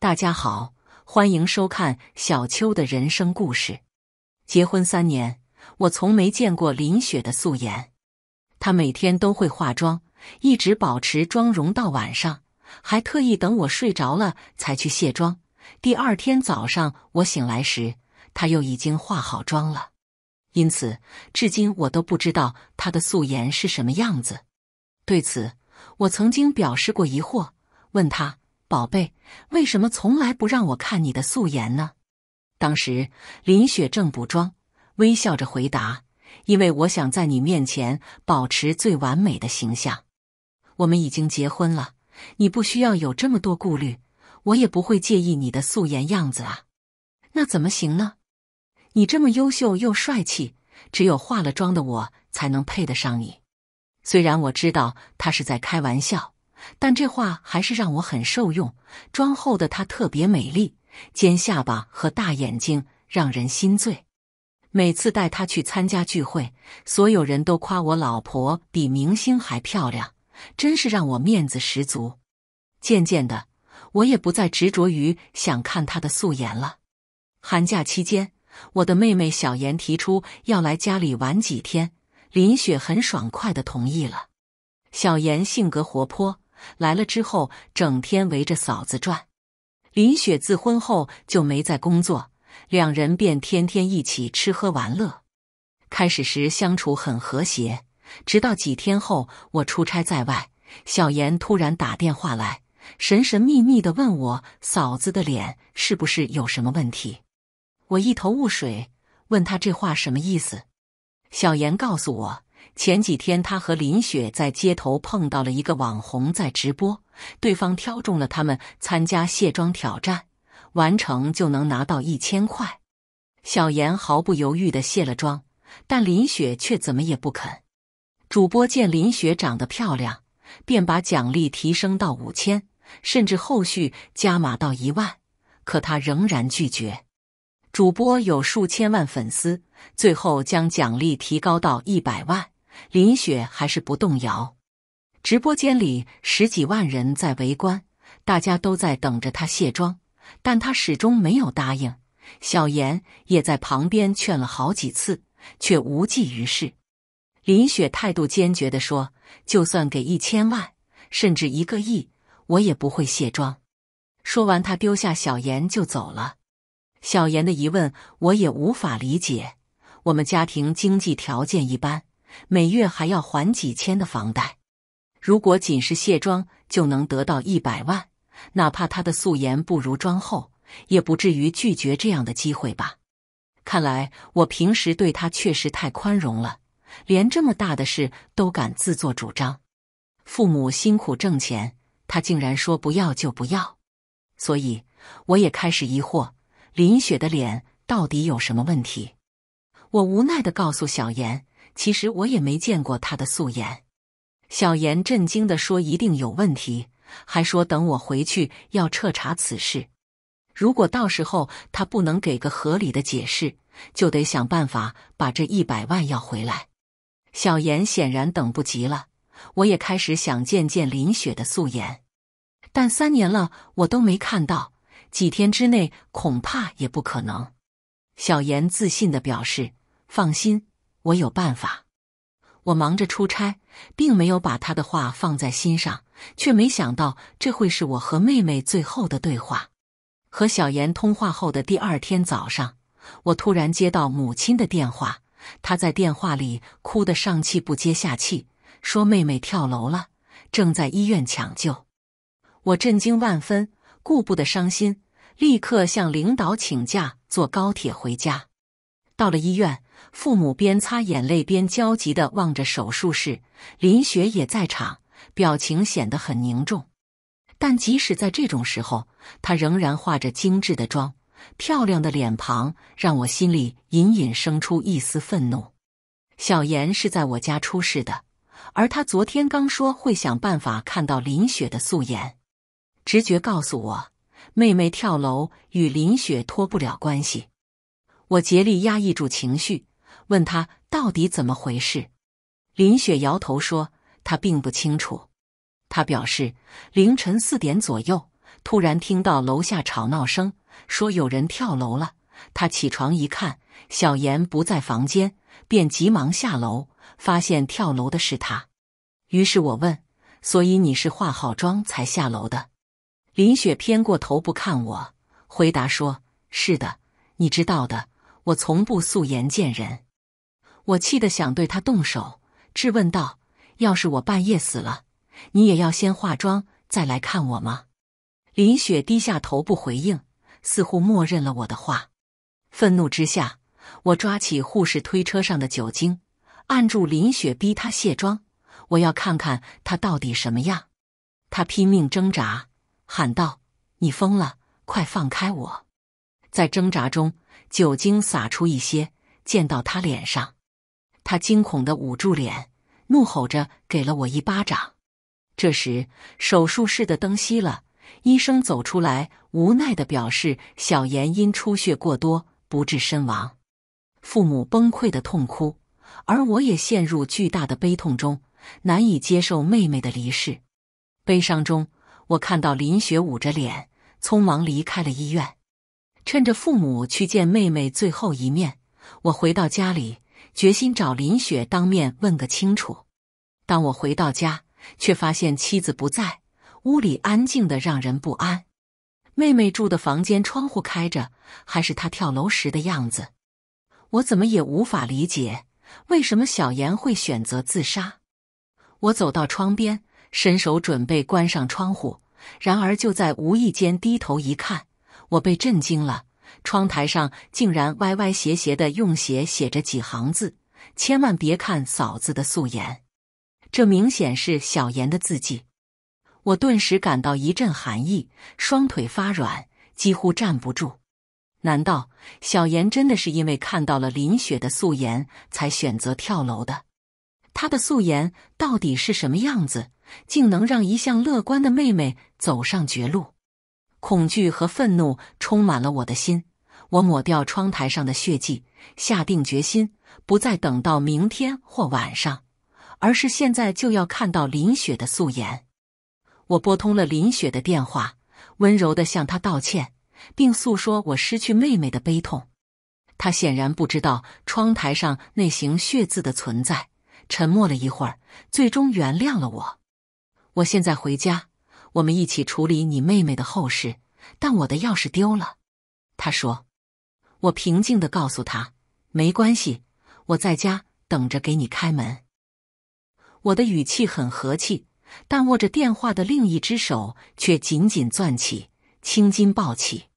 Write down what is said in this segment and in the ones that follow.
大家好，欢迎收看小秋的人生故事。结婚三年，我从没见过林雪的素颜。她每天都会化妆，一直保持妆容到晚上，还特意等我睡着了才去卸妆。第二天早上我醒来时，她又已经化好妆了。因此，至今我都不知道她的素颜是什么样子。对此，我曾经表示过疑惑，问她。宝贝，为什么从来不让我看你的素颜呢？当时林雪正补妆，微笑着回答：“因为我想在你面前保持最完美的形象。我们已经结婚了，你不需要有这么多顾虑，我也不会介意你的素颜样子啊。”那怎么行呢？你这么优秀又帅气，只有化了妆的我才能配得上你。虽然我知道他是在开玩笑。但这话还是让我很受用。妆后的她特别美丽，尖下巴和大眼睛让人心醉。每次带她去参加聚会，所有人都夸我老婆比明星还漂亮，真是让我面子十足。渐渐的，我也不再执着于想看她的素颜了。寒假期间，我的妹妹小妍提出要来家里玩几天，林雪很爽快的同意了。小妍性格活泼。来了之后，整天围着嫂子转。林雪自婚后就没再工作，两人便天天一起吃喝玩乐。开始时相处很和谐，直到几天后我出差在外，小妍突然打电话来，神神秘秘的问我嫂子的脸是不是有什么问题。我一头雾水，问他这话什么意思。小妍告诉我。前几天，他和林雪在街头碰到了一个网红在直播，对方挑中了他们参加卸妆挑战，完成就能拿到一千块。小妍毫不犹豫的卸了妆，但林雪却怎么也不肯。主播见林雪长得漂亮，便把奖励提升到五千，甚至后续加码到一万，可她仍然拒绝。主播有数千万粉丝，最后将奖励提高到一百万。林雪还是不动摇。直播间里十几万人在围观，大家都在等着她卸妆，但她始终没有答应。小妍也在旁边劝了好几次，却无济于事。林雪态度坚决地说：“就算给一千万，甚至一个亿，我也不会卸妆。”说完，她丢下小妍就走了。小妍的疑问我也无法理解。我们家庭经济条件一般。每月还要还几千的房贷，如果仅是卸妆就能得到一百万，哪怕她的素颜不如妆后，也不至于拒绝这样的机会吧？看来我平时对她确实太宽容了，连这么大的事都敢自作主张。父母辛苦挣钱，她竟然说不要就不要，所以我也开始疑惑林雪的脸到底有什么问题。我无奈地告诉小妍。其实我也没见过他的素颜，小严震惊的说：“一定有问题。”还说等我回去要彻查此事，如果到时候他不能给个合理的解释，就得想办法把这一百万要回来。小严显然等不及了，我也开始想见见林雪的素颜，但三年了我都没看到，几天之内恐怕也不可能。小严自信的表示：“放心。”我有办法。我忙着出差，并没有把他的话放在心上，却没想到这会是我和妹妹最后的对话。和小妍通话后的第二天早上，我突然接到母亲的电话，她在电话里哭得上气不接下气，说妹妹跳楼了，正在医院抢救。我震惊万分，顾不得伤心，立刻向领导请假，坐高铁回家。到了医院。父母边擦眼泪边焦急地望着手术室，林雪也在场，表情显得很凝重。但即使在这种时候，她仍然化着精致的妆，漂亮的脸庞让我心里隐隐生出一丝愤怒。小妍是在我家出事的，而她昨天刚说会想办法看到林雪的素颜。直觉告诉我，妹妹跳楼与林雪脱不了关系。我竭力压抑住情绪。问他到底怎么回事？林雪摇头说她并不清楚。她表示凌晨四点左右，突然听到楼下吵闹声，说有人跳楼了。她起床一看，小妍不在房间，便急忙下楼，发现跳楼的是她。于是我问：“所以你是化好妆才下楼的？”林雪偏过头不看我，回答说：“是的，你知道的，我从不素颜见人。”我气得想对他动手，质问道：“要是我半夜死了，你也要先化妆再来看我吗？”林雪低下头不回应，似乎默认了我的话。愤怒之下，我抓起护士推车上的酒精，按住林雪，逼她卸妆。我要看看她到底什么样。她拼命挣扎，喊道：“你疯了！快放开我！”在挣扎中，酒精洒出一些，溅到她脸上。他惊恐地捂住脸，怒吼着给了我一巴掌。这时，手术室的灯熄了，医生走出来，无奈的表示：“小妍因出血过多不治身亡。”父母崩溃的痛哭，而我也陷入巨大的悲痛中，难以接受妹妹的离世。悲伤中，我看到林雪捂着脸，匆忙离开了医院。趁着父母去见妹妹最后一面，我回到家里。决心找林雪当面问个清楚。当我回到家，却发现妻子不在，屋里安静的让人不安。妹妹住的房间窗户开着，还是她跳楼时的样子。我怎么也无法理解，为什么小妍会选择自杀。我走到窗边，伸手准备关上窗户，然而就在无意间低头一看，我被震惊了。窗台上竟然歪歪斜斜的用血写着几行字：“千万别看嫂子的素颜。”这明显是小妍的字迹。我顿时感到一阵寒意，双腿发软，几乎站不住。难道小妍真的是因为看到了林雪的素颜才选择跳楼的？她的素颜到底是什么样子，竟能让一向乐观的妹妹走上绝路？恐惧和愤怒充满了我的心。我抹掉窗台上的血迹，下定决心不再等到明天或晚上，而是现在就要看到林雪的素颜。我拨通了林雪的电话，温柔地向她道歉，并诉说我失去妹妹的悲痛。她显然不知道窗台上那行血字的存在，沉默了一会儿，最终原谅了我。我现在回家，我们一起处理你妹妹的后事。但我的钥匙丢了，她说。我平静的告诉他：“没关系，我在家等着给你开门。”我的语气很和气，但握着电话的另一只手却紧紧攥起，青筋暴起。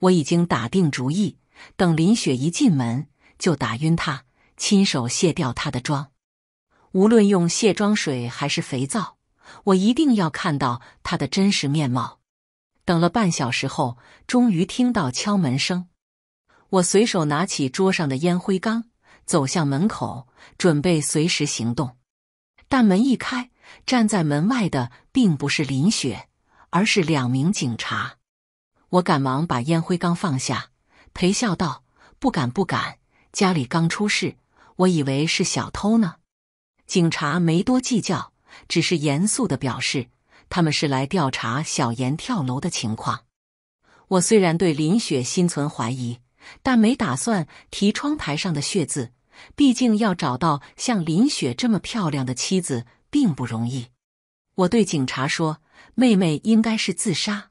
我已经打定主意，等林雪一进门就打晕她，亲手卸掉她的妆。无论用卸妆水还是肥皂，我一定要看到她的真实面貌。等了半小时后，终于听到敲门声。我随手拿起桌上的烟灰缸，走向门口，准备随时行动。但门一开，站在门外的并不是林雪，而是两名警察。我赶忙把烟灰缸放下，陪笑道：“不敢不敢，家里刚出事，我以为是小偷呢。”警察没多计较，只是严肃地表示，他们是来调查小严跳楼的情况。我虽然对林雪心存怀疑。但没打算提窗台上的血字，毕竟要找到像林雪这么漂亮的妻子并不容易。我对警察说：“妹妹应该是自杀。”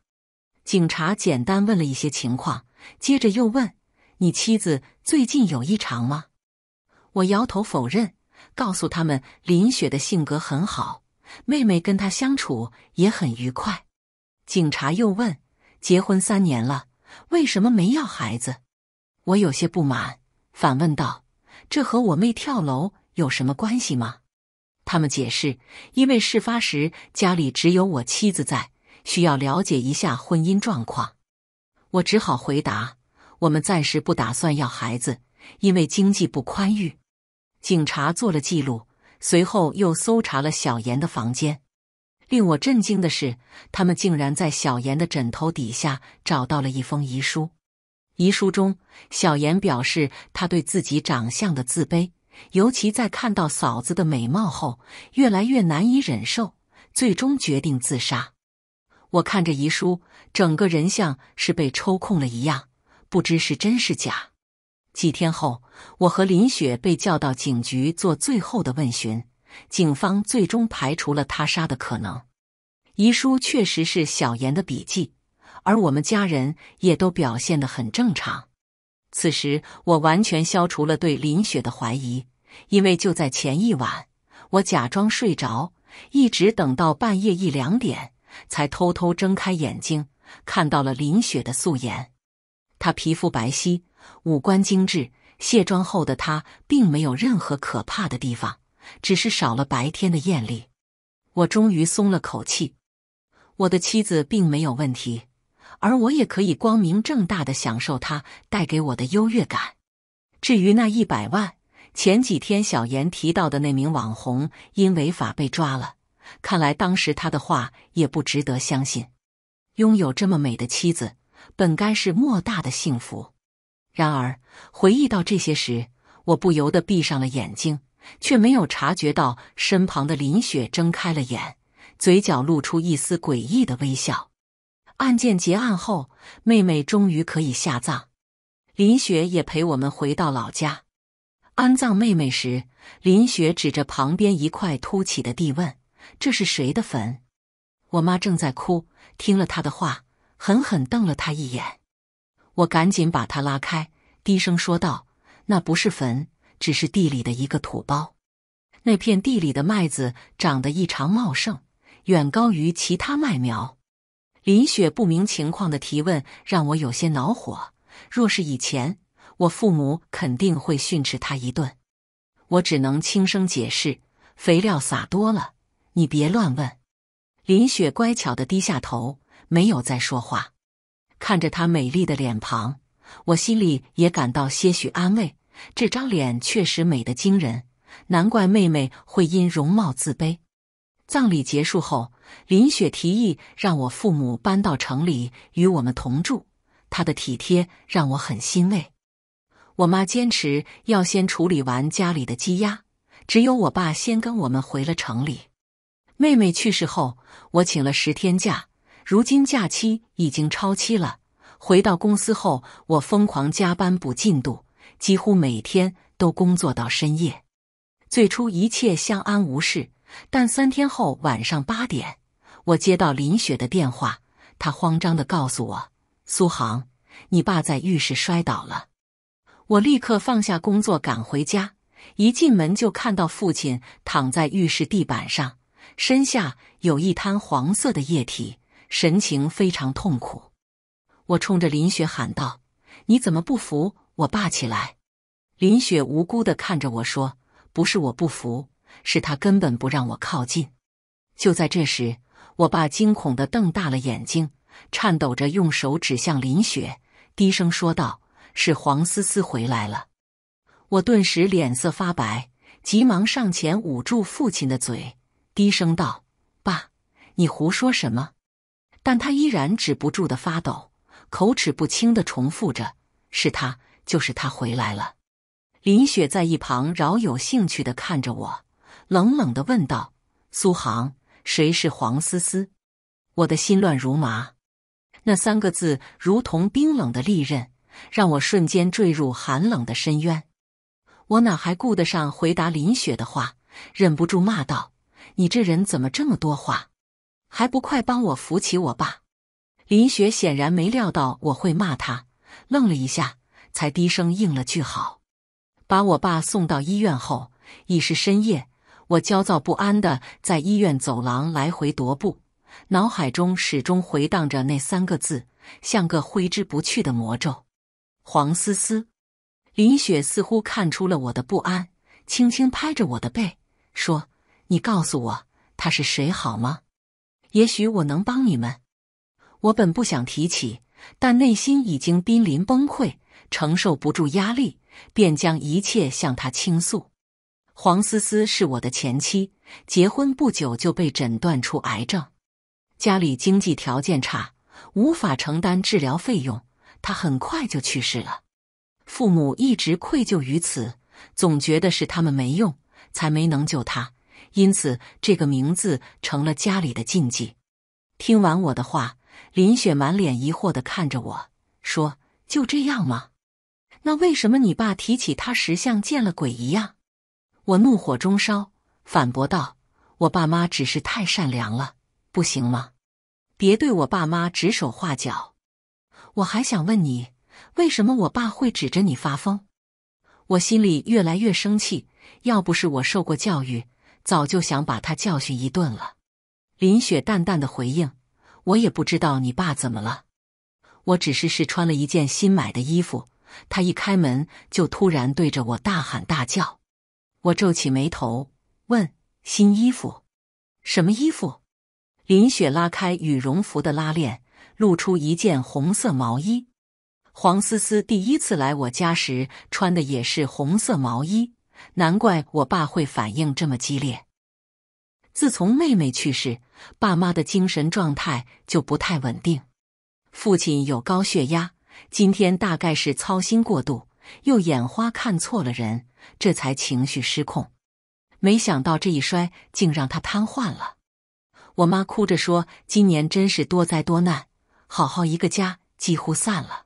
警察简单问了一些情况，接着又问：“你妻子最近有异常吗？”我摇头否认，告诉他们林雪的性格很好，妹妹跟她相处也很愉快。警察又问：“结婚三年了，为什么没要孩子？”我有些不满，反问道：“这和我妹跳楼有什么关系吗？”他们解释：“因为事发时家里只有我妻子在，需要了解一下婚姻状况。”我只好回答：“我们暂时不打算要孩子，因为经济不宽裕。”警察做了记录，随后又搜查了小妍的房间。令我震惊的是，他们竟然在小妍的枕头底下找到了一封遗书。遗书中，小妍表示她对自己长相的自卑，尤其在看到嫂子的美貌后，越来越难以忍受，最终决定自杀。我看着遗书，整个人像是被抽空了一样，不知是真是假。几天后，我和林雪被叫到警局做最后的问询，警方最终排除了他杀的可能，遗书确实是小妍的笔迹。而我们家人也都表现得很正常。此时，我完全消除了对林雪的怀疑，因为就在前一晚，我假装睡着，一直等到半夜一两点，才偷偷睁开眼睛，看到了林雪的素颜。她皮肤白皙，五官精致，卸妆后的她并没有任何可怕的地方，只是少了白天的艳丽。我终于松了口气，我的妻子并没有问题。而我也可以光明正大的享受他带给我的优越感。至于那一百万，前几天小严提到的那名网红因违法被抓了，看来当时他的话也不值得相信。拥有这么美的妻子，本该是莫大的幸福。然而回忆到这些时，我不由得闭上了眼睛，却没有察觉到身旁的林雪睁开了眼，嘴角露出一丝诡异的微笑。案件结案后，妹妹终于可以下葬。林雪也陪我们回到老家安葬妹妹时，林雪指着旁边一块凸起的地问：“这是谁的坟？”我妈正在哭，听了她的话，狠狠瞪了她一眼。我赶紧把她拉开，低声说道：“那不是坟，只是地里的一个土包。那片地里的麦子长得异常茂盛，远高于其他麦苗。”林雪不明情况的提问让我有些恼火。若是以前，我父母肯定会训斥他一顿。我只能轻声解释：“肥料撒多了，你别乱问。”林雪乖巧的低下头，没有再说话。看着她美丽的脸庞，我心里也感到些许安慰。这张脸确实美得惊人，难怪妹妹会因容貌自卑。葬礼结束后。林雪提议让我父母搬到城里与我们同住，她的体贴让我很欣慰。我妈坚持要先处理完家里的鸡鸭，只有我爸先跟我们回了城里。妹妹去世后，我请了十天假，如今假期已经超期了。回到公司后，我疯狂加班补进度，几乎每天都工作到深夜。最初一切相安无事，但三天后晚上八点。我接到林雪的电话，她慌张的告诉我：“苏杭，你爸在浴室摔倒了。”我立刻放下工作赶回家，一进门就看到父亲躺在浴室地板上，身下有一滩黄色的液体，神情非常痛苦。我冲着林雪喊道：“你怎么不服？我爸起来。”林雪无辜的看着我说：“不是我不服，是他根本不让我靠近。”就在这时。我爸惊恐的瞪大了眼睛，颤抖着用手指向林雪，低声说道：“是黄思思回来了。”我顿时脸色发白，急忙上前捂住父亲的嘴，低声道：“爸，你胡说什么？”但他依然止不住的发抖，口齿不清的重复着：“是他，就是他回来了。”林雪在一旁饶有兴趣的看着我，冷冷的问道：“苏杭。”谁是黄思思？我的心乱如麻。那三个字如同冰冷的利刃，让我瞬间坠入寒冷的深渊。我哪还顾得上回答林雪的话，忍不住骂道：“你这人怎么这么多话？还不快帮我扶起我爸！”林雪显然没料到我会骂他，愣了一下，才低声应了句“好”。把我爸送到医院后，已是深夜。我焦躁不安的在医院走廊来回踱步，脑海中始终回荡着那三个字，像个挥之不去的魔咒。黄思思、林雪似乎看出了我的不安，轻轻拍着我的背，说：“你告诉我他是谁好吗？也许我能帮你们。”我本不想提起，但内心已经濒临崩溃，承受不住压力，便将一切向他倾诉。黄思思是我的前妻，结婚不久就被诊断出癌症，家里经济条件差，无法承担治疗费用，他很快就去世了。父母一直愧疚于此，总觉得是他们没用，才没能救他，因此这个名字成了家里的禁忌。听完我的话，林雪满脸疑惑的看着我说：“就这样吗？那为什么你爸提起他时像见了鬼一样？”我怒火中烧，反驳道：“我爸妈只是太善良了，不行吗？别对我爸妈指手画脚！我还想问你，为什么我爸会指着你发疯？”我心里越来越生气，要不是我受过教育，早就想把他教训一顿了。林雪淡淡的回应：“我也不知道你爸怎么了，我只是试穿了一件新买的衣服，他一开门就突然对着我大喊大叫。”我皱起眉头，问：“新衣服？什么衣服？”林雪拉开羽绒服的拉链，露出一件红色毛衣。黄思思第一次来我家时穿的也是红色毛衣，难怪我爸会反应这么激烈。自从妹妹去世，爸妈的精神状态就不太稳定。父亲有高血压，今天大概是操心过度。又眼花看错了人，这才情绪失控。没想到这一摔竟让他瘫痪了。我妈哭着说：“今年真是多灾多难，好好一个家几乎散了。”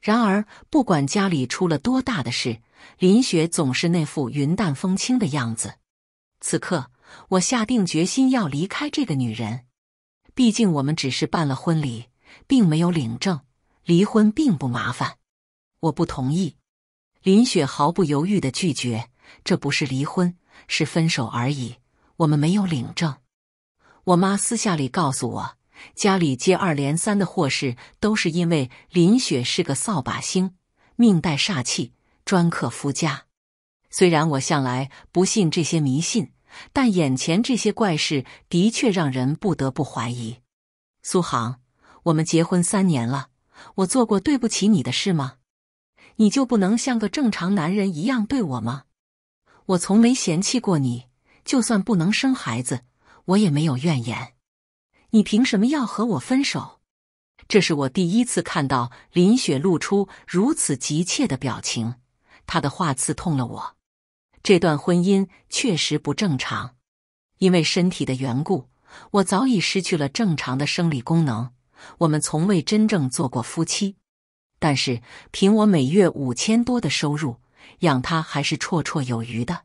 然而，不管家里出了多大的事，林雪总是那副云淡风轻的样子。此刻，我下定决心要离开这个女人。毕竟，我们只是办了婚礼，并没有领证，离婚并不麻烦。我不同意。林雪毫不犹豫的拒绝，这不是离婚，是分手而已。我们没有领证，我妈私下里告诉我，家里接二连三的祸事都是因为林雪是个扫把星，命带煞气，专克夫家。虽然我向来不信这些迷信，但眼前这些怪事的确让人不得不怀疑。苏杭，我们结婚三年了，我做过对不起你的事吗？你就不能像个正常男人一样对我吗？我从没嫌弃过你，就算不能生孩子，我也没有怨言。你凭什么要和我分手？这是我第一次看到林雪露出如此急切的表情。她的话刺痛了我。这段婚姻确实不正常，因为身体的缘故，我早已失去了正常的生理功能。我们从未真正做过夫妻。但是凭我每月五千多的收入，养他还是绰绰有余的。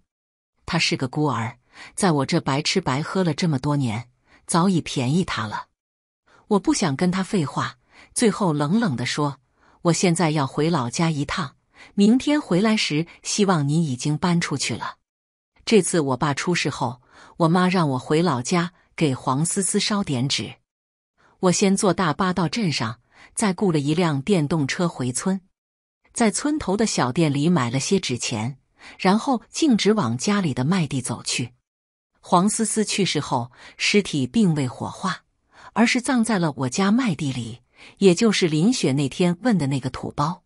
他是个孤儿，在我这白吃白喝了这么多年，早已便宜他了。我不想跟他废话，最后冷冷地说：“我现在要回老家一趟，明天回来时希望你已经搬出去了。”这次我爸出事后，我妈让我回老家给黄思思烧点纸。我先坐大巴到镇上。再雇了一辆电动车回村，在村头的小店里买了些纸钱，然后径直往家里的麦地走去。黄思思去世后，尸体并未火化，而是葬在了我家麦地里，也就是林雪那天问的那个土包。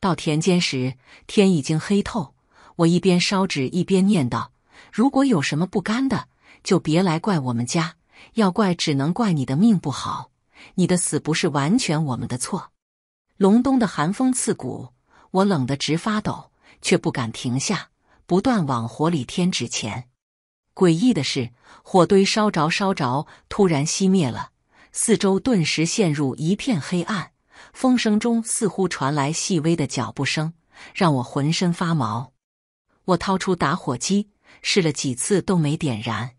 到田间时，天已经黑透。我一边烧纸，一边念叨：如果有什么不甘的，就别来怪我们家，要怪只能怪你的命不好。你的死不是完全我们的错。隆冬的寒风刺骨，我冷得直发抖，却不敢停下，不断往火里添纸钱。诡异的是，火堆烧着烧着，突然熄灭了，四周顿时陷入一片黑暗。风声中似乎传来细微的脚步声，让我浑身发毛。我掏出打火机，试了几次都没点燃，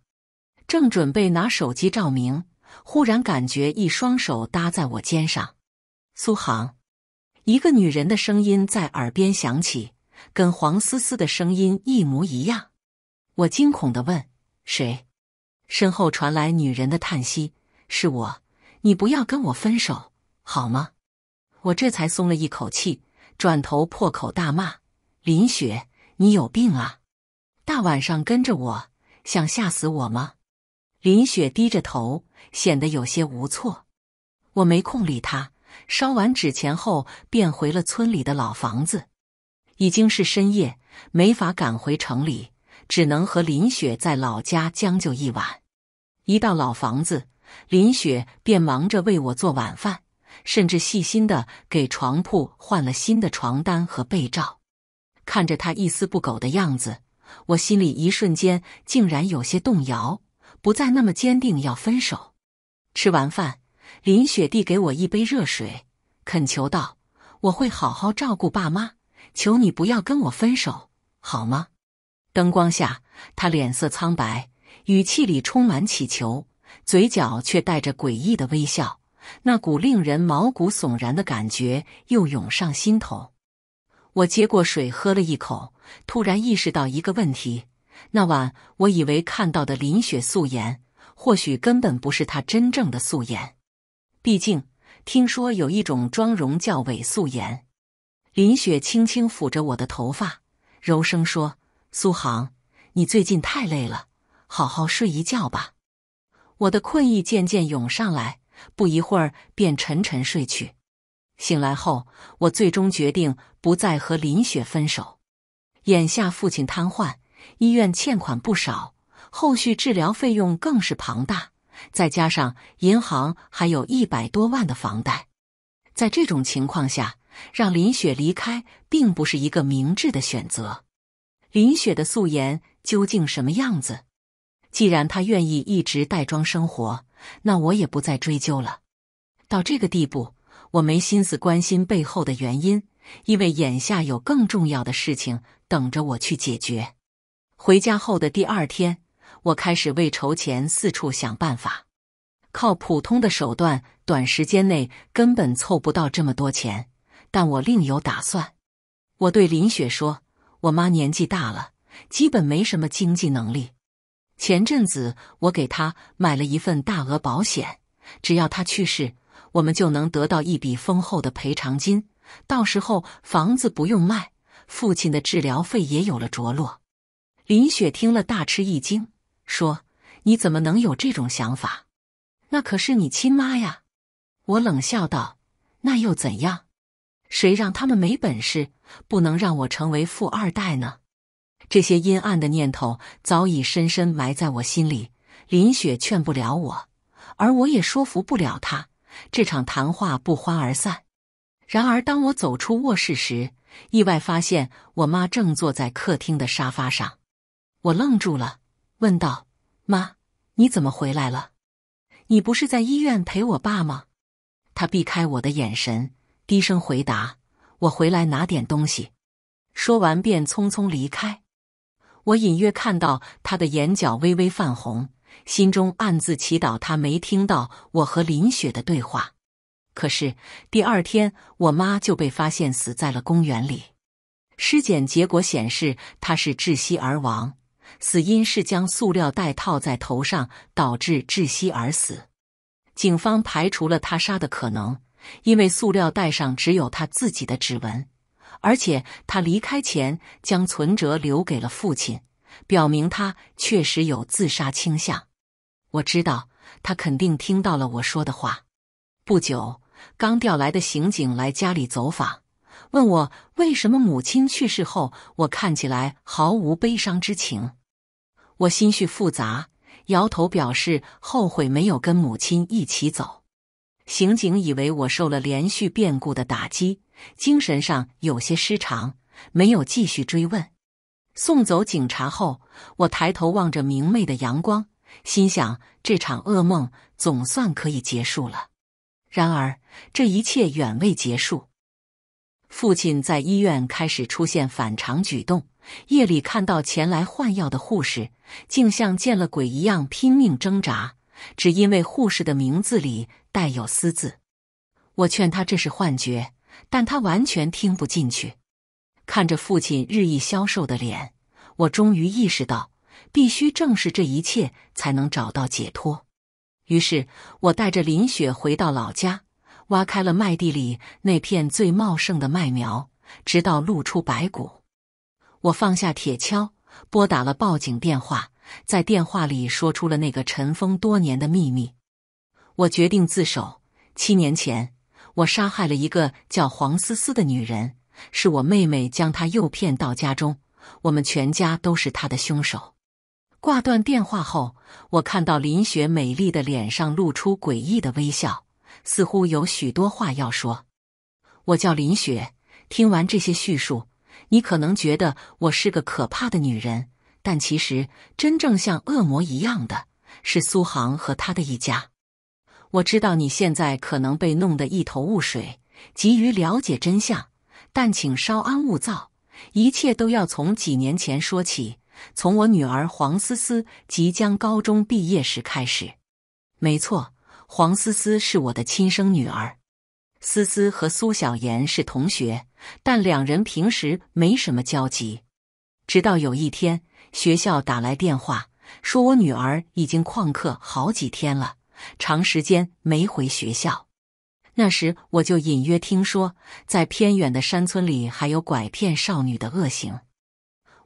正准备拿手机照明。忽然感觉一双手搭在我肩上，苏杭，一个女人的声音在耳边响起，跟黄思思的声音一模一样。我惊恐的问：“谁？”身后传来女人的叹息：“是我，你不要跟我分手好吗？”我这才松了一口气，转头破口大骂：“林雪，你有病啊！大晚上跟着我，想吓死我吗？”林雪低着头。显得有些无措，我没空理他。烧完纸钱后，便回了村里的老房子。已经是深夜，没法赶回城里，只能和林雪在老家将就一晚。一到老房子，林雪便忙着为我做晚饭，甚至细心的给床铺换了新的床单和被罩。看着他一丝不苟的样子，我心里一瞬间竟然有些动摇，不再那么坚定要分手。吃完饭，林雪递给我一杯热水，恳求道：“我会好好照顾爸妈，求你不要跟我分手，好吗？”灯光下，她脸色苍白，语气里充满乞求，嘴角却带着诡异的微笑。那股令人毛骨悚然的感觉又涌上心头。我接过水喝了一口，突然意识到一个问题：那晚我以为看到的林雪素颜。或许根本不是他真正的素颜，毕竟听说有一种妆容叫伪素颜。林雪轻轻抚着我的头发，柔声说：“苏杭，你最近太累了，好好睡一觉吧。”我的困意渐渐涌上来，不一会儿便沉沉睡去。醒来后，我最终决定不再和林雪分手。眼下父亲瘫痪，医院欠款不少。后续治疗费用更是庞大，再加上银行还有一百多万的房贷，在这种情况下，让林雪离开并不是一个明智的选择。林雪的素颜究竟什么样子？既然她愿意一直带妆生活，那我也不再追究了。到这个地步，我没心思关心背后的原因，因为眼下有更重要的事情等着我去解决。回家后的第二天。我开始为筹钱四处想办法，靠普通的手段，短时间内根本凑不到这么多钱。但我另有打算。我对林雪说：“我妈年纪大了，基本没什么经济能力。前阵子我给她买了一份大额保险，只要她去世，我们就能得到一笔丰厚的赔偿金。到时候房子不用卖，父亲的治疗费也有了着落。”林雪听了大吃一惊。说：“你怎么能有这种想法？那可是你亲妈呀！”我冷笑道：“那又怎样？谁让他们没本事，不能让我成为富二代呢？”这些阴暗的念头早已深深埋在我心里。林雪劝不了我，而我也说服不了她。这场谈话不欢而散。然而，当我走出卧室时，意外发现我妈正坐在客厅的沙发上。我愣住了。问道：“妈，你怎么回来了？你不是在医院陪我爸吗？”他避开我的眼神，低声回答：“我回来拿点东西。”说完便匆匆离开。我隐约看到他的眼角微微泛红，心中暗自祈祷他没听到我和林雪的对话。可是第二天，我妈就被发现死在了公园里。尸检结果显示，她是窒息而亡。死因是将塑料袋套在头上，导致窒息而死。警方排除了他杀的可能，因为塑料袋上只有他自己的指纹，而且他离开前将存折留给了父亲，表明他确实有自杀倾向。我知道他肯定听到了我说的话。不久，刚调来的刑警来家里走访，问我为什么母亲去世后我看起来毫无悲伤之情。我心绪复杂，摇头表示后悔没有跟母亲一起走。刑警以为我受了连续变故的打击，精神上有些失常，没有继续追问。送走警察后，我抬头望着明媚的阳光，心想这场噩梦总算可以结束了。然而，这一切远未结束。父亲在医院开始出现反常举动。夜里看到前来换药的护士，竟像见了鬼一样拼命挣扎，只因为护士的名字里带有“私”字。我劝他这是幻觉，但他完全听不进去。看着父亲日益消瘦的脸，我终于意识到，必须正视这一切，才能找到解脱。于是，我带着林雪回到老家，挖开了麦地里那片最茂盛的麦苗，直到露出白骨。我放下铁锹，拨打了报警电话，在电话里说出了那个尘封多年的秘密。我决定自首。七年前，我杀害了一个叫黄思思的女人，是我妹妹将她诱骗到家中，我们全家都是她的凶手。挂断电话后，我看到林雪美丽的脸上露出诡异的微笑，似乎有许多话要说。我叫林雪。听完这些叙述。你可能觉得我是个可怕的女人，但其实真正像恶魔一样的，是苏杭和他的一家。我知道你现在可能被弄得一头雾水，急于了解真相，但请稍安勿躁，一切都要从几年前说起，从我女儿黄思思即将高中毕业时开始。没错，黄思思是我的亲生女儿。思思和苏小妍是同学，但两人平时没什么交集。直到有一天，学校打来电话说，我女儿已经旷课好几天了，长时间没回学校。那时我就隐约听说，在偏远的山村里还有拐骗少女的恶行。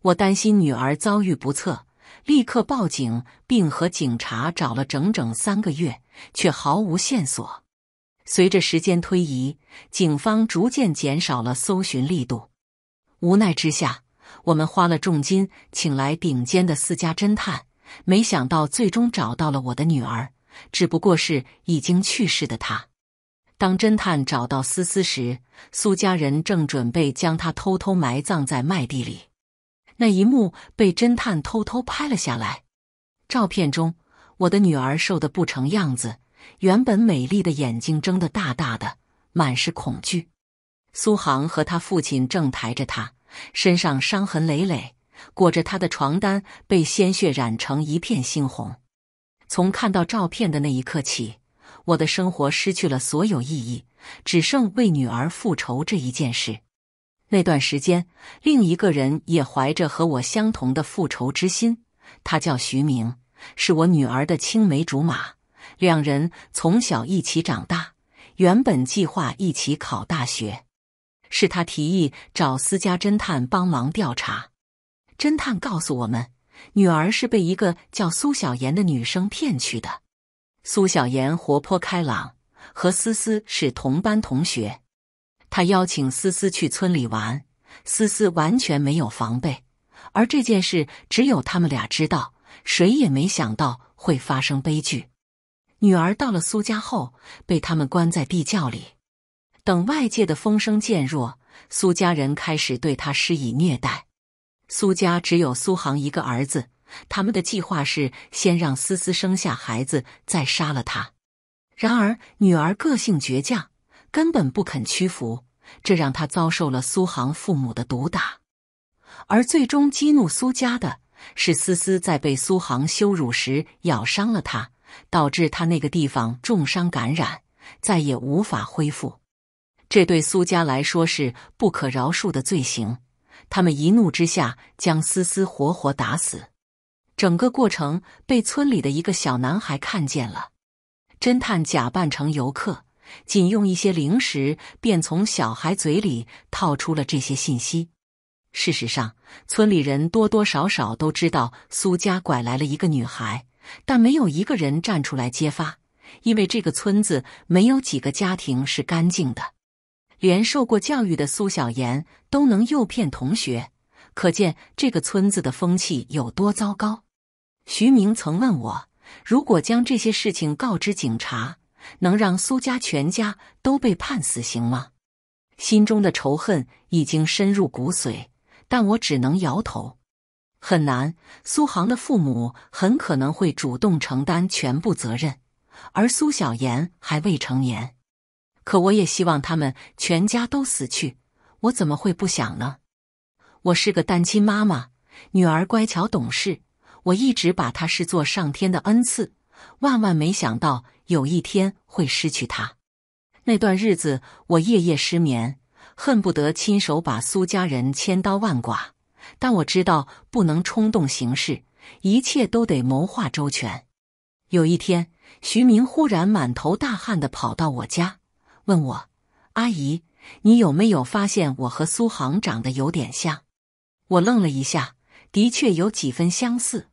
我担心女儿遭遇不测，立刻报警，并和警察找了整整三个月，却毫无线索。随着时间推移，警方逐渐减少了搜寻力度。无奈之下，我们花了重金请来顶尖的私家侦探，没想到最终找到了我的女儿，只不过是已经去世的她。当侦探找到思思时，苏家人正准备将她偷偷埋葬在麦地里，那一幕被侦探偷偷拍了下来。照片中，我的女儿瘦得不成样子。原本美丽的眼睛睁得大大的，满是恐惧。苏杭和他父亲正抬着他，身上伤痕累累，裹着他的床单被鲜血染成一片猩红。从看到照片的那一刻起，我的生活失去了所有意义，只剩为女儿复仇这一件事。那段时间，另一个人也怀着和我相同的复仇之心，他叫徐明，是我女儿的青梅竹马。两人从小一起长大，原本计划一起考大学，是他提议找私家侦探帮忙调查。侦探告诉我们，女儿是被一个叫苏小妍的女生骗去的。苏小妍活泼开朗，和思思是同班同学。她邀请思思去村里玩，思思完全没有防备，而这件事只有他们俩知道，谁也没想到会发生悲剧。女儿到了苏家后，被他们关在地窖里。等外界的风声渐弱，苏家人开始对他施以虐待。苏家只有苏杭一个儿子，他们的计划是先让思思生下孩子，再杀了他。然而，女儿个性倔强，根本不肯屈服，这让她遭受了苏杭父母的毒打。而最终激怒苏家的是，思思在被苏杭羞辱时咬伤了他。导致他那个地方重伤感染，再也无法恢复。这对苏家来说是不可饶恕的罪行，他们一怒之下将思思活活打死。整个过程被村里的一个小男孩看见了。侦探假扮成游客，仅用一些零食便从小孩嘴里套出了这些信息。事实上，村里人多多少少都知道苏家拐来了一个女孩。但没有一个人站出来揭发，因为这个村子没有几个家庭是干净的。连受过教育的苏小妍都能诱骗同学，可见这个村子的风气有多糟糕。徐明曾问我，如果将这些事情告知警察，能让苏家全家都被判死刑吗？心中的仇恨已经深入骨髓，但我只能摇头。很难，苏杭的父母很可能会主动承担全部责任，而苏小妍还未成年。可我也希望他们全家都死去，我怎么会不想呢？我是个单亲妈妈，女儿乖巧懂事，我一直把她视作上天的恩赐。万万没想到有一天会失去她，那段日子我夜夜失眠，恨不得亲手把苏家人千刀万剐。但我知道不能冲动行事，一切都得谋划周全。有一天，徐明忽然满头大汗的跑到我家，问我：“阿姨，你有没有发现我和苏杭长得有点像？”我愣了一下，的确有几分相似。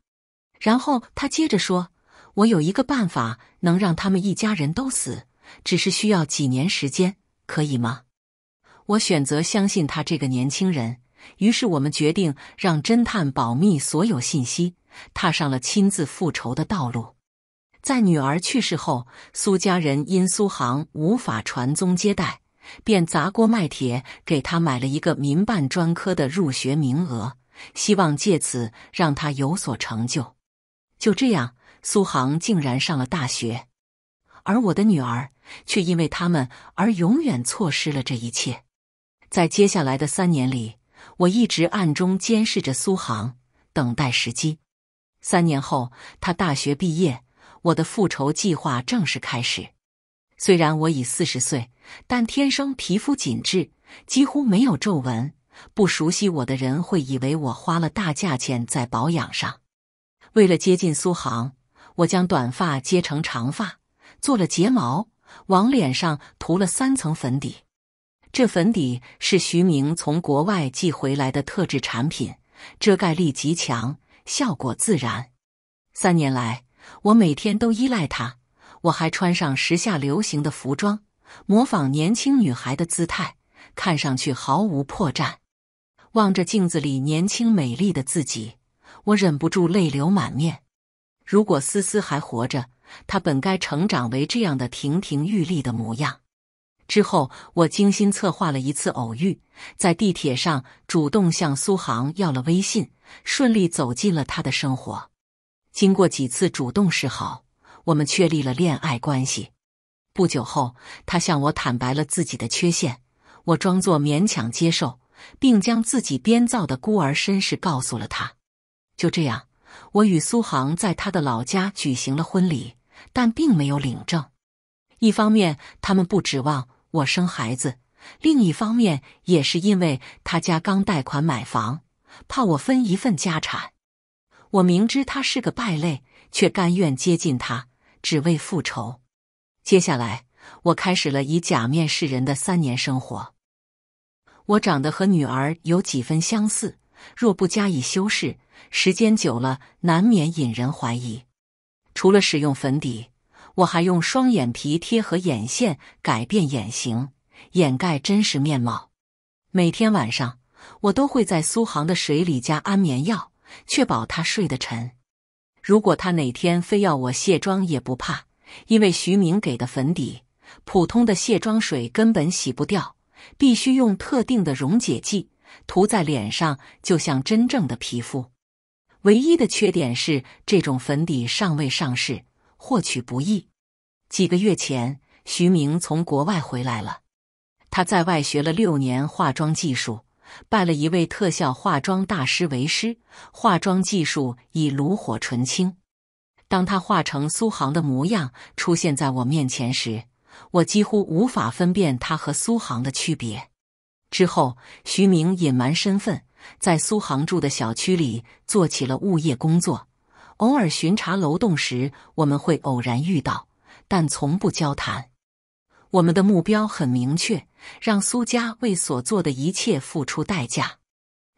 然后他接着说：“我有一个办法能让他们一家人都死，只是需要几年时间，可以吗？”我选择相信他这个年轻人。于是我们决定让侦探保密所有信息，踏上了亲自复仇的道路。在女儿去世后，苏家人因苏杭无法传宗接代，便砸锅卖铁给他买了一个民办专科的入学名额，希望借此让他有所成就。就这样，苏杭竟然上了大学，而我的女儿却因为他们而永远错失了这一切。在接下来的三年里。我一直暗中监视着苏杭，等待时机。三年后，他大学毕业，我的复仇计划正式开始。虽然我已四十岁，但天生皮肤紧致，几乎没有皱纹。不熟悉我的人会以为我花了大价钱在保养上。为了接近苏杭，我将短发接成长发，做了睫毛，往脸上涂了三层粉底。这粉底是徐明从国外寄回来的特制产品，遮盖力极强，效果自然。三年来，我每天都依赖它。我还穿上时下流行的服装，模仿年轻女孩的姿态，看上去毫无破绽。望着镜子里年轻美丽的自己，我忍不住泪流满面。如果思思还活着，她本该成长为这样的亭亭玉立的模样。之后，我精心策划了一次偶遇，在地铁上主动向苏杭要了微信，顺利走进了他的生活。经过几次主动示好，我们确立了恋爱关系。不久后，他向我坦白了自己的缺陷，我装作勉强接受，并将自己编造的孤儿身世告诉了他。就这样，我与苏杭在他的老家举行了婚礼，但并没有领证。一方面，他们不指望。我生孩子，另一方面也是因为他家刚贷款买房，怕我分一份家产。我明知他是个败类，却甘愿接近他，只为复仇。接下来，我开始了以假面示人的三年生活。我长得和女儿有几分相似，若不加以修饰，时间久了难免引人怀疑。除了使用粉底。我还用双眼皮贴和眼线改变眼型，掩盖真实面貌。每天晚上，我都会在苏杭的水里加安眠药，确保他睡得沉。如果他哪天非要我卸妆，也不怕，因为徐明给的粉底，普通的卸妆水根本洗不掉，必须用特定的溶解剂涂在脸上，就像真正的皮肤。唯一的缺点是，这种粉底尚未上市。获取不易。几个月前，徐明从国外回来了。他在外学了六年化妆技术，拜了一位特效化妆大师为师，化妆技术已炉火纯青。当他化成苏杭的模样出现在我面前时，我几乎无法分辨他和苏杭的区别。之后，徐明隐瞒身份，在苏杭住的小区里做起了物业工作。偶尔巡查楼栋时，我们会偶然遇到，但从不交谈。我们的目标很明确，让苏家为所做的一切付出代价。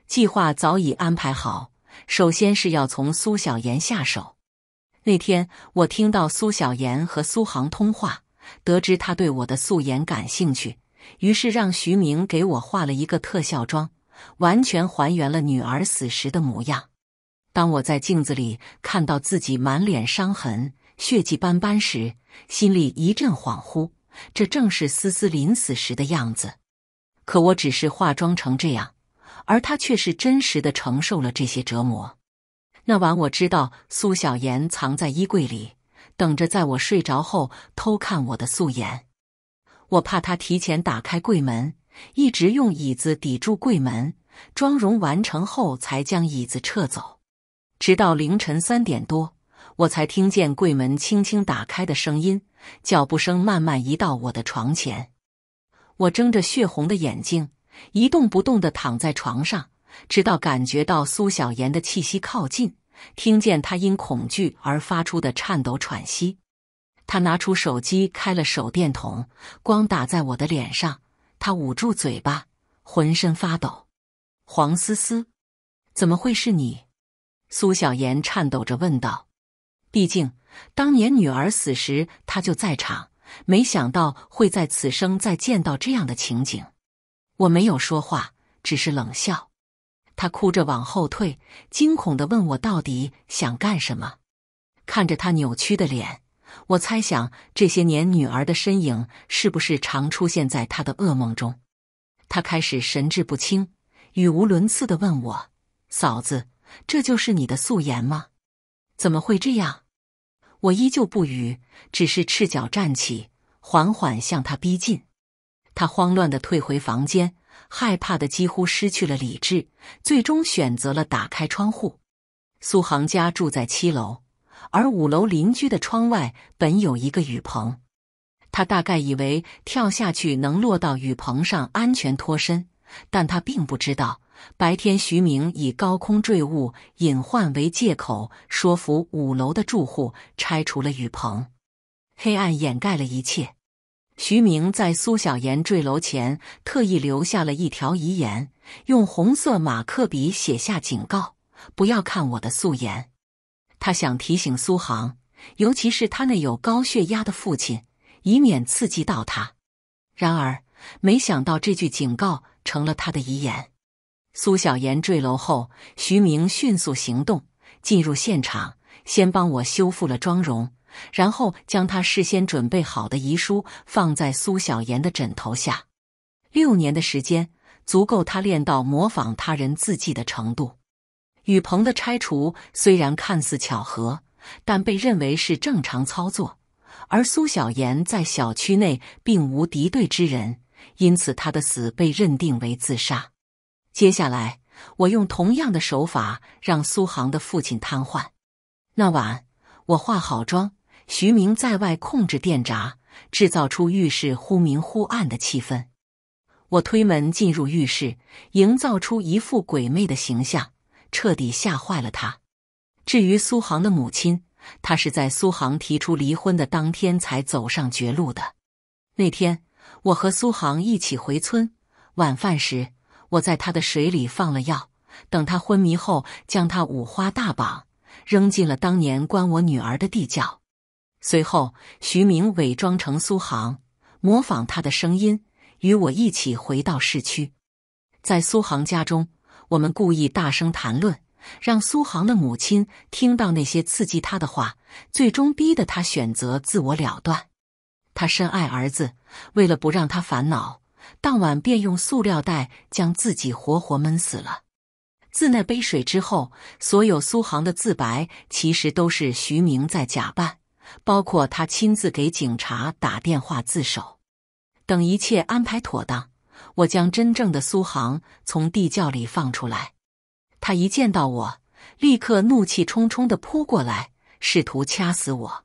计划早已安排好，首先是要从苏小妍下手。那天我听到苏小妍和苏杭通话，得知他对我的素颜感兴趣，于是让徐明给我画了一个特效妆，完全还原了女儿死时的模样。当我在镜子里看到自己满脸伤痕、血迹斑斑时，心里一阵恍惚。这正是思思临死时的样子。可我只是化妆成这样，而她却是真实的承受了这些折磨。那晚我知道苏小妍藏在衣柜里，等着在我睡着后偷看我的素颜。我怕她提前打开柜门，一直用椅子抵住柜门，妆容完成后才将椅子撤走。直到凌晨三点多，我才听见柜门轻轻打开的声音，脚步声慢慢移到我的床前。我睁着血红的眼睛，一动不动的躺在床上，直到感觉到苏小妍的气息靠近，听见她因恐惧而发出的颤抖喘息。他拿出手机，开了手电筒，光打在我的脸上。他捂住嘴巴，浑身发抖。黄思思，怎么会是你？苏小妍颤抖着问道：“毕竟当年女儿死时，他就在场，没想到会在此生再见到这样的情景。”我没有说话，只是冷笑。他哭着往后退，惊恐地问我到底想干什么。看着他扭曲的脸，我猜想这些年女儿的身影是不是常出现在他的噩梦中。他开始神志不清，语无伦次地问我：“嫂子。”这就是你的素颜吗？怎么会这样？我依旧不语，只是赤脚站起，缓缓向他逼近。他慌乱的退回房间，害怕的几乎失去了理智，最终选择了打开窗户。苏杭家住在七楼，而五楼邻居的窗外本有一个雨棚，他大概以为跳下去能落到雨棚上安全脱身，但他并不知道。白天，徐明以高空坠物隐患为借口，说服五楼的住户拆除了雨棚。黑暗掩盖了一切。徐明在苏小妍坠楼前特意留下了一条遗言，用红色马克笔写下警告：“不要看我的素颜。”他想提醒苏杭，尤其是他那有高血压的父亲，以免刺激到他。然而，没想到这句警告成了他的遗言。苏小妍坠楼后，徐明迅速行动，进入现场，先帮我修复了妆容，然后将他事先准备好的遗书放在苏小妍的枕头下。六年的时间足够他练到模仿他人字迹的程度。雨棚的拆除虽然看似巧合，但被认为是正常操作。而苏小妍在小区内并无敌对之人，因此她的死被认定为自杀。接下来，我用同样的手法让苏杭的父亲瘫痪。那晚，我化好妆，徐明在外控制电闸，制造出浴室忽明忽暗的气氛。我推门进入浴室，营造出一副鬼魅的形象，彻底吓坏了他。至于苏杭的母亲，她是在苏杭提出离婚的当天才走上绝路的。那天，我和苏杭一起回村，晚饭时。我在他的水里放了药，等他昏迷后，将他五花大绑，扔进了当年关我女儿的地窖。随后，徐明伪装成苏杭，模仿他的声音，与我一起回到市区。在苏杭家中，我们故意大声谈论，让苏杭的母亲听到那些刺激他的话，最终逼得他选择自我了断。他深爱儿子，为了不让他烦恼。当晚便用塑料袋将自己活活闷死了。自那杯水之后，所有苏杭的自白其实都是徐明在假扮，包括他亲自给警察打电话自首。等一切安排妥当，我将真正的苏杭从地窖里放出来。他一见到我，立刻怒气冲冲地扑过来，试图掐死我。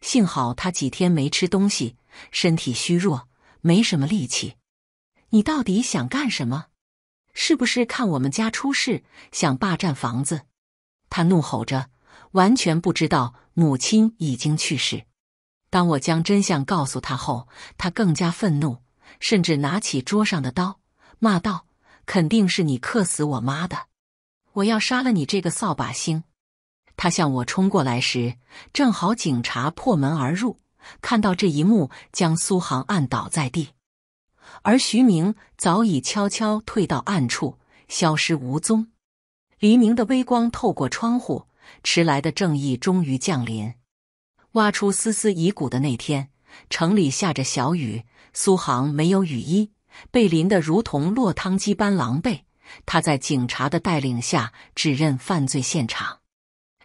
幸好他几天没吃东西，身体虚弱，没什么力气。你到底想干什么？是不是看我们家出事想霸占房子？他怒吼着，完全不知道母亲已经去世。当我将真相告诉他后，他更加愤怒，甚至拿起桌上的刀，骂道：“肯定是你克死我妈的！我要杀了你这个扫把星！”他向我冲过来时，正好警察破门而入，看到这一幕，将苏杭按倒在地。而徐明早已悄悄退到暗处，消失无踪。黎明的微光透过窗户，迟来的正义终于降临。挖出丝丝遗骨的那天，城里下着小雨，苏杭没有雨衣，被淋得如同落汤鸡般狼狈。他在警察的带领下指认犯罪现场，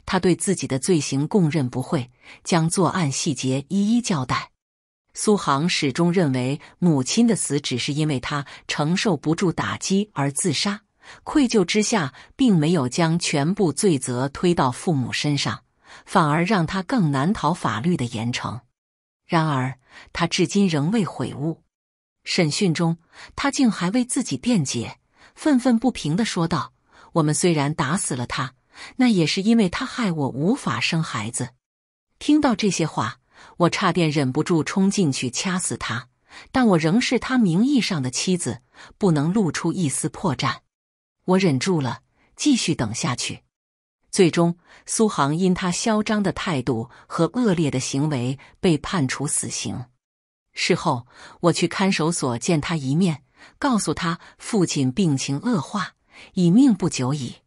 他对自己的罪行供认不讳，将作案细节一一交代。苏杭始终认为母亲的死只是因为他承受不住打击而自杀，愧疚之下，并没有将全部罪责推到父母身上，反而让他更难逃法律的严惩。然而，他至今仍未悔悟。审讯中，他竟还为自己辩解，愤愤不平地说道：“我们虽然打死了他，那也是因为他害我无法生孩子。”听到这些话。我差点忍不住冲进去掐死他，但我仍是他名义上的妻子，不能露出一丝破绽。我忍住了，继续等下去。最终，苏杭因他嚣张的态度和恶劣的行为被判处死刑。事后，我去看守所见他一面，告诉他父亲病情恶化，已命不久矣。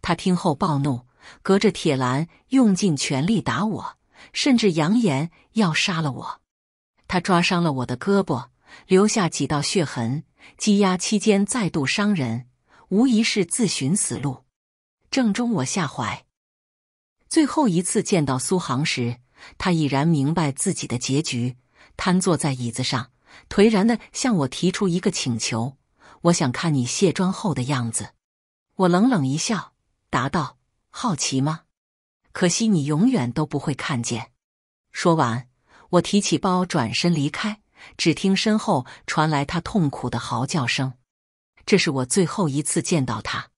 他听后暴怒，隔着铁栏用尽全力打我。甚至扬言要杀了我，他抓伤了我的胳膊，留下几道血痕。羁押期间再度伤人，无疑是自寻死路，正中我下怀。最后一次见到苏杭时，他已然明白自己的结局，瘫坐在椅子上，颓然地向我提出一个请求：“我想看你卸妆后的样子。”我冷冷一笑，答道：“好奇吗？”可惜你永远都不会看见。说完，我提起包转身离开，只听身后传来他痛苦的嚎叫声。这是我最后一次见到他。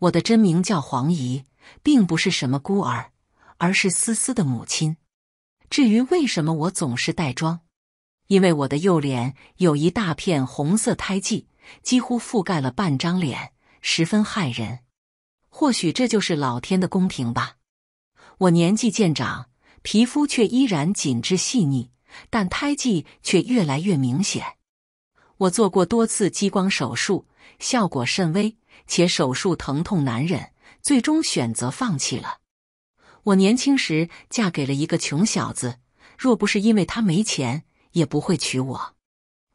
我的真名叫黄姨，并不是什么孤儿，而是思思的母亲。至于为什么我总是带妆，因为我的右脸有一大片红色胎记，几乎覆盖了半张脸，十分骇人。或许这就是老天的公平吧。我年纪渐长，皮肤却依然紧致细腻，但胎记却越来越明显。我做过多次激光手术，效果甚微，且手术疼痛难忍，最终选择放弃了。我年轻时嫁给了一个穷小子，若不是因为他没钱，也不会娶我。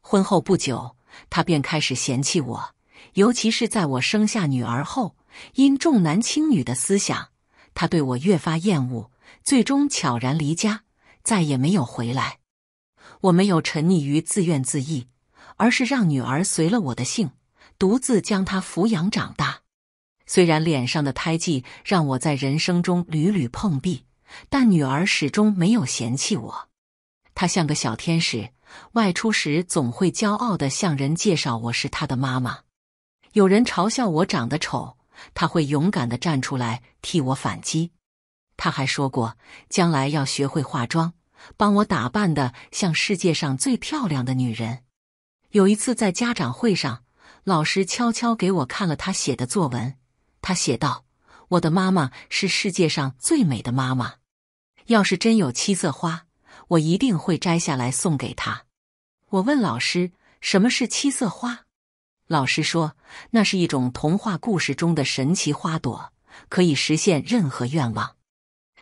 婚后不久，他便开始嫌弃我，尤其是在我生下女儿后，因重男轻女的思想。他对我越发厌恶，最终悄然离家，再也没有回来。我没有沉溺于自怨自艾，而是让女儿随了我的姓，独自将她抚养长大。虽然脸上的胎记让我在人生中屡屡碰壁，但女儿始终没有嫌弃我。她像个小天使，外出时总会骄傲的向人介绍我是她的妈妈。有人嘲笑我长得丑。他会勇敢的站出来替我反击。他还说过，将来要学会化妆，帮我打扮的像世界上最漂亮的女人。有一次在家长会上，老师悄悄给我看了他写的作文。他写道：“我的妈妈是世界上最美的妈妈。要是真有七色花，我一定会摘下来送给她。”我问老师：“什么是七色花？”老师说，那是一种童话故事中的神奇花朵，可以实现任何愿望。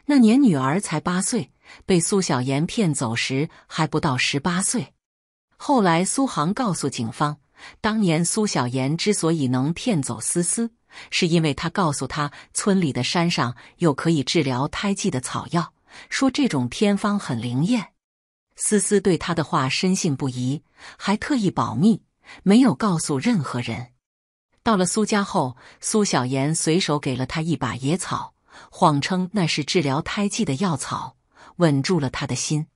那年女儿才八岁，被苏小妍骗走时还不到十八岁。后来，苏杭告诉警方，当年苏小妍之所以能骗走思思，是因为他告诉她村里的山上有可以治疗胎记的草药，说这种偏方很灵验。思思对他的话深信不疑，还特意保密。没有告诉任何人。到了苏家后，苏小妍随手给了他一把野草，谎称那是治疗胎记的药草，稳住了他的心。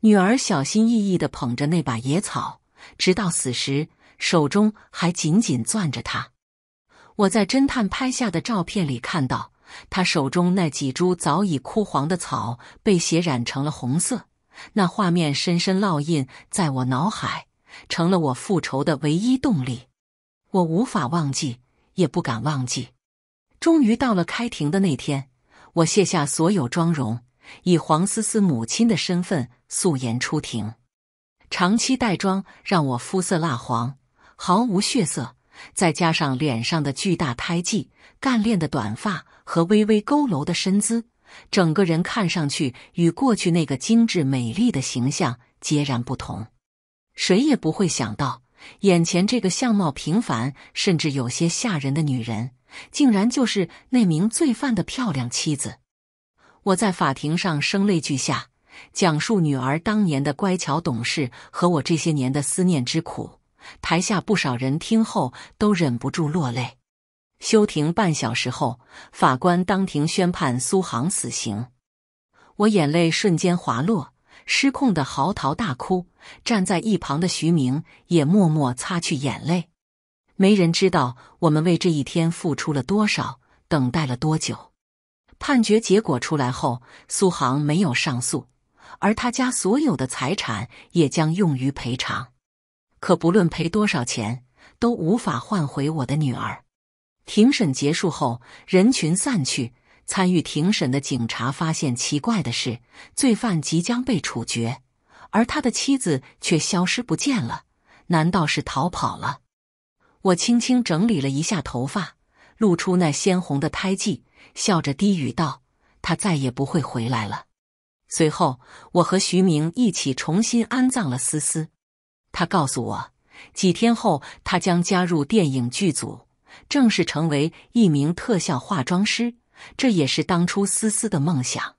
女儿小心翼翼地捧着那把野草，直到死时，手中还紧紧攥着它。我在侦探拍下的照片里看到，他手中那几株早已枯黄的草被血染成了红色，那画面深深烙印在我脑海。成了我复仇的唯一动力，我无法忘记，也不敢忘记。终于到了开庭的那天，我卸下所有妆容，以黄思思母亲的身份素颜出庭。长期带妆让我肤色蜡黄，毫无血色，再加上脸上的巨大胎记、干练的短发和微微佝偻的身姿，整个人看上去与过去那个精致美丽的形象截然不同。谁也不会想到，眼前这个相貌平凡，甚至有些吓人的女人，竟然就是那名罪犯的漂亮妻子。我在法庭上声泪俱下，讲述女儿当年的乖巧懂事和我这些年的思念之苦。台下不少人听后都忍不住落泪。休庭半小时后，法官当庭宣判苏杭死刑。我眼泪瞬间滑落。失控的嚎啕大哭，站在一旁的徐明也默默擦去眼泪。没人知道我们为这一天付出了多少，等待了多久。判决结果出来后，苏杭没有上诉，而他家所有的财产也将用于赔偿。可不论赔多少钱，都无法换回我的女儿。庭审结束后，人群散去。参与庭审的警察发现，奇怪的是，罪犯即将被处决，而他的妻子却消失不见了。难道是逃跑了？我轻轻整理了一下头发，露出那鲜红的胎记，笑着低语道：“他再也不会回来了。”随后，我和徐明一起重新安葬了思思。他告诉我，几天后他将加入电影剧组，正式成为一名特效化妆师。这也是当初思思的梦想。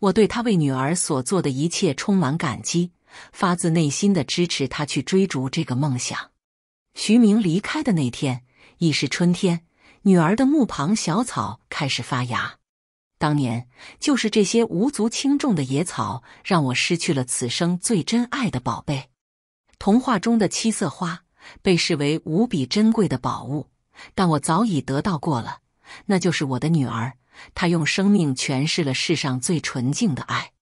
我对他为女儿所做的一切充满感激，发自内心的支持他去追逐这个梦想。徐明离开的那天已是春天，女儿的墓旁小草开始发芽。当年就是这些无足轻重的野草，让我失去了此生最珍爱的宝贝——童话中的七色花，被视为无比珍贵的宝物。但我早已得到过了。那就是我的女儿，她用生命诠释了世上最纯净的爱。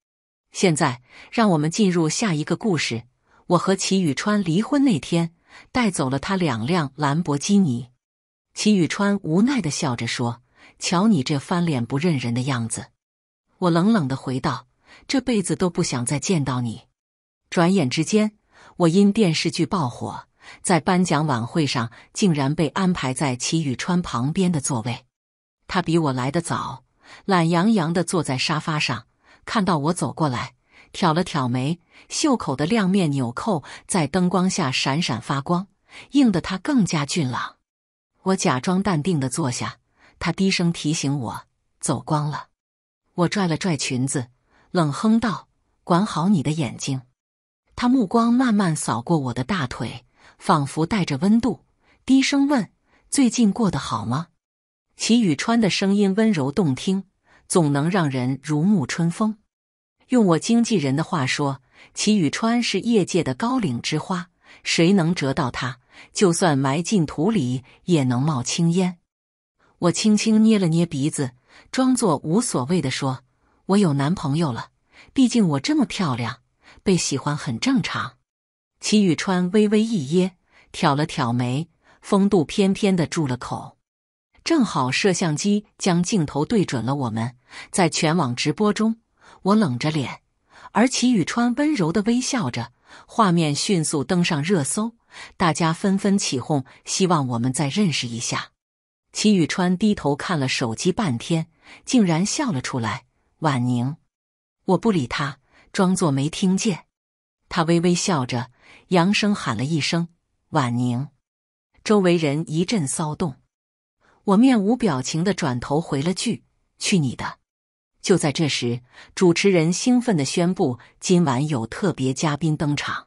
现在，让我们进入下一个故事。我和齐宇川离婚那天，带走了他两辆兰博基尼。齐宇川无奈的笑着说：“瞧你这翻脸不认人的样子。”我冷冷的回道：“这辈子都不想再见到你。”转眼之间，我因电视剧爆火，在颁奖晚会上竟然被安排在齐宇川旁边的座位。他比我来得早，懒洋洋的坐在沙发上，看到我走过来，挑了挑眉，袖口的亮面纽扣在灯光下闪闪发光，映得他更加俊朗。我假装淡定的坐下，他低声提醒我走光了。我拽了拽裙子，冷哼道：“管好你的眼睛。”他目光慢慢扫过我的大腿，仿佛带着温度，低声问：“最近过得好吗？”齐宇川的声音温柔动听，总能让人如沐春风。用我经纪人的话说，齐宇川是业界的高岭之花，谁能折到他，就算埋进土里也能冒青烟。我轻轻捏了捏鼻子，装作无所谓的说：“我有男朋友了，毕竟我这么漂亮，被喜欢很正常。”齐宇川微微一噎，挑了挑眉，风度翩翩的住了口。正好摄像机将镜头对准了我们，在全网直播中，我冷着脸，而齐宇川温柔的微笑着。画面迅速登上热搜，大家纷纷起哄，希望我们再认识一下。齐宇川低头看了手机半天，竟然笑了出来。婉宁，我不理他，装作没听见。他微微笑着，扬声喊了一声：“婉宁。”周围人一阵骚动。我面无表情的转头回了句：“去你的！”就在这时，主持人兴奋的宣布今晚有特别嘉宾登场。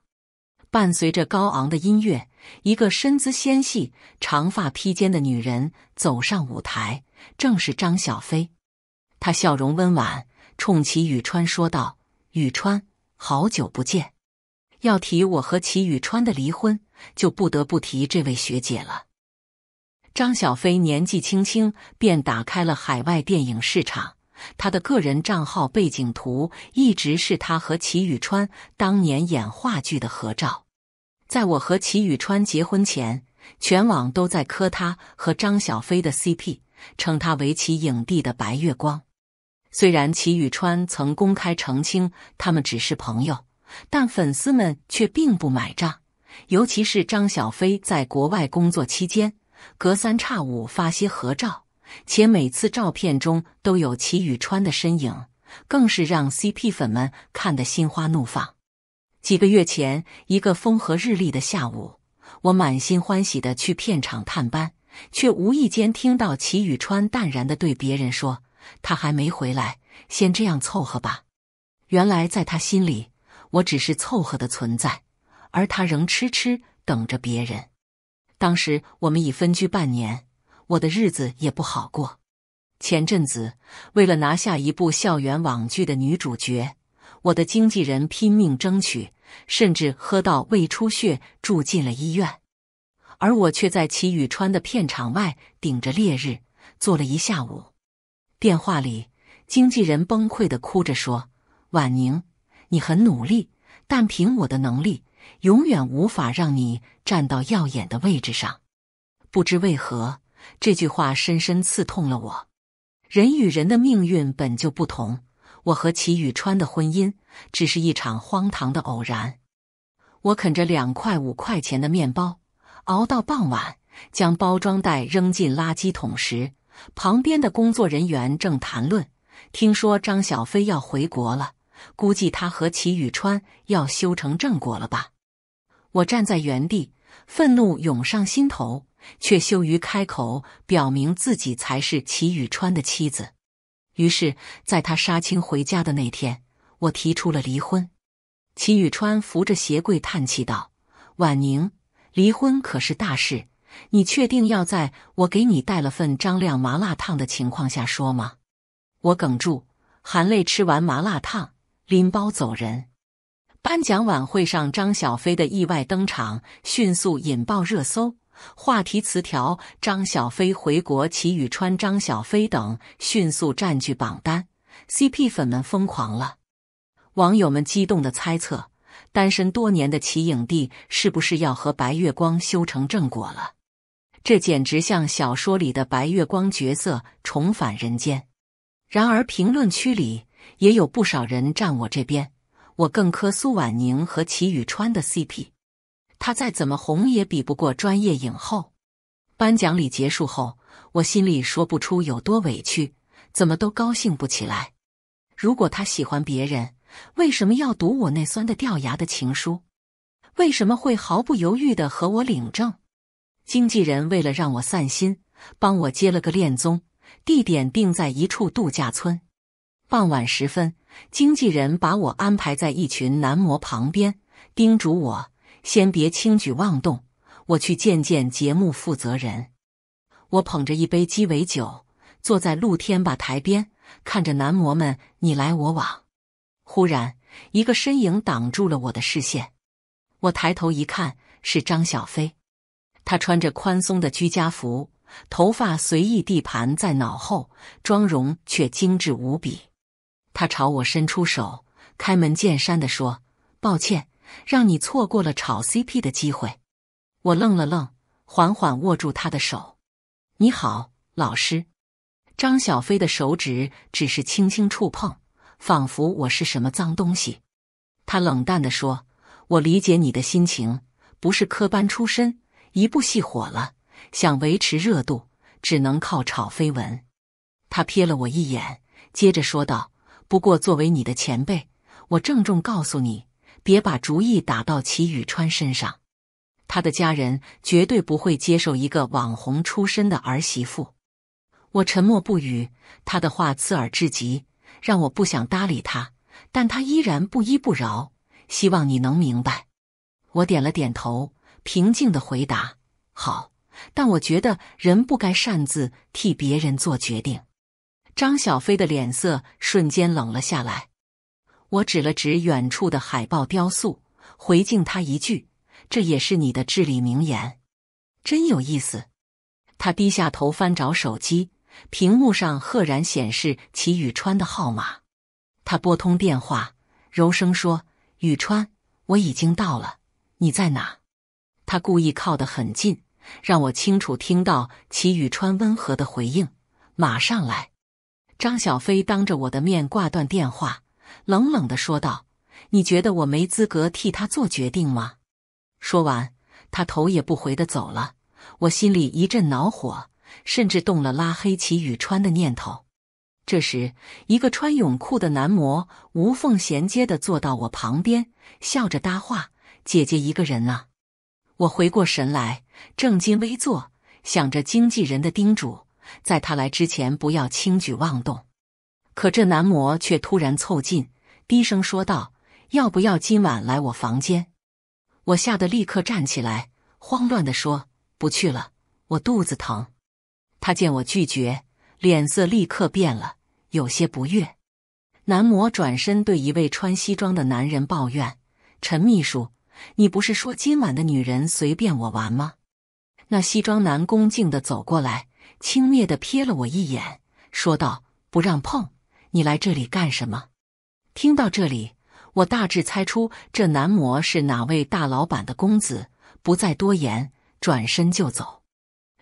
伴随着高昂的音乐，一个身姿纤细、长发披肩的女人走上舞台，正是张小飞。她笑容温婉，冲齐宇川说道：“宇川，好久不见。要提我和齐宇川的离婚，就不得不提这位学姐了。”张小飞年纪轻轻便打开了海外电影市场。他的个人账号背景图一直是他和齐宇川当年演话剧的合照。在我和齐宇川结婚前，全网都在磕他和张小飞的 CP，称他为“其影帝”的白月光。虽然齐宇川曾公开澄清他们只是朋友，但粉丝们却并不买账，尤其是张小飞在国外工作期间。隔三差五发些合照，且每次照片中都有齐宇川的身影，更是让 CP 粉们看得心花怒放。几个月前，一个风和日丽的下午，我满心欢喜地去片场探班，却无意间听到齐宇川淡然地对别人说：“他还没回来，先这样凑合吧。”原来，在他心里，我只是凑合的存在，而他仍痴痴等着别人。当时我们已分居半年，我的日子也不好过。前阵子为了拿下一部校园网剧的女主角，我的经纪人拼命争取，甚至喝到胃出血，住进了医院。而我却在齐宇川的片场外顶着烈日坐了一下午。电话里，经纪人崩溃的哭着说：“婉宁，你很努力，但凭我的能力。”永远无法让你站到耀眼的位置上。不知为何，这句话深深刺痛了我。人与人的命运本就不同，我和齐宇川的婚姻只是一场荒唐的偶然。我啃着两块五块钱的面包，熬到傍晚，将包装袋扔进垃圾桶时，旁边的工作人员正谈论：“听说张小飞要回国了，估计他和齐宇川要修成正果了吧。”我站在原地，愤怒涌上心头，却羞于开口表明自己才是齐宇川的妻子。于是，在他杀青回家的那天，我提出了离婚。齐宇川扶着鞋柜叹气道：“婉宁，离婚可是大事，你确定要在我给你带了份张亮麻辣烫的情况下说吗？”我哽住，含泪吃完麻辣烫，拎包走人。颁奖晚会上，张小飞的意外登场迅速引爆热搜话题词条“张小飞回国”，齐宇川、张小飞等迅速占据榜单。CP 粉们疯狂了，网友们激动的猜测：单身多年的齐影帝是不是要和白月光修成正果了？这简直像小说里的白月光角色重返人间。然而，评论区里也有不少人站我这边。我更磕苏婉宁和齐宇川的 CP，他再怎么红也比不过专业影后。颁奖礼结束后，我心里说不出有多委屈，怎么都高兴不起来。如果他喜欢别人，为什么要读我那酸的掉牙的情书？为什么会毫不犹豫的和我领证？经纪人为了让我散心，帮我接了个恋综，地点定在一处度假村。傍晚时分。经纪人把我安排在一群男模旁边，叮嘱我先别轻举妄动。我去见见节目负责人。我捧着一杯鸡尾酒，坐在露天吧台边，看着男模们你来我往。忽然，一个身影挡住了我的视线。我抬头一看，是张小飞。他穿着宽松的居家服，头发随意地盘在脑后，妆容却精致无比。他朝我伸出手，开门见山地说：“抱歉，让你错过了炒 CP 的机会。”我愣了愣，缓缓握住他的手。“你好，老师。”张小飞的手指只是轻轻触碰，仿佛我是什么脏东西。他冷淡地说：“我理解你的心情，不是科班出身，一部戏火了，想维持热度，只能靠炒绯闻。”他瞥了我一眼，接着说道。不过，作为你的前辈，我郑重告诉你，别把主意打到齐宇川身上。他的家人绝对不会接受一个网红出身的儿媳妇。我沉默不语，他的话刺耳至极，让我不想搭理他。但他依然不依不饶，希望你能明白。我点了点头，平静的回答：“好。”但我觉得人不该擅自替别人做决定。张小飞的脸色瞬间冷了下来。我指了指远处的海豹雕塑，回敬他一句：“这也是你的至理名言，真有意思。”他低下头翻找手机，屏幕上赫然显示齐宇川的号码。他拨通电话，柔声说：“宇川，我已经到了，你在哪？”他故意靠得很近，让我清楚听到齐宇川温和的回应：“马上来。”张小飞当着我的面挂断电话，冷冷的说道：“你觉得我没资格替他做决定吗？”说完，他头也不回的走了。我心里一阵恼火，甚至动了拉黑齐宇川的念头。这时，一个穿泳裤的男模无缝衔接的坐到我旁边，笑着搭话：“姐姐一个人啊？”我回过神来，正襟危坐，想着经纪人的叮嘱。在他来之前，不要轻举妄动。可这男模却突然凑近，低声说道：“要不要今晚来我房间？”我吓得立刻站起来，慌乱地说：“不去了，我肚子疼。”他见我拒绝，脸色立刻变了，有些不悦。男模转身对一位穿西装的男人抱怨：“陈秘书，你不是说今晚的女人随便我玩吗？”那西装男恭敬地走过来。轻蔑地瞥了我一眼，说道：“不让碰，你来这里干什么？”听到这里，我大致猜出这男模是哪位大老板的公子，不再多言，转身就走。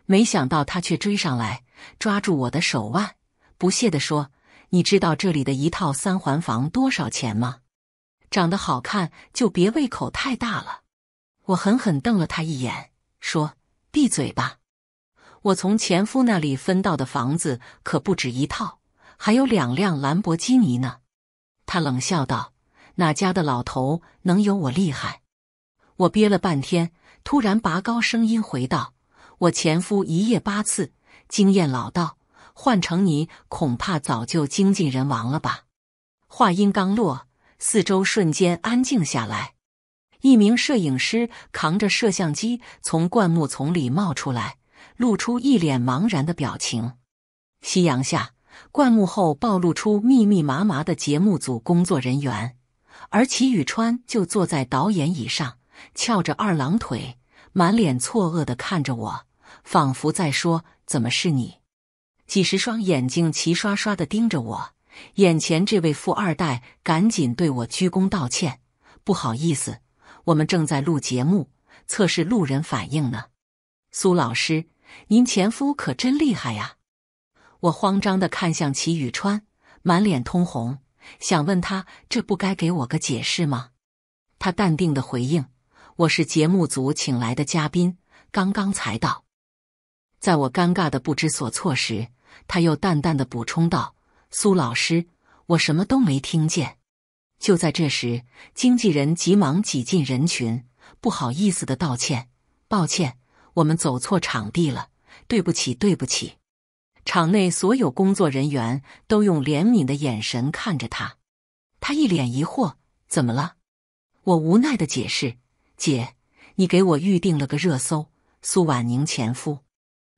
没想到他却追上来，抓住我的手腕，不屑地说：“你知道这里的一套三环房多少钱吗？长得好看就别胃口太大了。”我狠狠瞪了他一眼，说：“闭嘴吧。”我从前夫那里分到的房子可不止一套，还有两辆兰博基尼呢。他冷笑道：“哪家的老头能有我厉害？”我憋了半天，突然拔高声音回道：“我前夫一夜八次，经验老道，换成你，恐怕早就精尽人亡了吧。”话音刚落，四周瞬间安静下来。一名摄影师扛着摄像机从灌木丛里冒出来。露出一脸茫然的表情。夕阳下，灌木后暴露出密密麻麻的节目组工作人员，而齐宇川就坐在导演椅上，翘着二郎腿，满脸错愕的看着我，仿佛在说：“怎么是你？”几十双眼睛齐刷刷的盯着我，眼前这位富二代赶紧对我鞠躬道歉：“不好意思，我们正在录节目，测试路人反应呢，苏老师。”您前夫可真厉害呀！我慌张的看向齐宇川，满脸通红，想问他这不该给我个解释吗？他淡定的回应：“我是节目组请来的嘉宾，刚刚才到。”在我尴尬的不知所措时，他又淡淡的补充道：“苏老师，我什么都没听见。”就在这时，经纪人急忙挤进人群，不好意思的道歉：“抱歉。”我们走错场地了，对不起，对不起。场内所有工作人员都用怜悯的眼神看着他，他一脸疑惑：“怎么了？”我无奈的解释：“姐，你给我预定了个热搜，苏婉宁前夫。”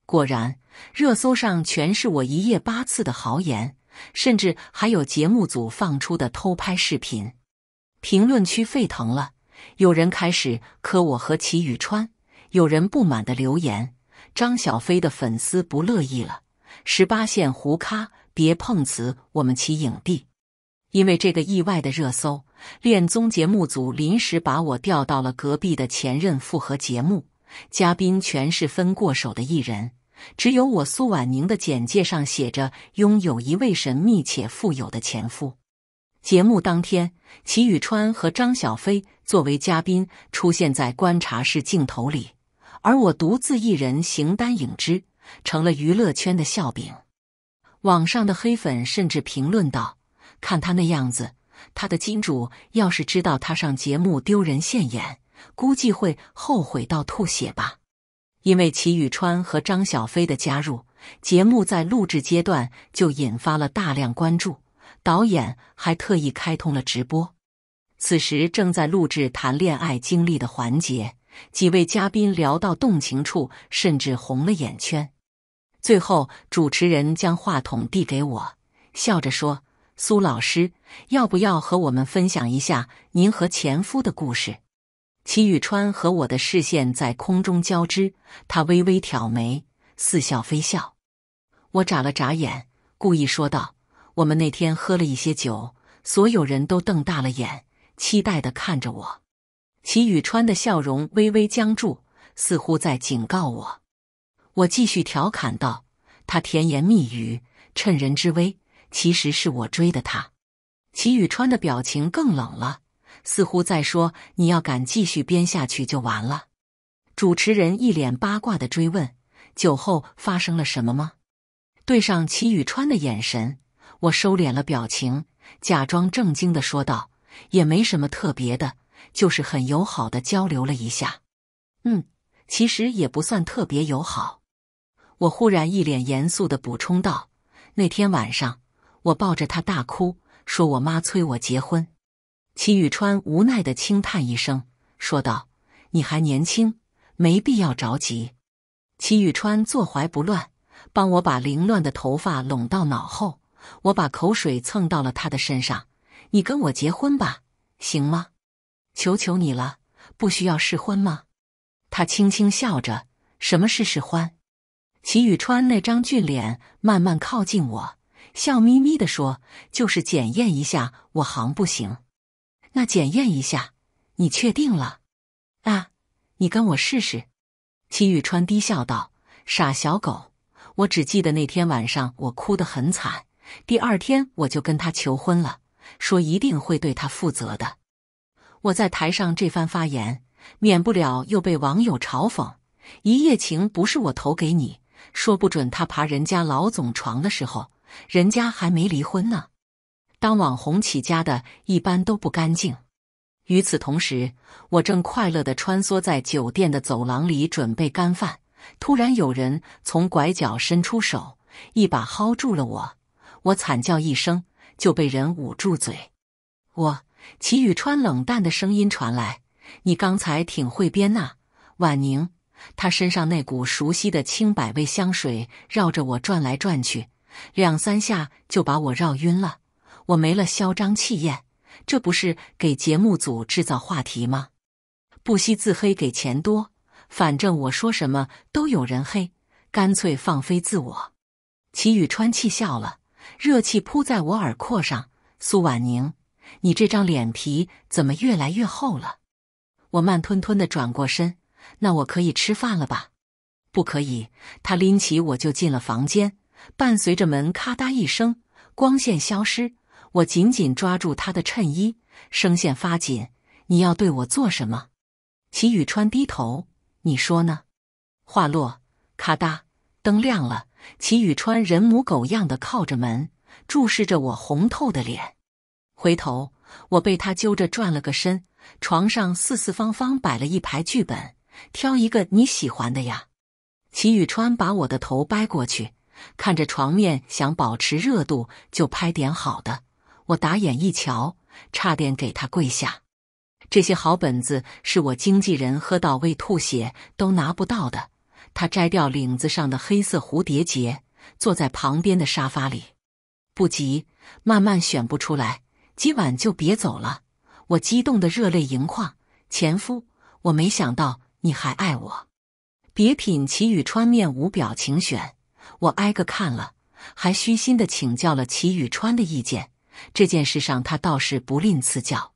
果然，热搜上全是我一夜八次的豪言，甚至还有节目组放出的偷拍视频。评论区沸腾了，有人开始磕我和齐宇川。有人不满的留言，张小飞的粉丝不乐意了。十八线胡咖别碰瓷我们齐影帝。因为这个意外的热搜，恋综节目组临时把我调到了隔壁的前任复合节目，嘉宾全是分过手的艺人，只有我苏婉宁的简介上写着拥有一位神秘且富有的前夫。节目当天，齐宇川和张小飞作为嘉宾出现在观察室镜头里。而我独自一人，形单影只，成了娱乐圈的笑柄。网上的黑粉甚至评论道：“看他那样子，他的金主要是知道他上节目丢人现眼，估计会后悔到吐血吧。”因为齐宇川和张小飞的加入，节目在录制阶段就引发了大量关注。导演还特意开通了直播，此时正在录制谈恋爱经历的环节。几位嘉宾聊到动情处，甚至红了眼圈。最后，主持人将话筒递给我，笑着说：“苏老师，要不要和我们分享一下您和前夫的故事？”齐宇川和我的视线在空中交织，他微微挑眉，似笑非笑。我眨了眨眼，故意说道：“我们那天喝了一些酒。”所有人都瞪大了眼，期待的看着我。齐宇川的笑容微微僵住，似乎在警告我。我继续调侃道：“他甜言蜜语，趁人之危，其实是我追的他。”齐宇川的表情更冷了，似乎在说：“你要敢继续编下去，就完了。”主持人一脸八卦的追问：“酒后发生了什么吗？”对上齐宇川的眼神，我收敛了表情，假装正经的说道：“也没什么特别的。”就是很友好的交流了一下，嗯，其实也不算特别友好。我忽然一脸严肃的补充道：“那天晚上，我抱着他大哭，说我妈催我结婚。”齐宇川无奈的轻叹一声，说道：“你还年轻，没必要着急。”齐宇川坐怀不乱，帮我把凌乱的头发拢到脑后。我把口水蹭到了他的身上。“你跟我结婚吧，行吗？”求求你了，不需要试婚吗？他轻轻笑着，什么试试婚？齐宇川那张俊脸慢慢靠近我，笑眯眯的说：“就是检验一下我行不行？那检验一下，你确定了啊？你跟我试试。”齐宇川低笑道：“傻小狗，我只记得那天晚上我哭得很惨，第二天我就跟他求婚了，说一定会对他负责的。”我在台上这番发言，免不了又被网友嘲讽。一夜情不是我投给你，说不准他爬人家老总床的时候，人家还没离婚呢。当网红起家的，一般都不干净。与此同时，我正快乐的穿梭在酒店的走廊里，准备干饭，突然有人从拐角伸出手，一把薅住了我，我惨叫一声，就被人捂住嘴。我。齐宇川冷淡的声音传来：“你刚才挺会编呐，婉宁。他身上那股熟悉的青百味香水绕着我转来转去，两三下就把我绕晕了。我没了嚣张气焰，这不是给节目组制造话题吗？不惜自黑，给钱多，反正我说什么都有人黑，干脆放飞自我。”齐宇川气笑了，热气扑在我耳廓上，苏婉宁。你这张脸皮怎么越来越厚了？我慢吞吞的转过身，那我可以吃饭了吧？不可以。他拎起我就进了房间，伴随着门咔嗒一声，光线消失。我紧紧抓住他的衬衣，声线发紧。你要对我做什么？齐宇川低头，你说呢？话落，咔嗒，灯亮了。齐宇川人模狗样的靠着门，注视着我红透的脸。回头，我被他揪着转了个身，床上四四方方摆了一排剧本，挑一个你喜欢的呀。齐宇川把我的头掰过去，看着床面，想保持热度就拍点好的。我打眼一瞧，差点给他跪下。这些好本子是我经纪人喝到胃吐血都拿不到的。他摘掉领子上的黑色蝴蝶结，坐在旁边的沙发里，不急，慢慢选不出来。今晚就别走了，我激动的热泪盈眶。前夫，我没想到你还爱我。别品齐宇川面无表情选我，挨个看了，还虚心的请教了齐宇川的意见。这件事上他倒是不吝赐教。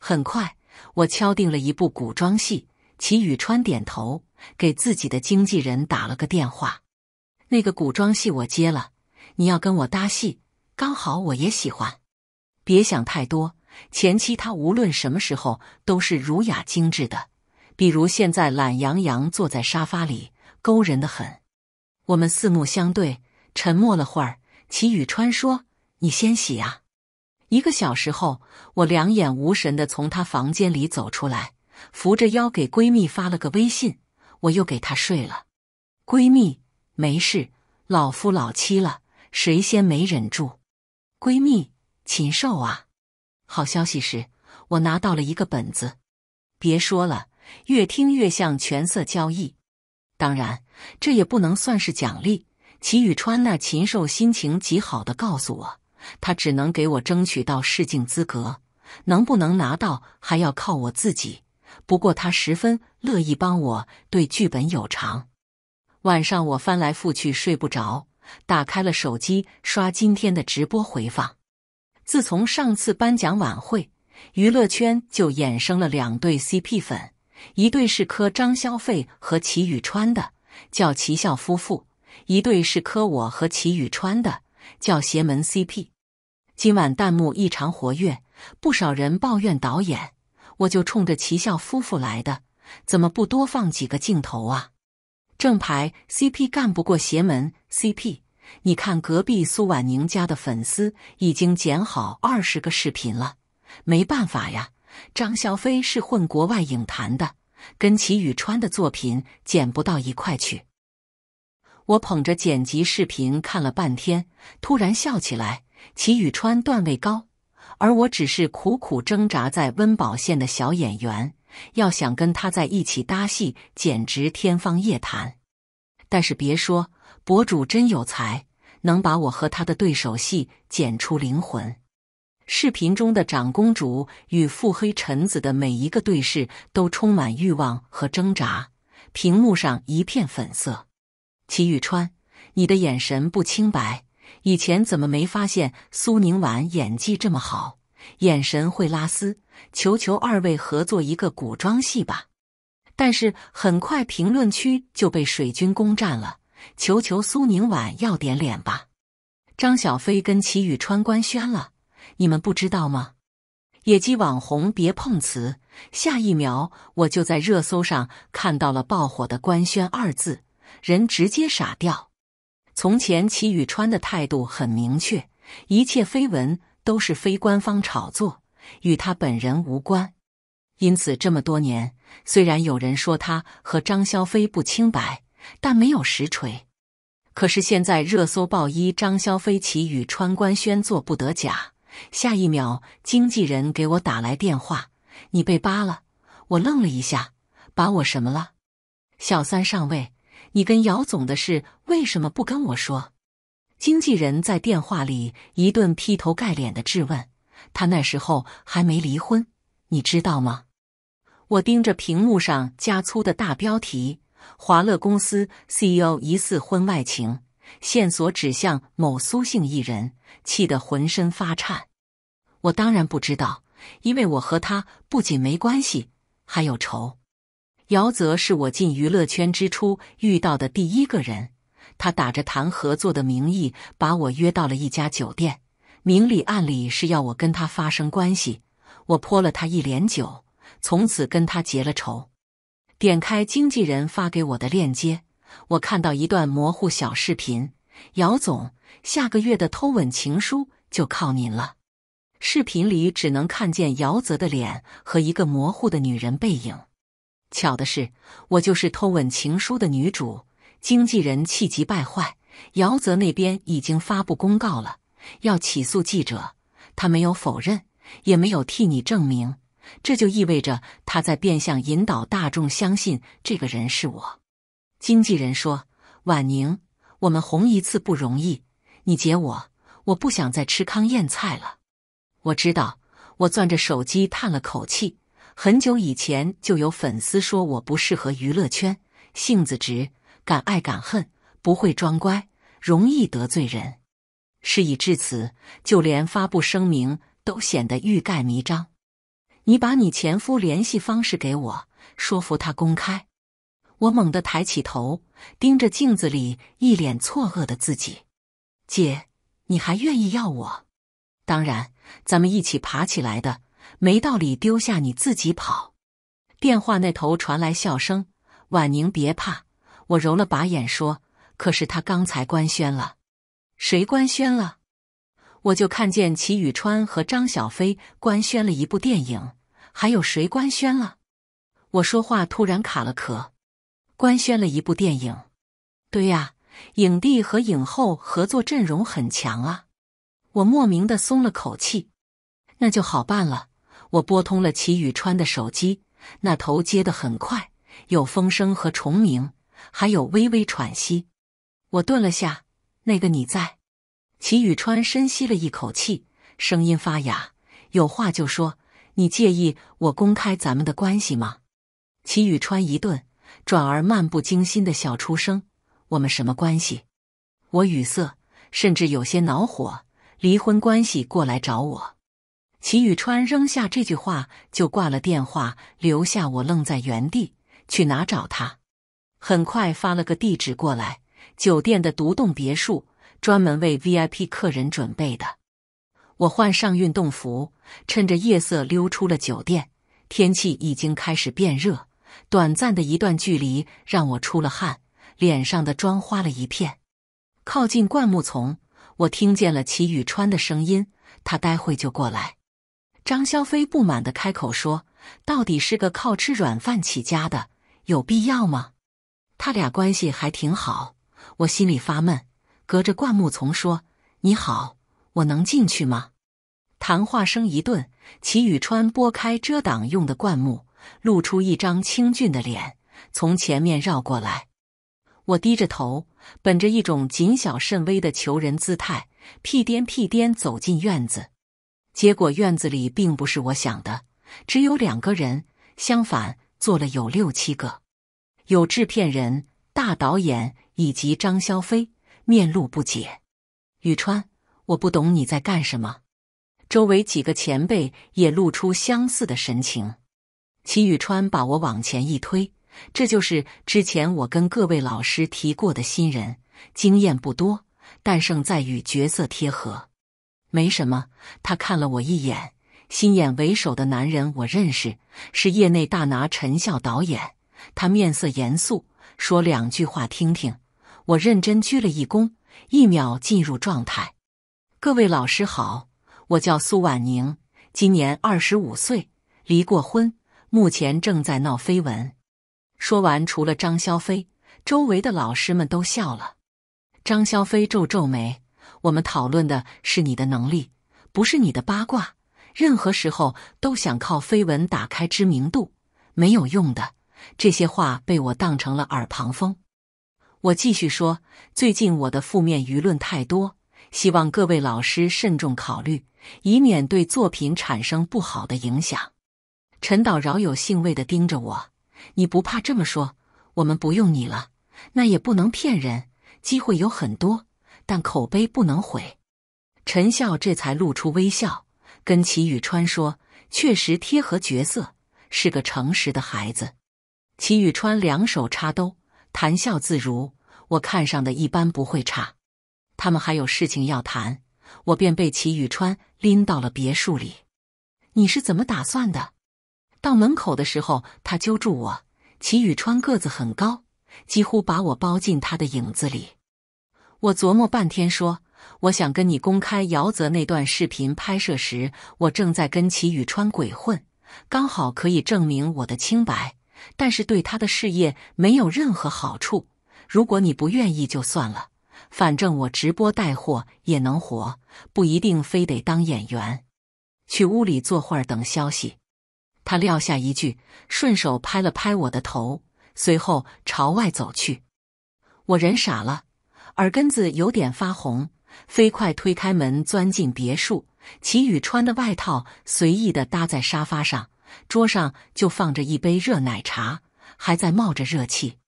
很快，我敲定了一部古装戏，齐宇川点头，给自己的经纪人打了个电话。那个古装戏我接了，你要跟我搭戏，刚好我也喜欢。别想太多，前妻她无论什么时候都是儒雅精致的，比如现在懒洋洋坐在沙发里，勾人的很。我们四目相对，沉默了会儿。齐宇川说：“你先洗啊。”一个小时后，我两眼无神的从她房间里走出来，扶着腰给闺蜜发了个微信：“我又给她睡了。”闺蜜：“没事，老夫老妻了，谁先没忍住？”闺蜜。禽兽啊！好消息是我拿到了一个本子，别说了，越听越像权色交易。当然，这也不能算是奖励。齐宇川那禽兽心情极好的告诉我，他只能给我争取到试镜资格，能不能拿到还要靠我自己。不过他十分乐意帮我，对剧本有偿。晚上我翻来覆去睡不着，打开了手机刷今天的直播回放。自从上次颁奖晚会，娱乐圈就衍生了两对 CP 粉，一对是磕张消费和齐宇川的，叫齐笑夫妇；一对是磕我和齐宇川的，叫邪门 CP。今晚弹幕异常活跃，不少人抱怨导演，我就冲着齐笑夫妇来的，怎么不多放几个镜头啊？正牌 CP 干不过邪门 CP。你看，隔壁苏婉宁家的粉丝已经剪好二十个视频了。没办法呀，张小飞是混国外影坛的，跟齐宇川的作品剪不到一块去。我捧着剪辑视频看了半天，突然笑起来。齐宇川段位高，而我只是苦苦挣扎在温饱线的小演员，要想跟他在一起搭戏，简直天方夜谭。但是别说。博主真有才，能把我和他的对手戏剪出灵魂。视频中的长公主与腹黑臣子的每一个对视都充满欲望和挣扎，屏幕上一片粉色。齐宇川，你的眼神不清白，以前怎么没发现苏宁婉演技这么好？眼神会拉丝，求求二位合作一个古装戏吧。但是很快评论区就被水军攻占了。求求苏宁晚要点脸吧！张小飞跟齐宇川官宣了，你们不知道吗？野鸡网红别碰瓷！下一秒我就在热搜上看到了“爆火”的官宣二字，人直接傻掉。从前齐宇川的态度很明确，一切绯闻都是非官方炒作，与他本人无关。因此这么多年，虽然有人说他和张小飞不清白。但没有实锤。可是现在热搜爆一，张霄飞起与川官宣做不得假。下一秒，经纪人给我打来电话：“你被扒了！”我愣了一下：“把我什么了？”小三上位？你跟姚总的事为什么不跟我说？”经纪人在电话里一顿劈头盖脸的质问。他那时候还没离婚，你知道吗？我盯着屏幕上加粗的大标题。华乐公司 CEO 疑似婚外情，线索指向某苏姓艺人，气得浑身发颤。我当然不知道，因为我和他不仅没关系，还有仇。姚泽是我进娱乐圈之初遇到的第一个人，他打着谈合作的名义把我约到了一家酒店，明里暗里是要我跟他发生关系。我泼了他一脸酒，从此跟他结了仇。点开经纪人发给我的链接，我看到一段模糊小视频。姚总，下个月的偷吻情书就靠您了。视频里只能看见姚泽的脸和一个模糊的女人背影。巧的是，我就是偷吻情书的女主。经纪人气急败坏，姚泽那边已经发布公告了，要起诉记者。他没有否认，也没有替你证明。这就意味着他在变相引导大众相信这个人是我。经纪人说：“婉宁，我们红一次不容易，你解我，我不想再吃糠咽菜了。”我知道，我攥着手机叹了口气。很久以前就有粉丝说我不适合娱乐圈，性子直，敢爱敢恨，不会装乖，容易得罪人。事已至此，就连发布声明都显得欲盖弥彰。你把你前夫联系方式给我说服他公开。我猛地抬起头，盯着镜子里一脸错愕的自己。姐，你还愿意要我？当然，咱们一起爬起来的，没道理丢下你自己跑。电话那头传来笑声。婉宁，别怕。我揉了把眼说：“可是他刚才官宣了，谁官宣了？”我就看见齐宇川和张小飞官宣了一部电影。还有谁官宣了？我说话突然卡了壳，官宣了一部电影。对呀，影帝和影后合作阵容很强啊。我莫名的松了口气，那就好办了。我拨通了齐宇川的手机，那头接的很快，有风声和虫鸣，还有微微喘息。我顿了下，那个你在？齐宇川深吸了一口气，声音发哑，有话就说。你介意我公开咱们的关系吗？齐宇川一顿，转而漫不经心的笑出声。我们什么关系？我语塞，甚至有些恼火。离婚关系，过来找我。齐宇川扔下这句话就挂了电话，留下我愣在原地。去哪找他？很快发了个地址过来，酒店的独栋别墅，专门为 VIP 客人准备的。我换上运动服，趁着夜色溜出了酒店。天气已经开始变热，短暂的一段距离让我出了汗，脸上的妆花了一片。靠近灌木丛，我听见了齐宇川的声音，他待会就过来。张潇飞不满的开口说：“到底是个靠吃软饭起家的，有必要吗？”他俩关系还挺好，我心里发闷，隔着灌木丛说：“你好。”我能进去吗？谈话声一顿，齐宇川拨开遮挡用的灌木，露出一张清俊的脸，从前面绕过来。我低着头，本着一种谨小慎微的求人姿态，屁颠屁颠走进院子。结果院子里并不是我想的，只有两个人。相反，坐了有六七个，有制片人、大导演以及张潇飞，面露不解。宇川。我不懂你在干什么，周围几个前辈也露出相似的神情。齐宇川把我往前一推，这就是之前我跟各位老师提过的新人，经验不多，但胜在与角色贴合。没什么，他看了我一眼，新眼为首的男人我认识，是业内大拿陈笑导演。他面色严肃，说两句话听听。我认真鞠了一躬，一秒进入状态。各位老师好，我叫苏婉宁，今年二十五岁，离过婚，目前正在闹绯闻。说完，除了张潇飞，周围的老师们都笑了。张潇飞皱皱眉：“我们讨论的是你的能力，不是你的八卦。任何时候都想靠绯闻打开知名度，没有用的。”这些话被我当成了耳旁风。我继续说：“最近我的负面舆论太多。”希望各位老师慎重考虑，以免对作品产生不好的影响。陈导饶有兴味地盯着我：“你不怕这么说？我们不用你了，那也不能骗人。机会有很多，但口碑不能毁。”陈笑这才露出微笑，跟齐宇川说：“确实贴合角色，是个诚实的孩子。”齐宇川两手插兜，谈笑自如：“我看上的一般不会差。”他们还有事情要谈，我便被齐宇川拎到了别墅里。你是怎么打算的？到门口的时候，他揪住我。齐宇川个子很高，几乎把我包进他的影子里。我琢磨半天，说：“我想跟你公开姚泽那段视频拍摄时，我正在跟齐宇川鬼混，刚好可以证明我的清白，但是对他的事业没有任何好处。如果你不愿意，就算了。”反正我直播带货也能火，不一定非得当演员。去屋里坐会儿，等消息。他撂下一句，顺手拍了拍我的头，随后朝外走去。我人傻了，耳根子有点发红，飞快推开门，钻进别墅。齐宇穿的外套随意的搭在沙发上，桌上就放着一杯热奶茶，还在冒着热气。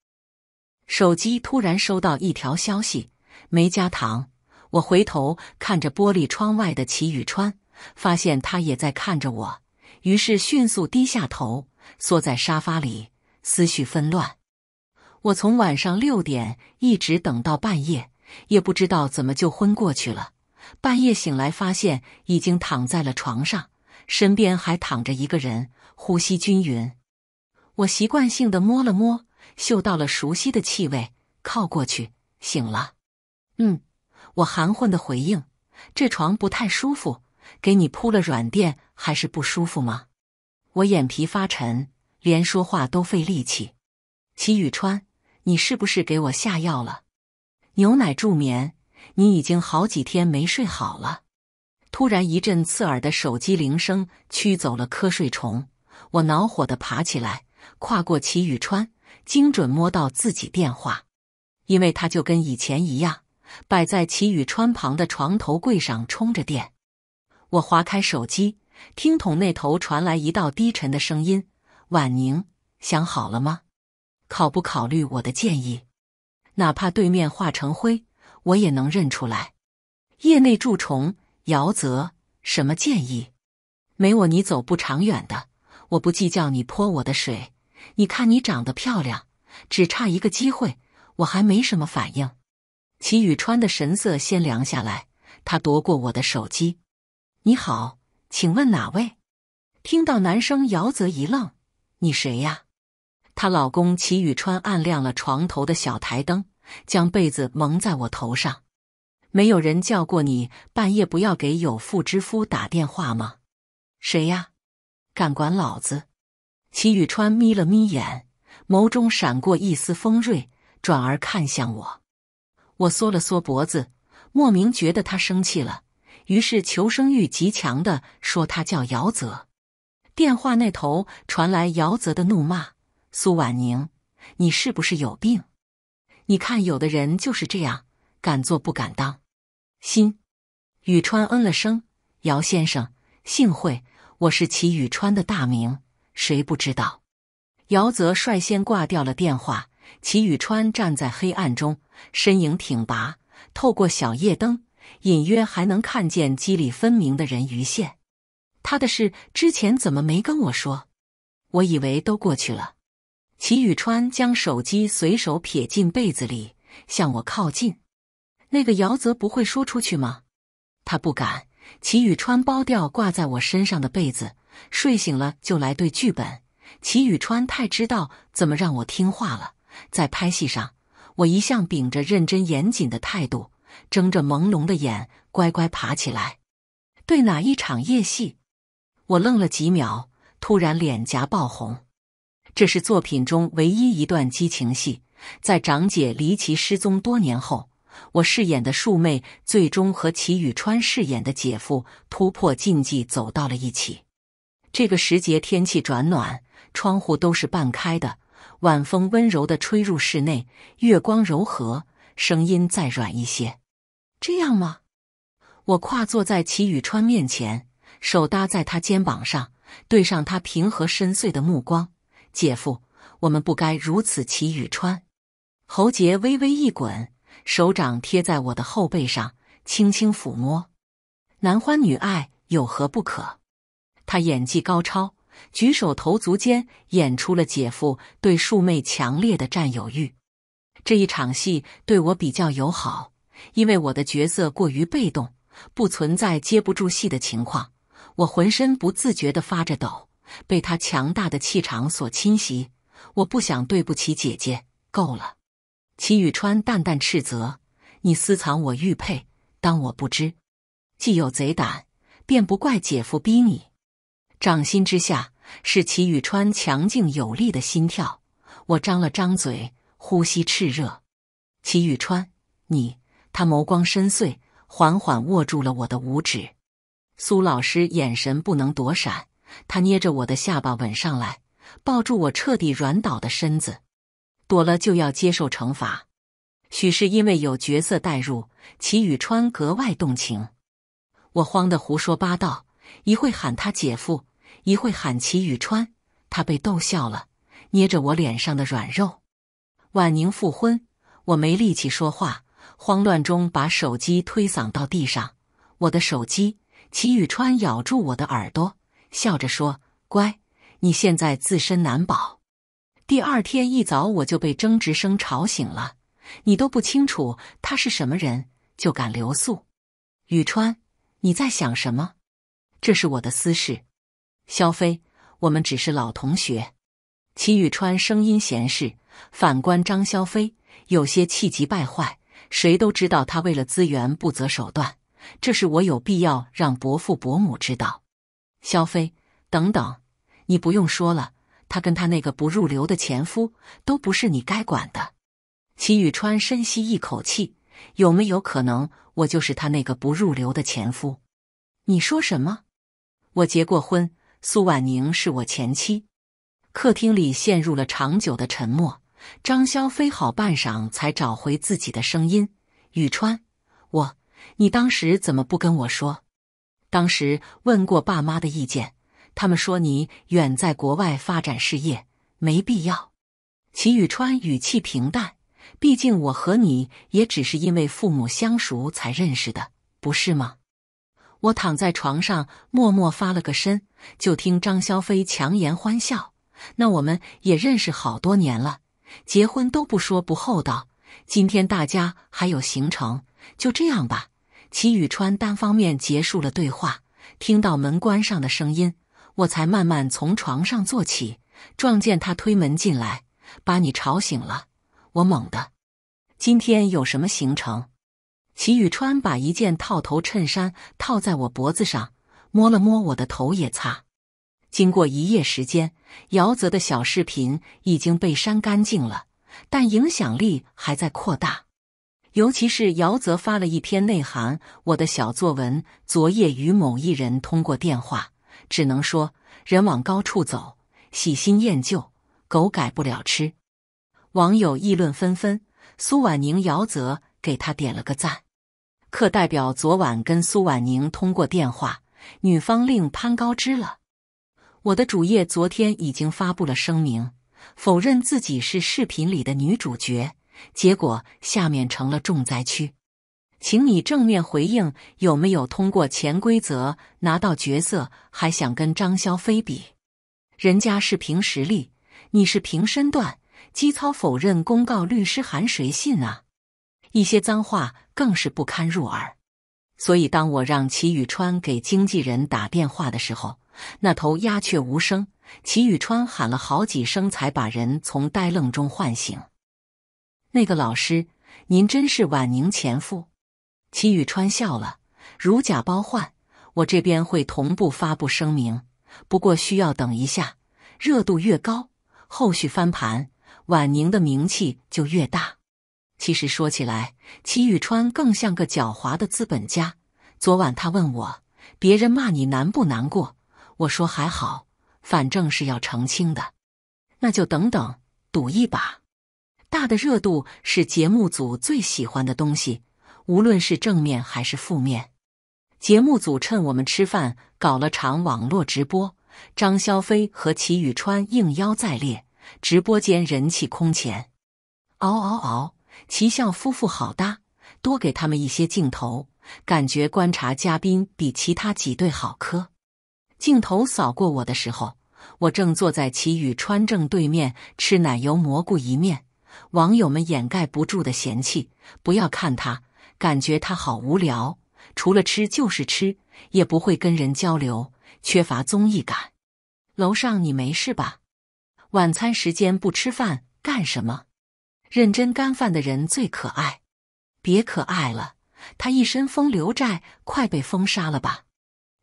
手机突然收到一条消息。没加糖。我回头看着玻璃窗外的齐宇川，发现他也在看着我，于是迅速低下头，缩在沙发里，思绪纷乱。我从晚上六点一直等到半夜，也不知道怎么就昏过去了。半夜醒来，发现已经躺在了床上，身边还躺着一个人，呼吸均匀。我习惯性的摸了摸，嗅到了熟悉的气味，靠过去，醒了。嗯，我含混的回应：“这床不太舒服，给你铺了软垫，还是不舒服吗？”我眼皮发沉，连说话都费力气。齐宇川，你是不是给我下药了？牛奶助眠，你已经好几天没睡好了。突然一阵刺耳的手机铃声驱走了瞌睡虫，我恼火的爬起来，跨过齐宇川，精准摸到自己电话，因为他就跟以前一样。摆在祁宇川旁的床头柜上，充着电。我划开手机，听筒那头传来一道低沉的声音：“婉宁，想好了吗？考不考虑我的建议？哪怕对面化成灰，我也能认出来。业内蛀虫姚泽，什么建议？没我你走不长远的。我不计较你泼我的水，你看你长得漂亮，只差一个机会。我还没什么反应。”齐宇川的神色先凉下来，他夺过我的手机：“你好，请问哪位？”听到男声，姚泽一愣：“你谁呀？”她老公齐宇川按亮了床头的小台灯，将被子蒙在我头上：“没有人叫过你半夜不要给有妇之夫打电话吗？谁呀？敢管老子？”齐宇川眯了眯眼，眸中闪过一丝锋锐，转而看向我。我缩了缩脖子，莫名觉得他生气了，于是求生欲极强的说：“他叫姚泽。”电话那头传来姚泽的怒骂：“苏婉宁，你是不是有病？你看有的人就是这样，敢做不敢当。”心，宇川嗯了声：“姚先生，幸会，我是齐宇川的大名，谁不知道？”姚泽率先挂掉了电话。齐宇川站在黑暗中，身影挺拔。透过小夜灯，隐约还能看见肌理分明的人鱼线。他的事之前怎么没跟我说？我以为都过去了。齐宇川将手机随手撇进被子里，向我靠近。那个姚泽不会说出去吗？他不敢。齐宇川剥掉挂在我身上的被子，睡醒了就来对剧本。齐宇川太知道怎么让我听话了。在拍戏上，我一向秉着认真严谨的态度，睁着朦胧的眼，乖乖爬起来。对哪一场夜戏？我愣了几秒，突然脸颊爆红。这是作品中唯一一段激情戏。在长姐离奇失踪多年后，我饰演的庶妹最终和齐宇川饰演的姐夫突破禁忌走到了一起。这个时节天气转暖，窗户都是半开的。晚风温柔的吹入室内，月光柔和，声音再软一些，这样吗？我跨坐在齐宇川面前，手搭在他肩膀上，对上他平和深邃的目光。姐夫，我们不该如此。齐宇川喉结微微一滚，手掌贴在我的后背上，轻轻抚摸。男欢女爱有何不可？他演技高超。举手投足间演出了姐夫对庶妹强烈的占有欲。这一场戏对我比较友好，因为我的角色过于被动，不存在接不住戏的情况。我浑身不自觉地发着抖，被他强大的气场所侵袭。我不想对不起姐姐。够了，齐宇川淡淡斥责：“你私藏我玉佩，当我不知？既有贼胆，便不怪姐夫逼你。”掌心之下是齐宇川强劲有力的心跳，我张了张嘴，呼吸炽热。齐宇川，你……他眸光深邃，缓缓握住了我的五指。苏老师眼神不能躲闪，他捏着我的下巴吻上来，抱住我彻底软倒的身子。躲了就要接受惩罚。许是因为有角色代入，齐宇川格外动情。我慌得胡说八道，一会喊他姐夫。一会喊齐宇川，他被逗笑了，捏着我脸上的软肉。婉宁复婚，我没力气说话，慌乱中把手机推搡到地上。我的手机，齐宇川咬住我的耳朵，笑着说：“乖，你现在自身难保。”第二天一早，我就被争执声吵醒了。你都不清楚他是什么人，就敢留宿？宇川，你在想什么？这是我的私事。肖飞，我们只是老同学。齐宇川声音闲适，反观张肖飞有些气急败坏。谁都知道他为了资源不择手段，这是我有必要让伯父伯母知道。肖飞，等等，你不用说了。他跟他那个不入流的前夫都不是你该管的。齐宇川深吸一口气，有没有可能我就是他那个不入流的前夫？你说什么？我结过婚。苏婉宁是我前妻，客厅里陷入了长久的沉默。张霄飞好半晌才找回自己的声音：“宇川，我，你当时怎么不跟我说？当时问过爸妈的意见，他们说你远在国外发展事业，没必要。”齐宇川语气平淡：“毕竟我和你也只是因为父母相熟才认识的，不是吗？”我躺在床上，默默翻了个身，就听张霄飞强颜欢笑。那我们也认识好多年了，结婚都不说不厚道。今天大家还有行程，就这样吧。齐宇川单方面结束了对话，听到门关上的声音，我才慢慢从床上坐起，撞见他推门进来，把你吵醒了。我猛的，今天有什么行程？齐宇川把一件套头衬衫套在我脖子上，摸了摸我的头，也擦。经过一夜时间，姚泽的小视频已经被删干净了，但影响力还在扩大。尤其是姚泽发了一篇内涵我的小作文，昨夜与某一人通过电话，只能说人往高处走，喜新厌旧，狗改不了吃。网友议论纷纷，苏婉宁、姚泽给他点了个赞。课代表昨晚跟苏婉宁通过电话，女方令潘高知了。我的主页昨天已经发布了声明，否认自己是视频里的女主角，结果下面成了重灾区。请你正面回应，有没有通过潜规则拿到角色？还想跟张潇飞比？人家是凭实力，你是凭身段？基操否认公告，律师函谁信啊？一些脏话更是不堪入耳，所以当我让齐宇川给经纪人打电话的时候，那头鸦雀无声。齐宇川喊了好几声，才把人从呆愣中唤醒。那个老师，您真是婉宁前夫？齐宇川笑了，如假包换。我这边会同步发布声明，不过需要等一下。热度越高，后续翻盘，婉宁的名气就越大。其实说起来，齐宇川更像个狡猾的资本家。昨晚他问我，别人骂你难不难过？我说还好，反正是要澄清的，那就等等，赌一把。大的热度是节目组最喜欢的东西，无论是正面还是负面。节目组趁我们吃饭搞了场网络直播，张潇飞和齐宇川应邀在列，直播间人气空前，嗷嗷嗷！齐孝夫妇好搭，多给他们一些镜头。感觉观察嘉宾比其他几对好磕。镜头扫过我的时候，我正坐在齐宇川正对面吃奶油蘑菇一面。网友们掩盖不住的嫌弃：不要看他，感觉他好无聊，除了吃就是吃，也不会跟人交流，缺乏综艺感。楼上你没事吧？晚餐时间不吃饭干什么？认真干饭的人最可爱，别可爱了，他一身风流债，快被封杀了吧？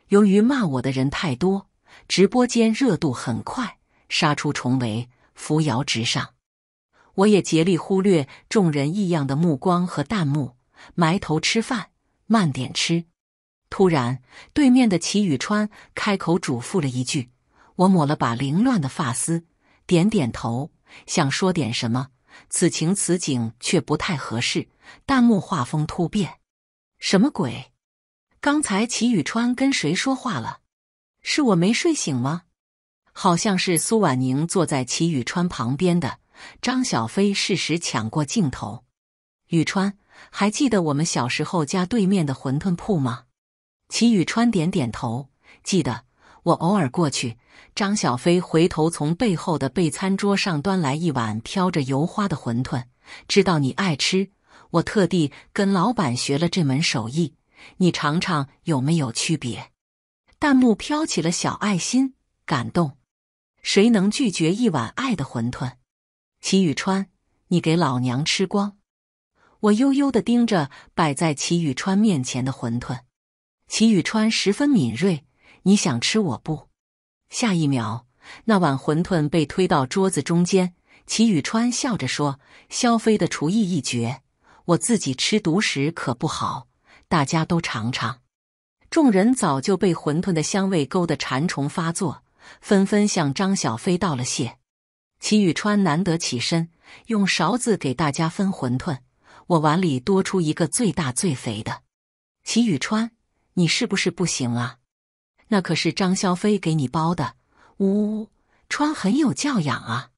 由于骂我的人太多，直播间热度很快杀出重围，扶摇直上。我也竭力忽略众人异样的目光和弹幕，埋头吃饭，慢点吃。突然，对面的齐宇川开口嘱咐了一句，我抹了把凌乱的发丝，点点头，想说点什么。此情此景却不太合适，弹幕画风突变，什么鬼？刚才齐宇川跟谁说话了？是我没睡醒吗？好像是苏婉宁坐在齐宇川旁边的张小飞适时抢过镜头，宇川，还记得我们小时候家对面的馄饨铺吗？齐宇川点点头，记得。我偶尔过去，张小飞回头从背后的备餐桌上端来一碗飘着油花的馄饨，知道你爱吃，我特地跟老板学了这门手艺，你尝尝有没有区别。弹幕飘起了小爱心，感动，谁能拒绝一碗爱的馄饨？齐宇川，你给老娘吃光。我悠悠的盯着摆在齐宇川面前的馄饨，齐宇川十分敏锐。你想吃我不？下一秒，那碗馄饨被推到桌子中间。齐宇川笑着说：“肖飞的厨艺一绝，我自己吃独食可不好，大家都尝尝。”众人早就被馄饨的香味勾得馋虫发作，纷纷向张小飞道了谢。齐宇川难得起身，用勺子给大家分馄饨。我碗里多出一个最大最肥的。齐宇川，你是不是不行啊？那可是张萧飞给你包的，呜，呜，穿很有教养啊。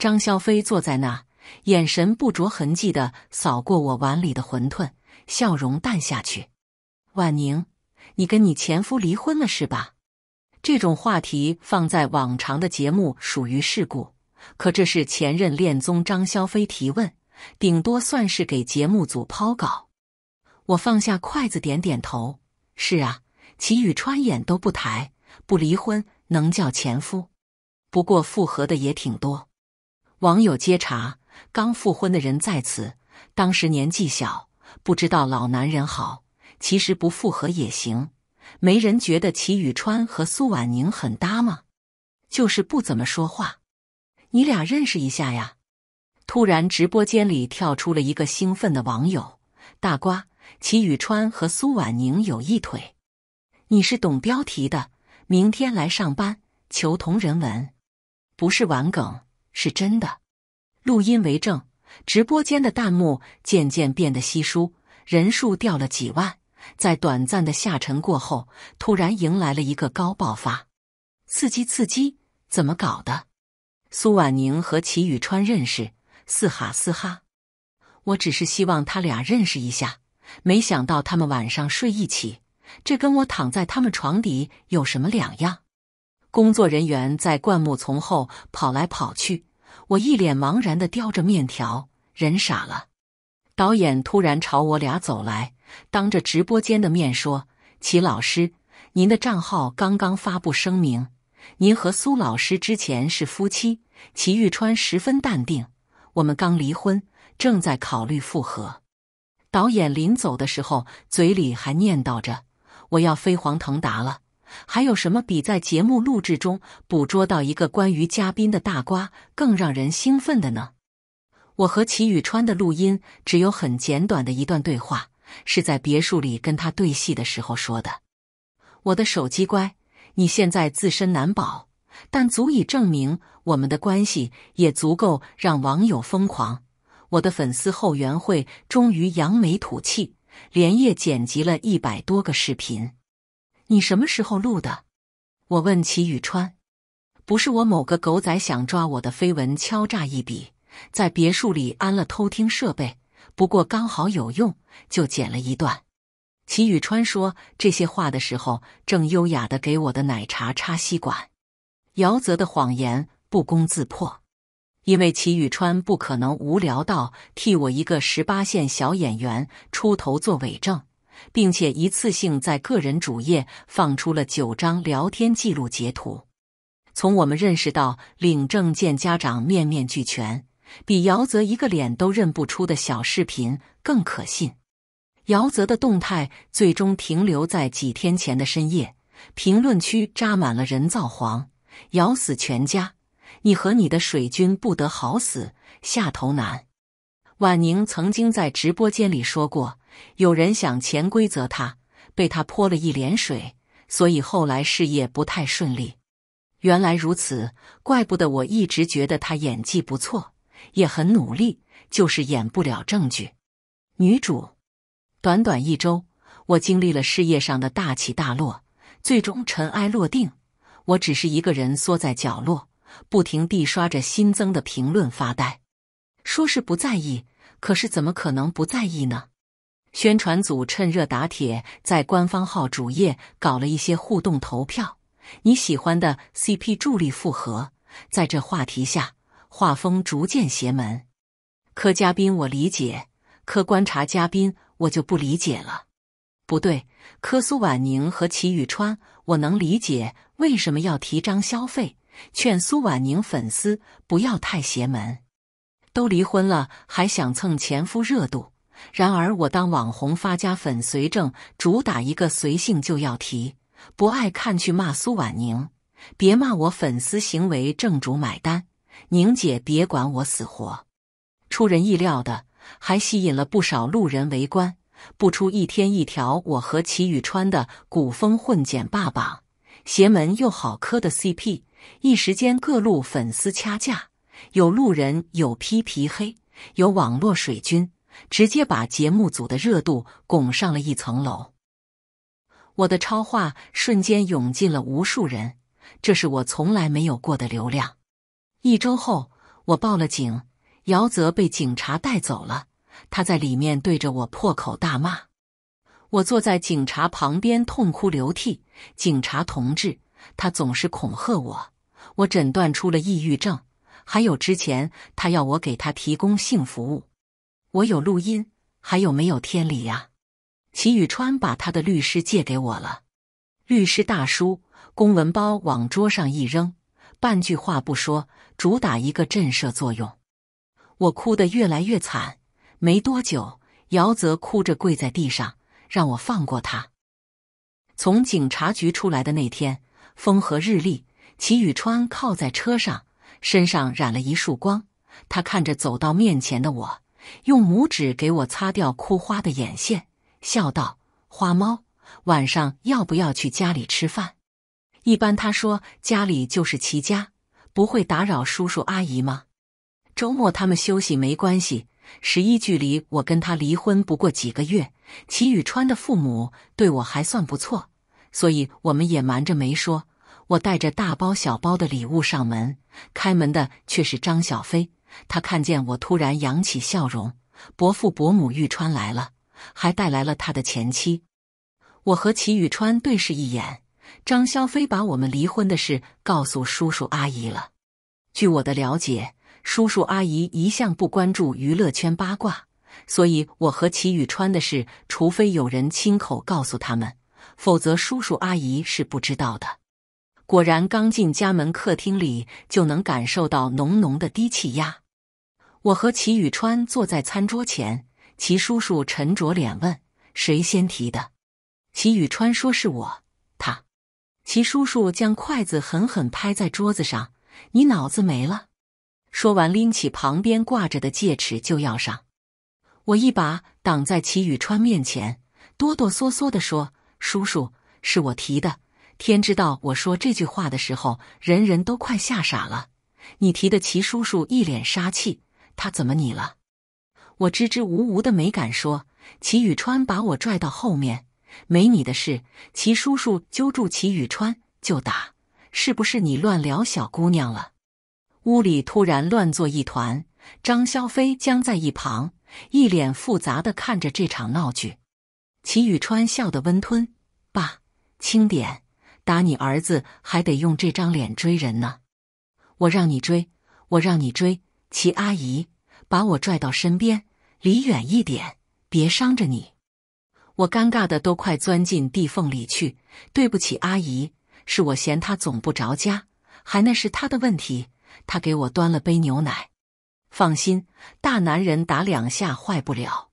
张萧飞坐在那，眼神不着痕迹的扫过我碗里的馄饨，笑容淡下去。婉宁，你跟你前夫离婚了是吧？这种话题放在往常的节目属于事故，可这是前任恋综张萧飞提问，顶多算是给节目组抛稿。我放下筷子，点点头，是啊。齐宇川眼都不抬，不离婚能叫前夫？不过复合的也挺多。网友接茬：刚复婚的人在此，当时年纪小，不知道老男人好。其实不复合也行。没人觉得齐宇川和苏婉宁很搭吗？就是不怎么说话。你俩认识一下呀？突然，直播间里跳出了一个兴奋的网友：大瓜！齐宇川和苏婉宁有一腿。你是懂标题的，明天来上班。求同人文，不是玩梗，是真的。录音为证。直播间的弹幕渐渐变得稀疏，人数掉了几万。在短暂的下沉过后，突然迎来了一个高爆发。刺激，刺激，怎么搞的？苏婉宁和齐宇川认识。四哈四哈，我只是希望他俩认识一下，没想到他们晚上睡一起。这跟我躺在他们床底有什么两样？工作人员在灌木丛后跑来跑去，我一脸茫然的叼着面条，人傻了。导演突然朝我俩走来，当着直播间的面说：“齐老师，您的账号刚刚发布声明，您和苏老师之前是夫妻。”齐玉川十分淡定：“我们刚离婚，正在考虑复合。”导演临走的时候，嘴里还念叨着。我要飞黄腾达了，还有什么比在节目录制中捕捉到一个关于嘉宾的大瓜更让人兴奋的呢？我和齐宇川的录音只有很简短的一段对话，是在别墅里跟他对戏的时候说的。我的手机乖，你现在自身难保，但足以证明我们的关系也足够让网友疯狂。我的粉丝后援会终于扬眉吐气。连夜剪辑了一百多个视频，你什么时候录的？我问齐宇川。不是我某个狗仔想抓我的绯闻敲诈一笔，在别墅里安了偷听设备，不过刚好有用，就剪了一段。齐宇川说这些话的时候，正优雅的给我的奶茶插吸管。姚泽的谎言不攻自破。因为齐宇川不可能无聊到替我一个十八线小演员出头做伪证，并且一次性在个人主页放出了九张聊天记录截图。从我们认识到领证见家长面面俱全，比姚泽一个脸都认不出的小视频更可信。姚泽的动态最终停留在几天前的深夜，评论区扎满了人造黄，咬死全家。你和你的水军不得好死，下头难。婉宁曾经在直播间里说过，有人想潜规则她，被他泼了一脸水，所以后来事业不太顺利。原来如此，怪不得我一直觉得她演技不错，也很努力，就是演不了正剧。女主，短短一周，我经历了事业上的大起大落，最终尘埃落定。我只是一个人缩在角落。不停地刷着新增的评论发呆，说是不在意，可是怎么可能不在意呢？宣传组趁热打铁，在官方号主页搞了一些互动投票，你喜欢的 CP 助力复合，在这话题下画风逐渐邪门。科嘉宾我理解，科观察嘉宾我就不理解了。不对，科苏婉宁和齐宇川，我能理解为什么要提张消费。劝苏婉宁粉丝不要太邪门，都离婚了还想蹭前夫热度。然而我当网红发家粉随正，主打一个随性就要提，不爱看去骂苏婉宁，别骂我粉丝行为正主买单。宁姐别管我死活。出人意料的，还吸引了不少路人围观。不出一天一条，我和齐宇川的古风混剪霸榜，邪门又好磕的 CP。一时间，各路粉丝掐架，有路人，有批皮黑，有网络水军，直接把节目组的热度拱上了一层楼。我的超话瞬间涌进了无数人，这是我从来没有过的流量。一周后，我报了警，姚泽被警察带走了。他在里面对着我破口大骂，我坐在警察旁边痛哭流涕。警察同志，他总是恐吓我。我诊断出了抑郁症，还有之前他要我给他提供性服务，我有录音，还有没有天理呀？齐宇川把他的律师借给我了，律师大叔公文包往桌上一扔，半句话不说，主打一个震慑作用。我哭得越来越惨，没多久，姚泽哭着跪在地上，让我放过他。从警察局出来的那天，风和日丽。齐宇川靠在车上，身上染了一束光。他看着走到面前的我，用拇指给我擦掉哭花的眼线，笑道：“花猫，晚上要不要去家里吃饭？”一般他说家里就是齐家，不会打扰叔叔阿姨吗？周末他们休息没关系。十一距离我跟他离婚不过几个月，齐宇川的父母对我还算不错，所以我们也瞒着没说。我带着大包小包的礼物上门，开门的却是张小飞。他看见我，突然扬起笑容：“伯父伯母，玉川来了，还带来了他的前妻。”我和齐宇川对视一眼，张小飞把我们离婚的事告诉叔叔阿姨了。据我的了解，叔叔阿姨一向不关注娱乐圈八卦，所以我和齐宇川的事，除非有人亲口告诉他们，否则叔叔阿姨是不知道的。果然，刚进家门，客厅里就能感受到浓浓的低气压。我和齐宇川坐在餐桌前，齐叔叔沉着脸问：“谁先提的？”齐宇川说：“是我。”他齐叔叔将筷子狠狠拍在桌子上：“你脑子没了！”说完，拎起旁边挂着的戒尺就要上。我一把挡在齐宇川面前，哆哆嗦嗦的说：“叔叔，是我提的。”天知道，我说这句话的时候，人人都快吓傻了。你提的齐叔叔一脸杀气，他怎么你了？我支支吾吾的没敢说。齐宇川把我拽到后面，没你的事。齐叔叔揪住齐宇川就打，是不是你乱撩小姑娘了？屋里突然乱作一团，张潇飞僵在一旁，一脸复杂的看着这场闹剧。齐宇川笑得温吞，爸，轻点。打你儿子还得用这张脸追人呢，我让你追，我让你追。齐阿姨，把我拽到身边，离远一点，别伤着你。我尴尬的都快钻进地缝里去，对不起，阿姨，是我嫌他总不着家，还那是他的问题。他给我端了杯牛奶，放心，大男人打两下坏不了。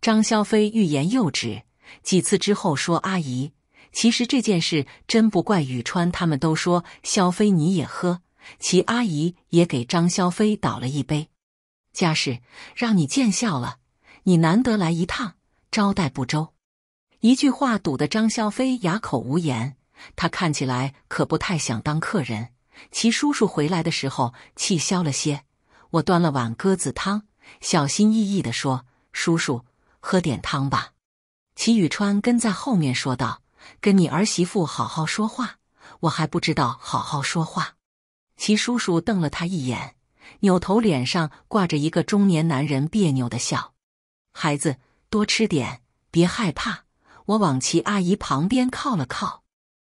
张潇飞欲言又止，几次之后说：“阿姨。”其实这件事真不怪宇川，他们都说肖飞你也喝，齐阿姨也给张肖飞倒了一杯。家事让你见笑了，你难得来一趟，招待不周。一句话堵得张肖飞哑口无言，他看起来可不太想当客人。齐叔叔回来的时候气消了些，我端了碗鸽子汤，小心翼翼地说：“叔叔喝点汤吧。”齐宇川跟在后面说道。跟你儿媳妇好好说话，我还不知道好好说话。齐叔叔瞪了他一眼，扭头，脸上挂着一个中年男人别扭的笑。孩子，多吃点，别害怕。我往齐阿姨旁边靠了靠。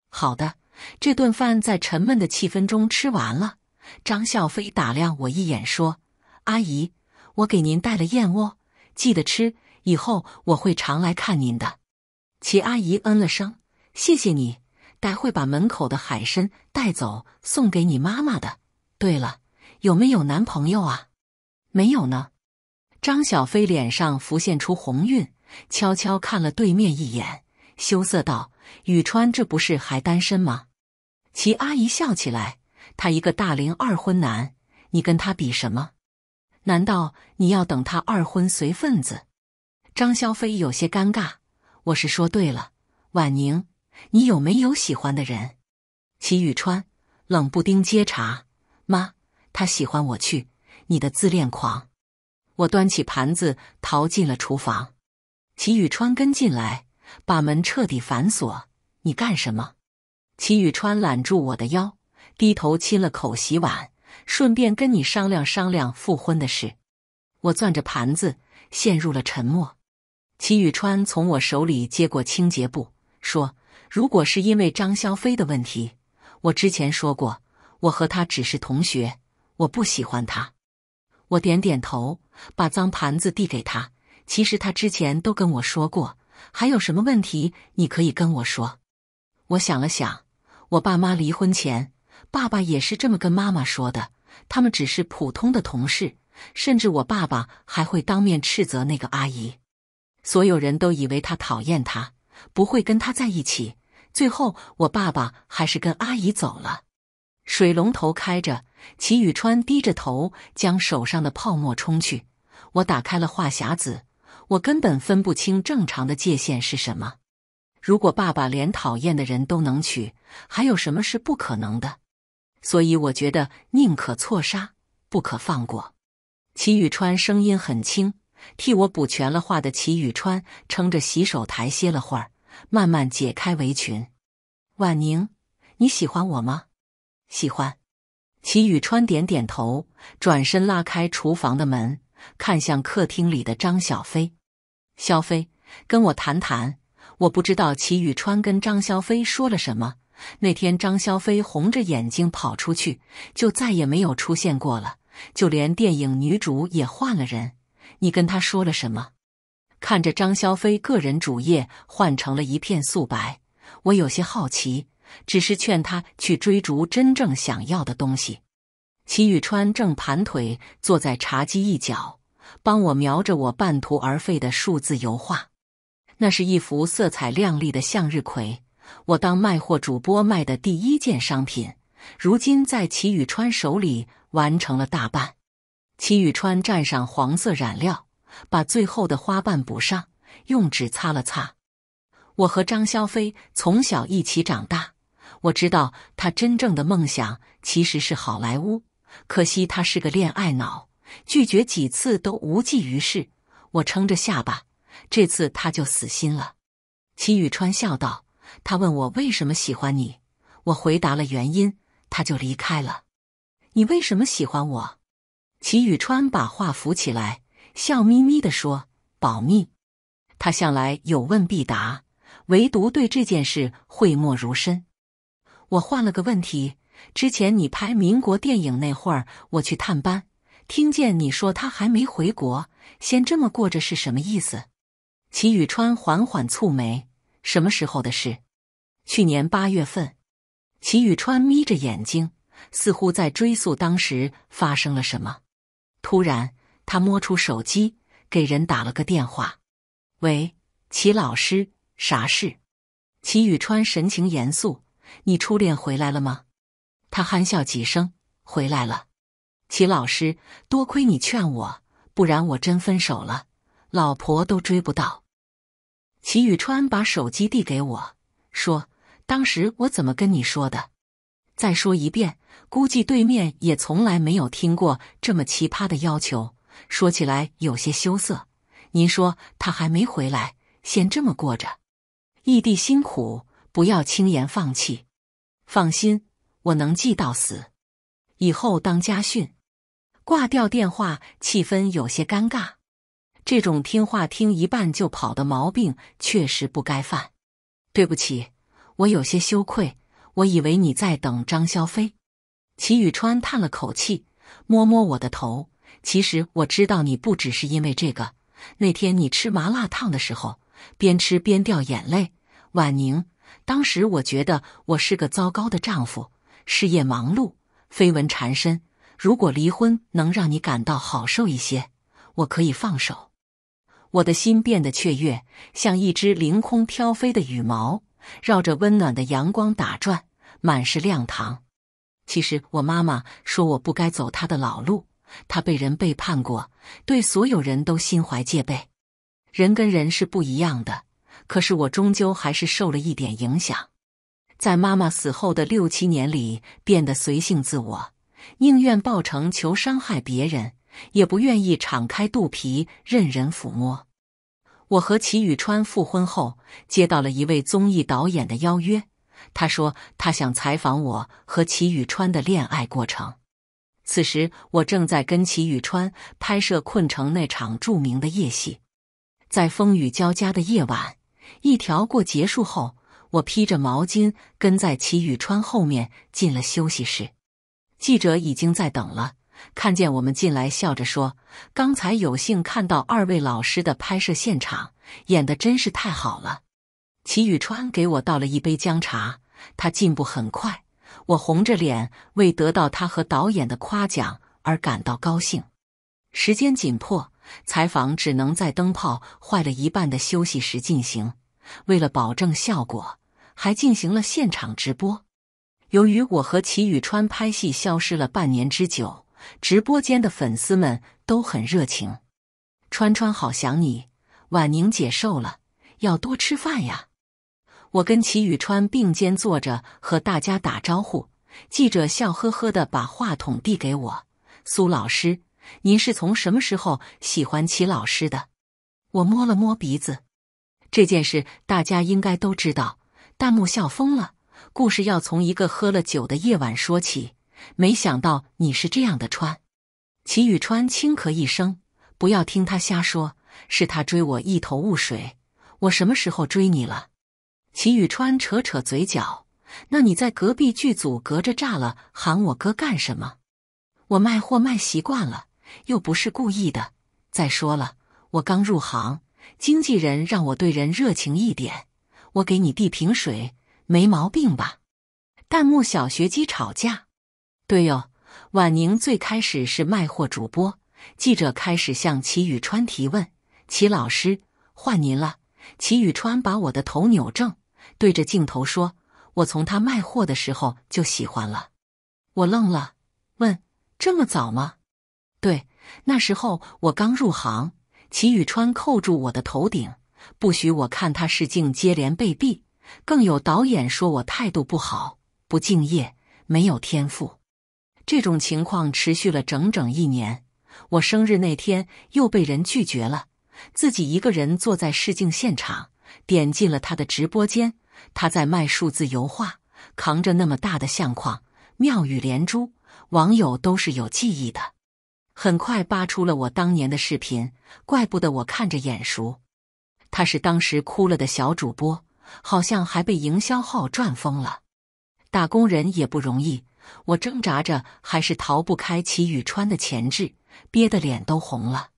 好的，这顿饭在沉闷的气氛中吃完了。张笑飞打量我一眼，说：“阿姨，我给您带了燕窝，记得吃。以后我会常来看您的。”齐阿姨嗯了声。谢谢你，待会把门口的海参带走，送给你妈妈的。对了，有没有男朋友啊？没有呢。张小飞脸上浮现出红晕，悄悄看了对面一眼，羞涩道：“宇川，这不是还单身吗？”齐阿姨笑起来：“他一个大龄二婚男，你跟他比什么？难道你要等他二婚随份子？”张小飞有些尴尬：“我是说，对了，婉宁。”你有没有喜欢的人？齐宇川冷不丁接茬：“妈，他喜欢我去。”你的自恋狂！我端起盘子逃进了厨房。齐宇川跟进来，把门彻底反锁。你干什么？齐宇川揽住我的腰，低头亲了口洗碗，顺便跟你商量商量复婚的事。我攥着盘子陷入了沉默。齐宇川从我手里接过清洁布，说。如果是因为张潇飞的问题，我之前说过，我和他只是同学，我不喜欢他。我点点头，把脏盘子递给他。其实他之前都跟我说过，还有什么问题你可以跟我说。我想了想，我爸妈离婚前，爸爸也是这么跟妈妈说的。他们只是普通的同事，甚至我爸爸还会当面斥责那个阿姨。所有人都以为他讨厌他。不会跟他在一起。最后，我爸爸还是跟阿姨走了。水龙头开着，齐宇川低着头将手上的泡沫冲去。我打开了话匣子，我根本分不清正常的界限是什么。如果爸爸连讨厌的人都能娶，还有什么是不可能的？所以，我觉得宁可错杀，不可放过。齐宇川声音很轻。替我补全了话的齐宇川撑着洗手台歇了会儿，慢慢解开围裙。婉宁，你喜欢我吗？喜欢。齐宇川点点头，转身拉开厨房的门，看向客厅里的张小飞。小飞，跟我谈谈。我不知道齐宇川跟张小飞说了什么。那天张小飞红着眼睛跑出去，就再也没有出现过了。就连电影女主也换了人。你跟他说了什么？看着张潇飞个人主页换成了一片素白，我有些好奇。只是劝他去追逐真正想要的东西。齐宇川正盘腿坐在茶几一角，帮我瞄着我半途而废的数字油画。那是一幅色彩亮丽的向日葵，我当卖货主播卖的第一件商品，如今在齐宇川手里完成了大半。齐宇川蘸上黄色染料，把最后的花瓣补上，用纸擦了擦。我和张潇飞从小一起长大，我知道他真正的梦想其实是好莱坞。可惜他是个恋爱脑，拒绝几次都无济于事。我撑着下巴，这次他就死心了。齐宇川笑道：“他问我为什么喜欢你，我回答了原因，他就离开了。你为什么喜欢我？”齐宇川把话扶起来，笑眯眯的说：“保密，他向来有问必答，唯独对这件事讳莫如深。我换了个问题，之前你拍民国电影那会儿，我去探班，听见你说他还没回国，先这么过着是什么意思？”齐宇川缓缓蹙眉：“什么时候的事？去年八月份。”齐宇川眯着眼睛，似乎在追溯当时发生了什么。突然，他摸出手机，给人打了个电话：“喂，齐老师，啥事？”齐宇川神情严肃：“你初恋回来了吗？”他憨笑几声：“回来了。”齐老师，多亏你劝我，不然我真分手了，老婆都追不到。齐宇川把手机递给我，说：“当时我怎么跟你说的？再说一遍。”估计对面也从来没有听过这么奇葩的要求，说起来有些羞涩。您说他还没回来，先这么过着，异地辛苦，不要轻言放弃。放心，我能记到死，以后当家训。挂掉电话，气氛有些尴尬。这种听话听一半就跑的毛病，确实不该犯。对不起，我有些羞愧，我以为你在等张霄飞。齐宇川叹了口气，摸摸我的头。其实我知道你不只是因为这个。那天你吃麻辣烫的时候，边吃边掉眼泪。婉宁，当时我觉得我是个糟糕的丈夫，事业忙碌，绯闻缠身。如果离婚能让你感到好受一些，我可以放手。我的心变得雀跃，像一只凌空飘飞的羽毛，绕着温暖的阳光打转，满是亮堂。其实我妈妈说我不该走她的老路，她被人背叛过，对所有人都心怀戒备。人跟人是不一样的，可是我终究还是受了一点影响，在妈妈死后的六七年里变得随性自我，宁愿报成求伤害别人，也不愿意敞开肚皮任人抚摸。我和齐宇川复婚后，接到了一位综艺导演的邀约。他说：“他想采访我和齐宇川的恋爱过程。”此时，我正在跟齐宇川拍摄《困城》那场著名的夜戏。在风雨交加的夜晚，一条过结束后，我披着毛巾跟在齐宇川后面进了休息室。记者已经在等了，看见我们进来，笑着说：“刚才有幸看到二位老师的拍摄现场，演的真是太好了。”齐宇川给我倒了一杯姜茶，他进步很快。我红着脸，为得到他和导演的夸奖而感到高兴。时间紧迫，采访只能在灯泡坏了一半的休息时进行。为了保证效果，还进行了现场直播。由于我和齐宇川拍戏消失了半年之久，直播间的粉丝们都很热情。川川，好想你。婉宁姐瘦了，要多吃饭呀。我跟齐宇川并肩坐着，和大家打招呼。记者笑呵呵的把话筒递给我：“苏老师，您是从什么时候喜欢齐老师的？”我摸了摸鼻子。这件事大家应该都知道。弹幕笑疯了。故事要从一个喝了酒的夜晚说起。没想到你是这样的川。齐宇川轻咳一声：“不要听他瞎说，是他追我一头雾水。我什么时候追你了？”齐宇川扯扯嘴角，那你在隔壁剧组隔着炸了喊我哥干什么？我卖货卖习惯了，又不是故意的。再说了，我刚入行，经纪人让我对人热情一点。我给你递瓶水，没毛病吧？弹幕小学鸡吵架。对哟，婉宁最开始是卖货主播。记者开始向齐宇川提问：“齐老师，换您了。”齐宇川把我的头扭正。对着镜头说：“我从他卖货的时候就喜欢了。”我愣了，问：“这么早吗？”对，那时候我刚入行。齐宇川扣住我的头顶，不许我看他试镜，接连被毙。更有导演说我态度不好，不敬业，没有天赋。这种情况持续了整整一年。我生日那天又被人拒绝了，自己一个人坐在试镜现场，点进了他的直播间。他在卖数字油画，扛着那么大的相框，妙语连珠。网友都是有记忆的，很快扒出了我当年的视频，怪不得我看着眼熟。他是当时哭了的小主播，好像还被营销号赚疯了。打工人也不容易，我挣扎着还是逃不开齐宇川的钳制，憋得脸都红了。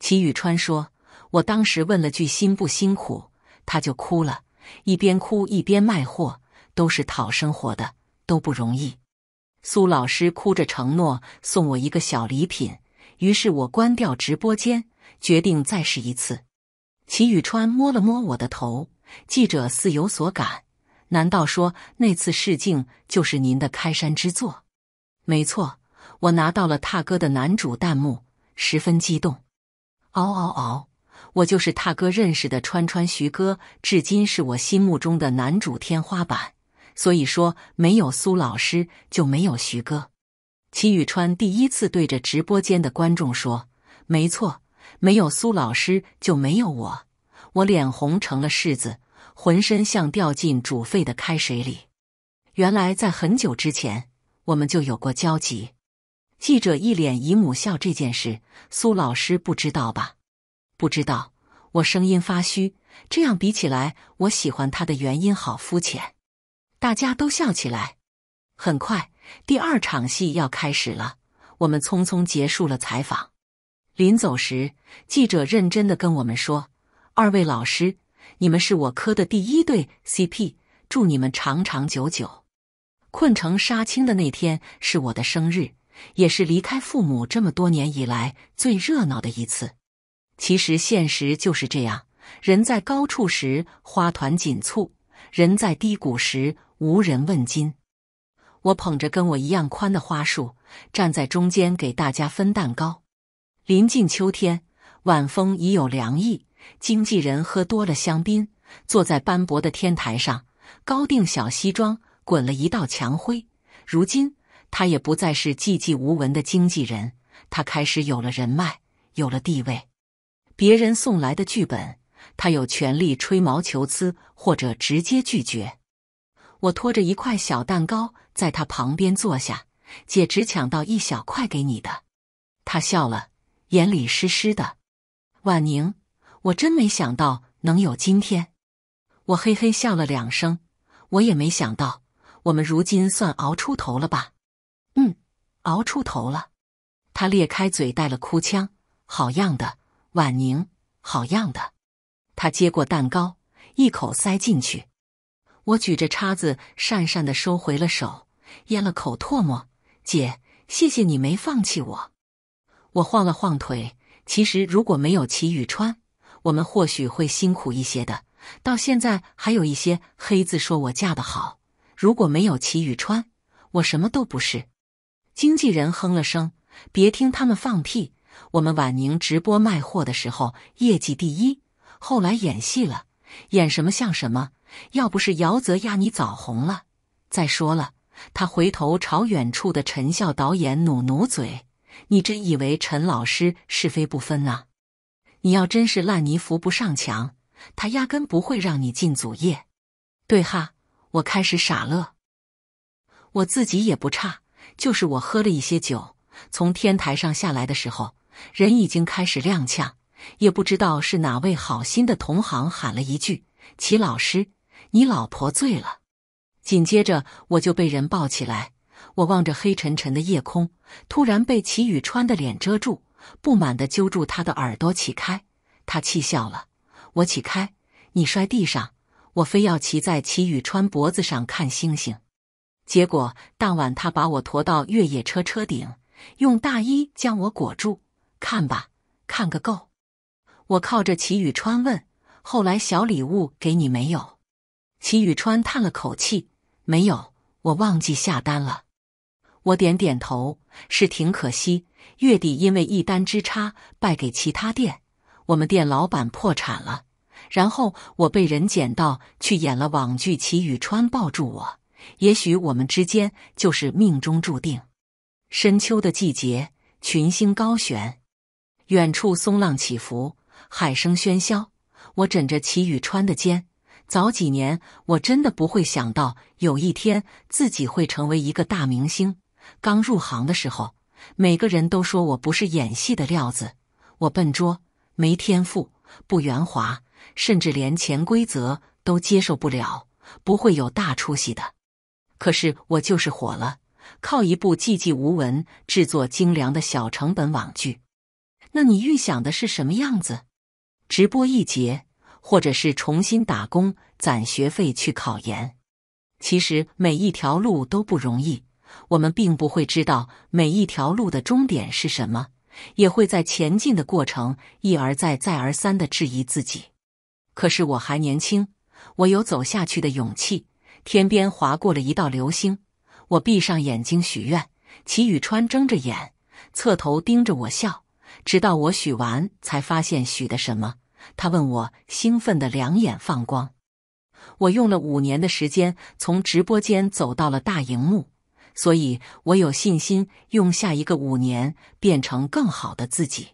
齐宇川说：“我当时问了句辛不辛苦，他就哭了。”一边哭一边卖货，都是讨生活的，都不容易。苏老师哭着承诺送我一个小礼品，于是我关掉直播间，决定再试一次。齐宇川摸了摸我的头，记者似有所感：“难道说那次试镜就是您的开山之作？”没错，我拿到了踏哥的男主弹幕，十分激动。嗷嗷嗷！我就是踏哥认识的川川，徐哥至今是我心目中的男主天花板。所以说，没有苏老师就没有徐哥。齐宇川第一次对着直播间的观众说：“没错，没有苏老师就没有我。”我脸红成了柿子，浑身像掉进煮沸的开水里。原来在很久之前我们就有过交集。记者一脸姨母笑，这件事苏老师不知道吧？不知道，我声音发虚，这样比起来，我喜欢他的原因好肤浅。大家都笑起来。很快，第二场戏要开始了，我们匆匆结束了采访。临走时，记者认真的跟我们说：“二位老师，你们是我科的第一对 CP，祝你们长长久久。”困城杀青的那天是我的生日，也是离开父母这么多年以来最热闹的一次。其实现实就是这样：人在高处时花团锦簇，人在低谷时无人问津。我捧着跟我一样宽的花束，站在中间给大家分蛋糕。临近秋天，晚风已有凉意。经纪人喝多了香槟，坐在斑驳的天台上，高定小西装滚了一道墙灰。如今他也不再是寂寂无闻的经纪人，他开始有了人脉，有了地位。别人送来的剧本，他有权利吹毛求疵或者直接拒绝。我拖着一块小蛋糕在他旁边坐下，姐只抢到一小块给你的。他笑了，眼里湿湿的。婉宁，我真没想到能有今天。我嘿嘿笑了两声，我也没想到，我们如今算熬出头了吧？嗯，熬出头了。他裂开嘴，带了哭腔：“好样的！”婉宁，好样的！他接过蛋糕，一口塞进去。我举着叉子，讪讪的收回了手，咽了口唾沫。姐，谢谢你没放弃我。我晃了晃腿。其实如果没有齐宇川，我们或许会辛苦一些的。到现在还有一些黑子说我嫁得好。如果没有齐宇川，我什么都不是。经纪人哼了声，别听他们放屁。我们婉宁直播卖货的时候业绩第一，后来演戏了，演什么像什么。要不是姚泽压你早红了。再说了，他回头朝远处的陈笑导演努努嘴：“你真以为陈老师是非不分啊？你要真是烂泥扶不上墙，他压根不会让你进组业。”对哈，我开始傻乐。我自己也不差，就是我喝了一些酒，从天台上下来的时候。人已经开始踉跄，也不知道是哪位好心的同行喊了一句：“齐老师，你老婆醉了。”紧接着我就被人抱起来。我望着黑沉沉的夜空，突然被齐宇川的脸遮住，不满地揪住他的耳朵：“起开！”他气笑了：“我起开，你摔地上！我非要骑在齐宇川脖子上看星星。”结果当晚，他把我驮到越野车车顶，用大衣将我裹住。看吧，看个够。我靠着齐宇川问：“后来小礼物给你没有？”齐宇川叹了口气：“没有，我忘记下单了。”我点点头：“是挺可惜。月底因为一单之差败给其他店，我们店老板破产了。然后我被人捡到去演了网剧。”齐宇川抱住我：“也许我们之间就是命中注定。”深秋的季节，群星高悬。远处松浪起伏，海声喧嚣。我枕着齐宇川的肩。早几年，我真的不会想到有一天自己会成为一个大明星。刚入行的时候，每个人都说我不是演戏的料子，我笨拙、没天赋、不圆滑，甚至连潜规则都接受不了，不会有大出息的。可是我就是火了，靠一部寂寂无闻、制作精良的小成本网剧。那你预想的是什么样子？直播一节，或者是重新打工攒学费去考研？其实每一条路都不容易，我们并不会知道每一条路的终点是什么，也会在前进的过程一而再、再而三的质疑自己。可是我还年轻，我有走下去的勇气。天边划过了一道流星，我闭上眼睛许愿。齐宇川睁着眼，侧头盯着我笑。直到我许完，才发现许的什么。他问我，兴奋的两眼放光。我用了五年的时间，从直播间走到了大荧幕，所以我有信心用下一个五年变成更好的自己。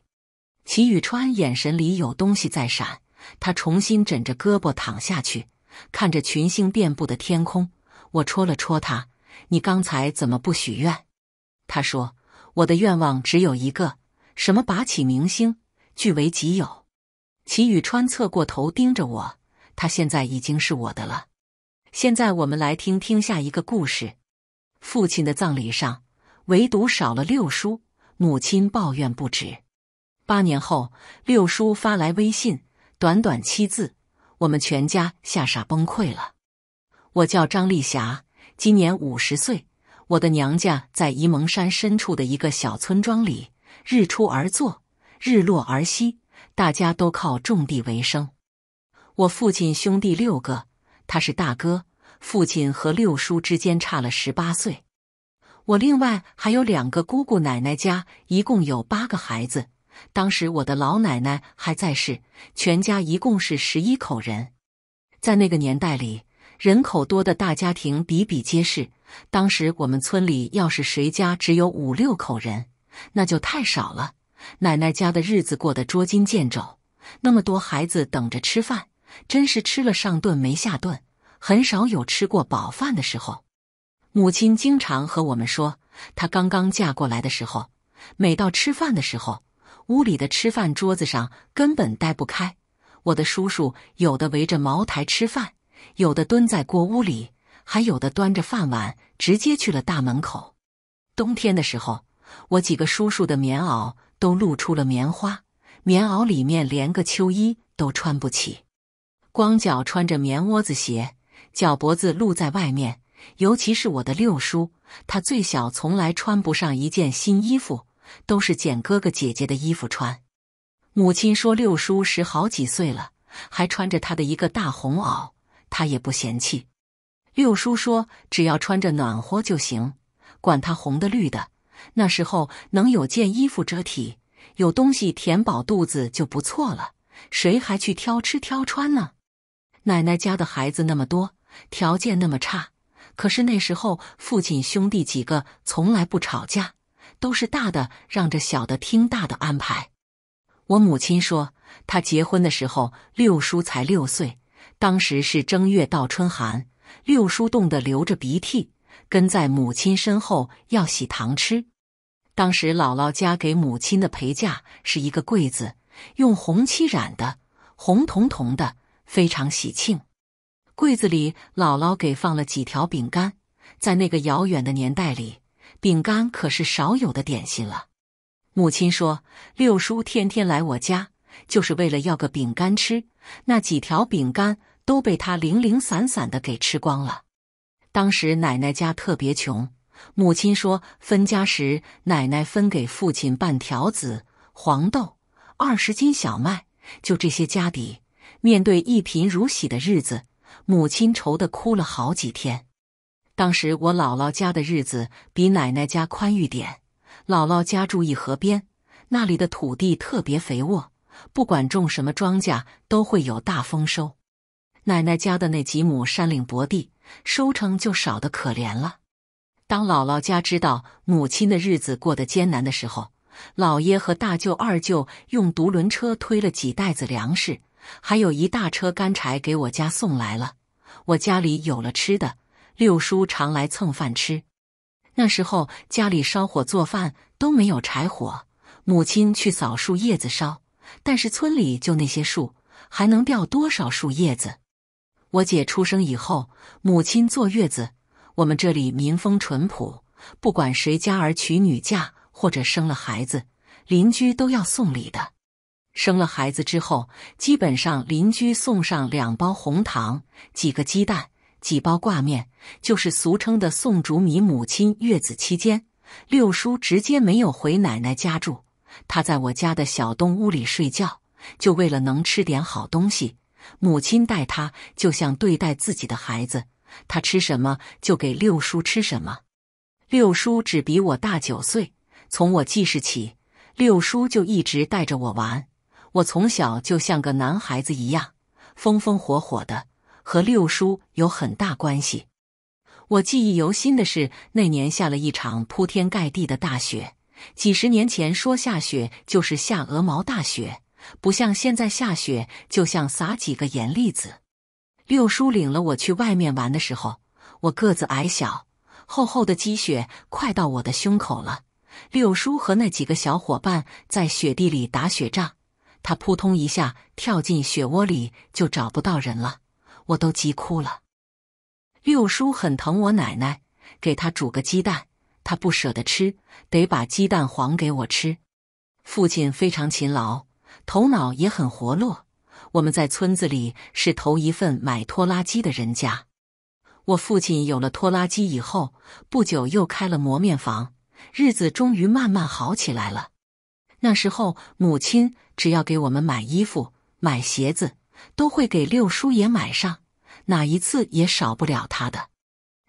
齐宇川眼神里有东西在闪，他重新枕着胳膊躺下去，看着群星遍布的天空。我戳了戳他：“你刚才怎么不许愿？”他说：“我的愿望只有一个。”什么拔起明星据为己有？齐宇川侧过头盯着我，他现在已经是我的了。现在我们来听听下一个故事。父亲的葬礼上，唯独少了六叔，母亲抱怨不止。八年后，六叔发来微信，短短七字，我们全家吓傻崩溃了。我叫张丽霞，今年五十岁，我的娘家在沂蒙山深处的一个小村庄里。日出而作，日落而息，大家都靠种地为生。我父亲兄弟六个，他是大哥。父亲和六叔之间差了十八岁。我另外还有两个姑姑奶奶家，一共有八个孩子。当时我的老奶奶还在世，全家一共是十一口人。在那个年代里，人口多的大家庭比比皆是。当时我们村里要是谁家只有五六口人。那就太少了。奶奶家的日子过得捉襟见肘，那么多孩子等着吃饭，真是吃了上顿没下顿，很少有吃过饱饭的时候。母亲经常和我们说，她刚刚嫁过来的时候，每到吃饭的时候，屋里的吃饭桌子上根本待不开。我的叔叔有的围着茅台吃饭，有的蹲在锅屋里，还有的端着饭碗直接去了大门口。冬天的时候。我几个叔叔的棉袄都露出了棉花，棉袄里面连个秋衣都穿不起，光脚穿着棉窝子鞋，脚脖子露在外面。尤其是我的六叔，他最小，从来穿不上一件新衣服，都是捡哥哥姐姐的衣服穿。母亲说，六叔十好几岁了，还穿着他的一个大红袄，他也不嫌弃。六叔说，只要穿着暖和就行，管他红的绿的。那时候能有件衣服遮体，有东西填饱肚子就不错了，谁还去挑吃挑穿呢？奶奶家的孩子那么多，条件那么差，可是那时候父亲兄弟几个从来不吵架，都是大的让着小的，听大的安排。我母亲说，她结婚的时候，六叔才六岁，当时是正月到春寒，六叔冻得流着鼻涕。跟在母亲身后要喜糖吃，当时姥姥家给母亲的陪嫁是一个柜子，用红漆染的，红彤彤的，非常喜庆。柜子里姥姥给放了几条饼干，在那个遥远的年代里，饼干可是少有的点心了。母亲说，六叔天天来我家，就是为了要个饼干吃，那几条饼干都被他零零散散的给吃光了。当时奶奶家特别穷，母亲说分家时奶奶分给父亲半条子黄豆二十斤小麦，就这些家底。面对一贫如洗的日子，母亲愁得哭了好几天。当时我姥姥家的日子比奶奶家宽裕点，姥姥家住一河边，那里的土地特别肥沃，不管种什么庄稼都会有大丰收。奶奶家的那几亩山岭薄地。收成就少得可怜了。当姥姥家知道母亲的日子过得艰难的时候，姥爷和大舅、二舅用独轮车推了几袋子粮食，还有一大车干柴给我家送来了。我家里有了吃的，六叔常来蹭饭吃。那时候家里烧火做饭都没有柴火，母亲去扫树叶子烧，但是村里就那些树，还能掉多少树叶子？我姐出生以后，母亲坐月子。我们这里民风淳朴，不管谁家儿娶女嫁或者生了孩子，邻居都要送礼的。生了孩子之后，基本上邻居送上两包红糖、几个鸡蛋、几包挂面，就是俗称的“送煮米”。母亲月子期间，六叔直接没有回奶奶家住，他在我家的小东屋里睡觉，就为了能吃点好东西。母亲待他就像对待自己的孩子，他吃什么就给六叔吃什么。六叔只比我大九岁，从我记事起，六叔就一直带着我玩。我从小就像个男孩子一样，风风火火的，和六叔有很大关系。我记忆犹新的是那年下了一场铺天盖地的大雪，几十年前说下雪就是下鹅毛大雪。不像现在下雪，就像撒几个盐粒子。六叔领了我去外面玩的时候，我个子矮小，厚厚的积雪快到我的胸口了。六叔和那几个小伙伴在雪地里打雪仗，他扑通一下跳进雪窝里就找不到人了，我都急哭了。六叔很疼我奶奶，给他煮个鸡蛋，他不舍得吃，得把鸡蛋黄给我吃。父亲非常勤劳。头脑也很活络。我们在村子里是头一份买拖拉机的人家。我父亲有了拖拉机以后，不久又开了磨面房，日子终于慢慢好起来了。那时候，母亲只要给我们买衣服、买鞋子，都会给六叔也买上，哪一次也少不了他的。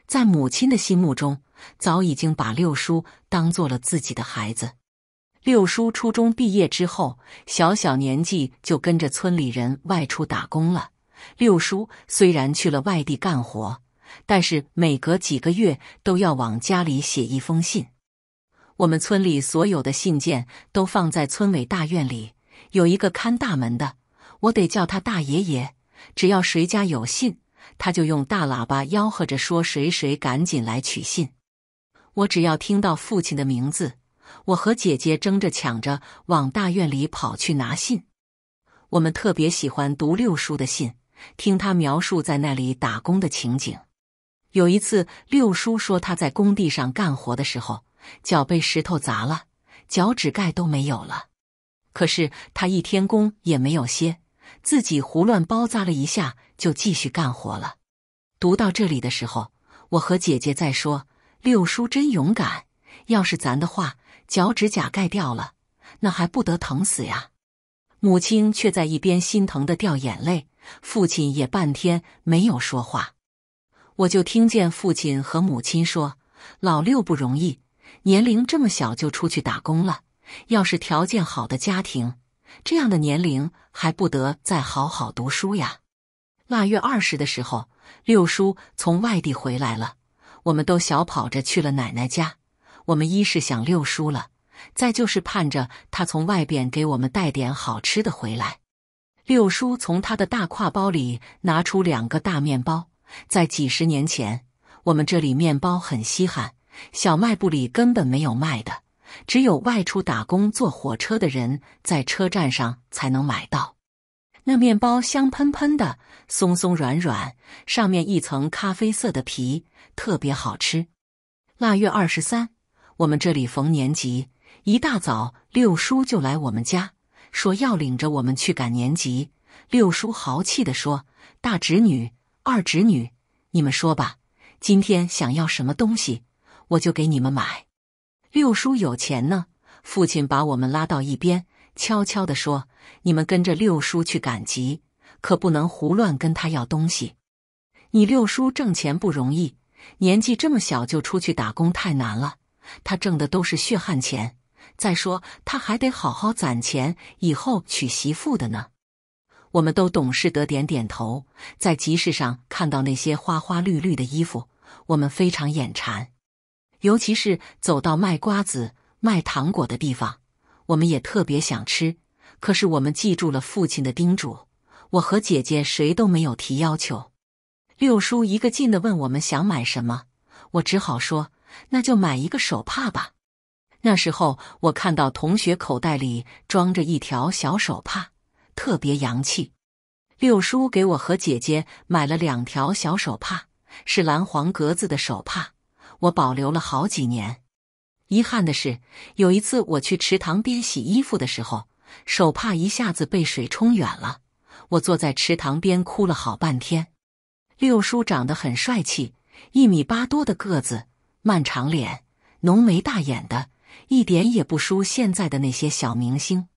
在母亲的心目中，早已经把六叔当做了自己的孩子。六叔初中毕业之后，小小年纪就跟着村里人外出打工了。六叔虽然去了外地干活，但是每隔几个月都要往家里写一封信。我们村里所有的信件都放在村委大院里，有一个看大门的，我得叫他大爷爷。只要谁家有信，他就用大喇叭吆喝着说谁谁赶紧来取信。我只要听到父亲的名字。我和姐姐争着抢着往大院里跑去拿信。我们特别喜欢读六叔的信，听他描述在那里打工的情景。有一次，六叔说他在工地上干活的时候，脚被石头砸了，脚趾盖都没有了。可是他一天工也没有歇，自己胡乱包扎了一下就继续干活了。读到这里的时候，我和姐姐在说：“六叔真勇敢！要是咱的话。”脚趾甲盖掉了，那还不得疼死呀？母亲却在一边心疼的掉眼泪，父亲也半天没有说话。我就听见父亲和母亲说：“老六不容易，年龄这么小就出去打工了。要是条件好的家庭，这样的年龄还不得再好好读书呀？”腊月二十的时候，六叔从外地回来了，我们都小跑着去了奶奶家。我们一是想六叔了，再就是盼着他从外边给我们带点好吃的回来。六叔从他的大挎包里拿出两个大面包。在几十年前，我们这里面包很稀罕，小卖部里根本没有卖的，只有外出打工坐火车的人在车站上才能买到。那面包香喷喷的，松松软软，上面一层咖啡色的皮，特别好吃。腊月二十三。我们这里逢年集，一大早六叔就来我们家，说要领着我们去赶年集。六叔豪气的说：“大侄女、二侄女，你们说吧，今天想要什么东西，我就给你们买。”六叔有钱呢。父亲把我们拉到一边，悄悄的说：“你们跟着六叔去赶集，可不能胡乱跟他要东西。你六叔挣钱不容易，年纪这么小就出去打工太难了。”他挣的都是血汗钱，再说他还得好好攒钱，以后娶媳妇的呢。我们都懂事，得点点头。在集市上看到那些花花绿绿的衣服，我们非常眼馋。尤其是走到卖瓜子、卖糖果的地方，我们也特别想吃。可是我们记住了父亲的叮嘱，我和姐姐谁都没有提要求。六叔一个劲的问我们想买什么，我只好说。那就买一个手帕吧。那时候我看到同学口袋里装着一条小手帕，特别洋气。六叔给我和姐姐买了两条小手帕，是蓝黄格子的手帕，我保留了好几年。遗憾的是，有一次我去池塘边洗衣服的时候，手帕一下子被水冲远了。我坐在池塘边哭了好半天。六叔长得很帅气，一米八多的个子。漫长脸，浓眉大眼的，一点也不输现在的那些小明星。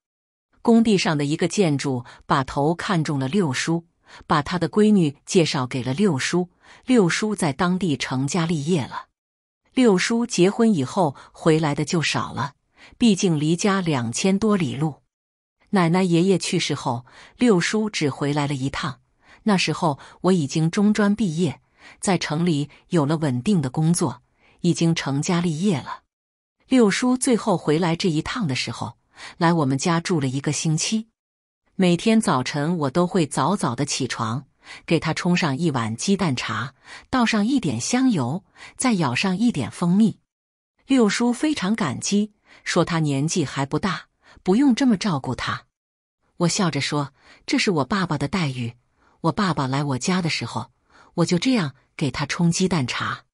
工地上的一个建筑把头看中了六叔，把他的闺女介绍给了六叔。六叔在当地成家立业了。六叔结婚以后回来的就少了，毕竟离家两千多里路。奶奶爷爷去世后，六叔只回来了一趟。那时候我已经中专毕业，在城里有了稳定的工作。已经成家立业了，六叔最后回来这一趟的时候，来我们家住了一个星期。每天早晨，我都会早早的起床，给他冲上一碗鸡蛋茶，倒上一点香油，再舀上一点蜂蜜。六叔非常感激，说他年纪还不大，不用这么照顾他。我笑着说：“这是我爸爸的待遇。我爸爸来我家的时候，我就这样给他冲鸡蛋茶。”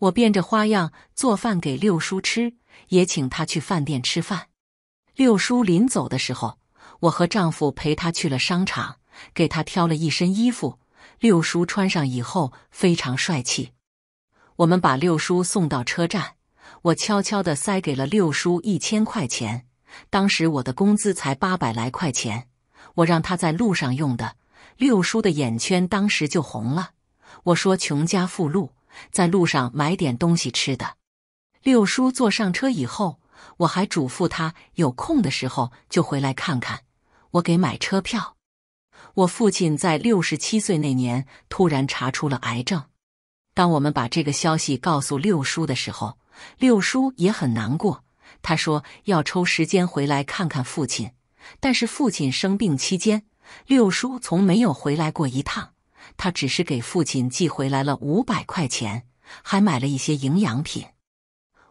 我变着花样做饭给六叔吃，也请他去饭店吃饭。六叔临走的时候，我和丈夫陪他去了商场，给他挑了一身衣服。六叔穿上以后非常帅气。我们把六叔送到车站，我悄悄的塞给了六叔一千块钱。当时我的工资才八百来块钱，我让他在路上用的。六叔的眼圈当时就红了。我说：“穷家富路。”在路上买点东西吃的。六叔坐上车以后，我还嘱咐他有空的时候就回来看看，我给买车票。我父亲在六十七岁那年突然查出了癌症。当我们把这个消息告诉六叔的时候，六叔也很难过。他说要抽时间回来看看父亲，但是父亲生病期间，六叔从没有回来过一趟。他只是给父亲寄回来了五百块钱，还买了一些营养品。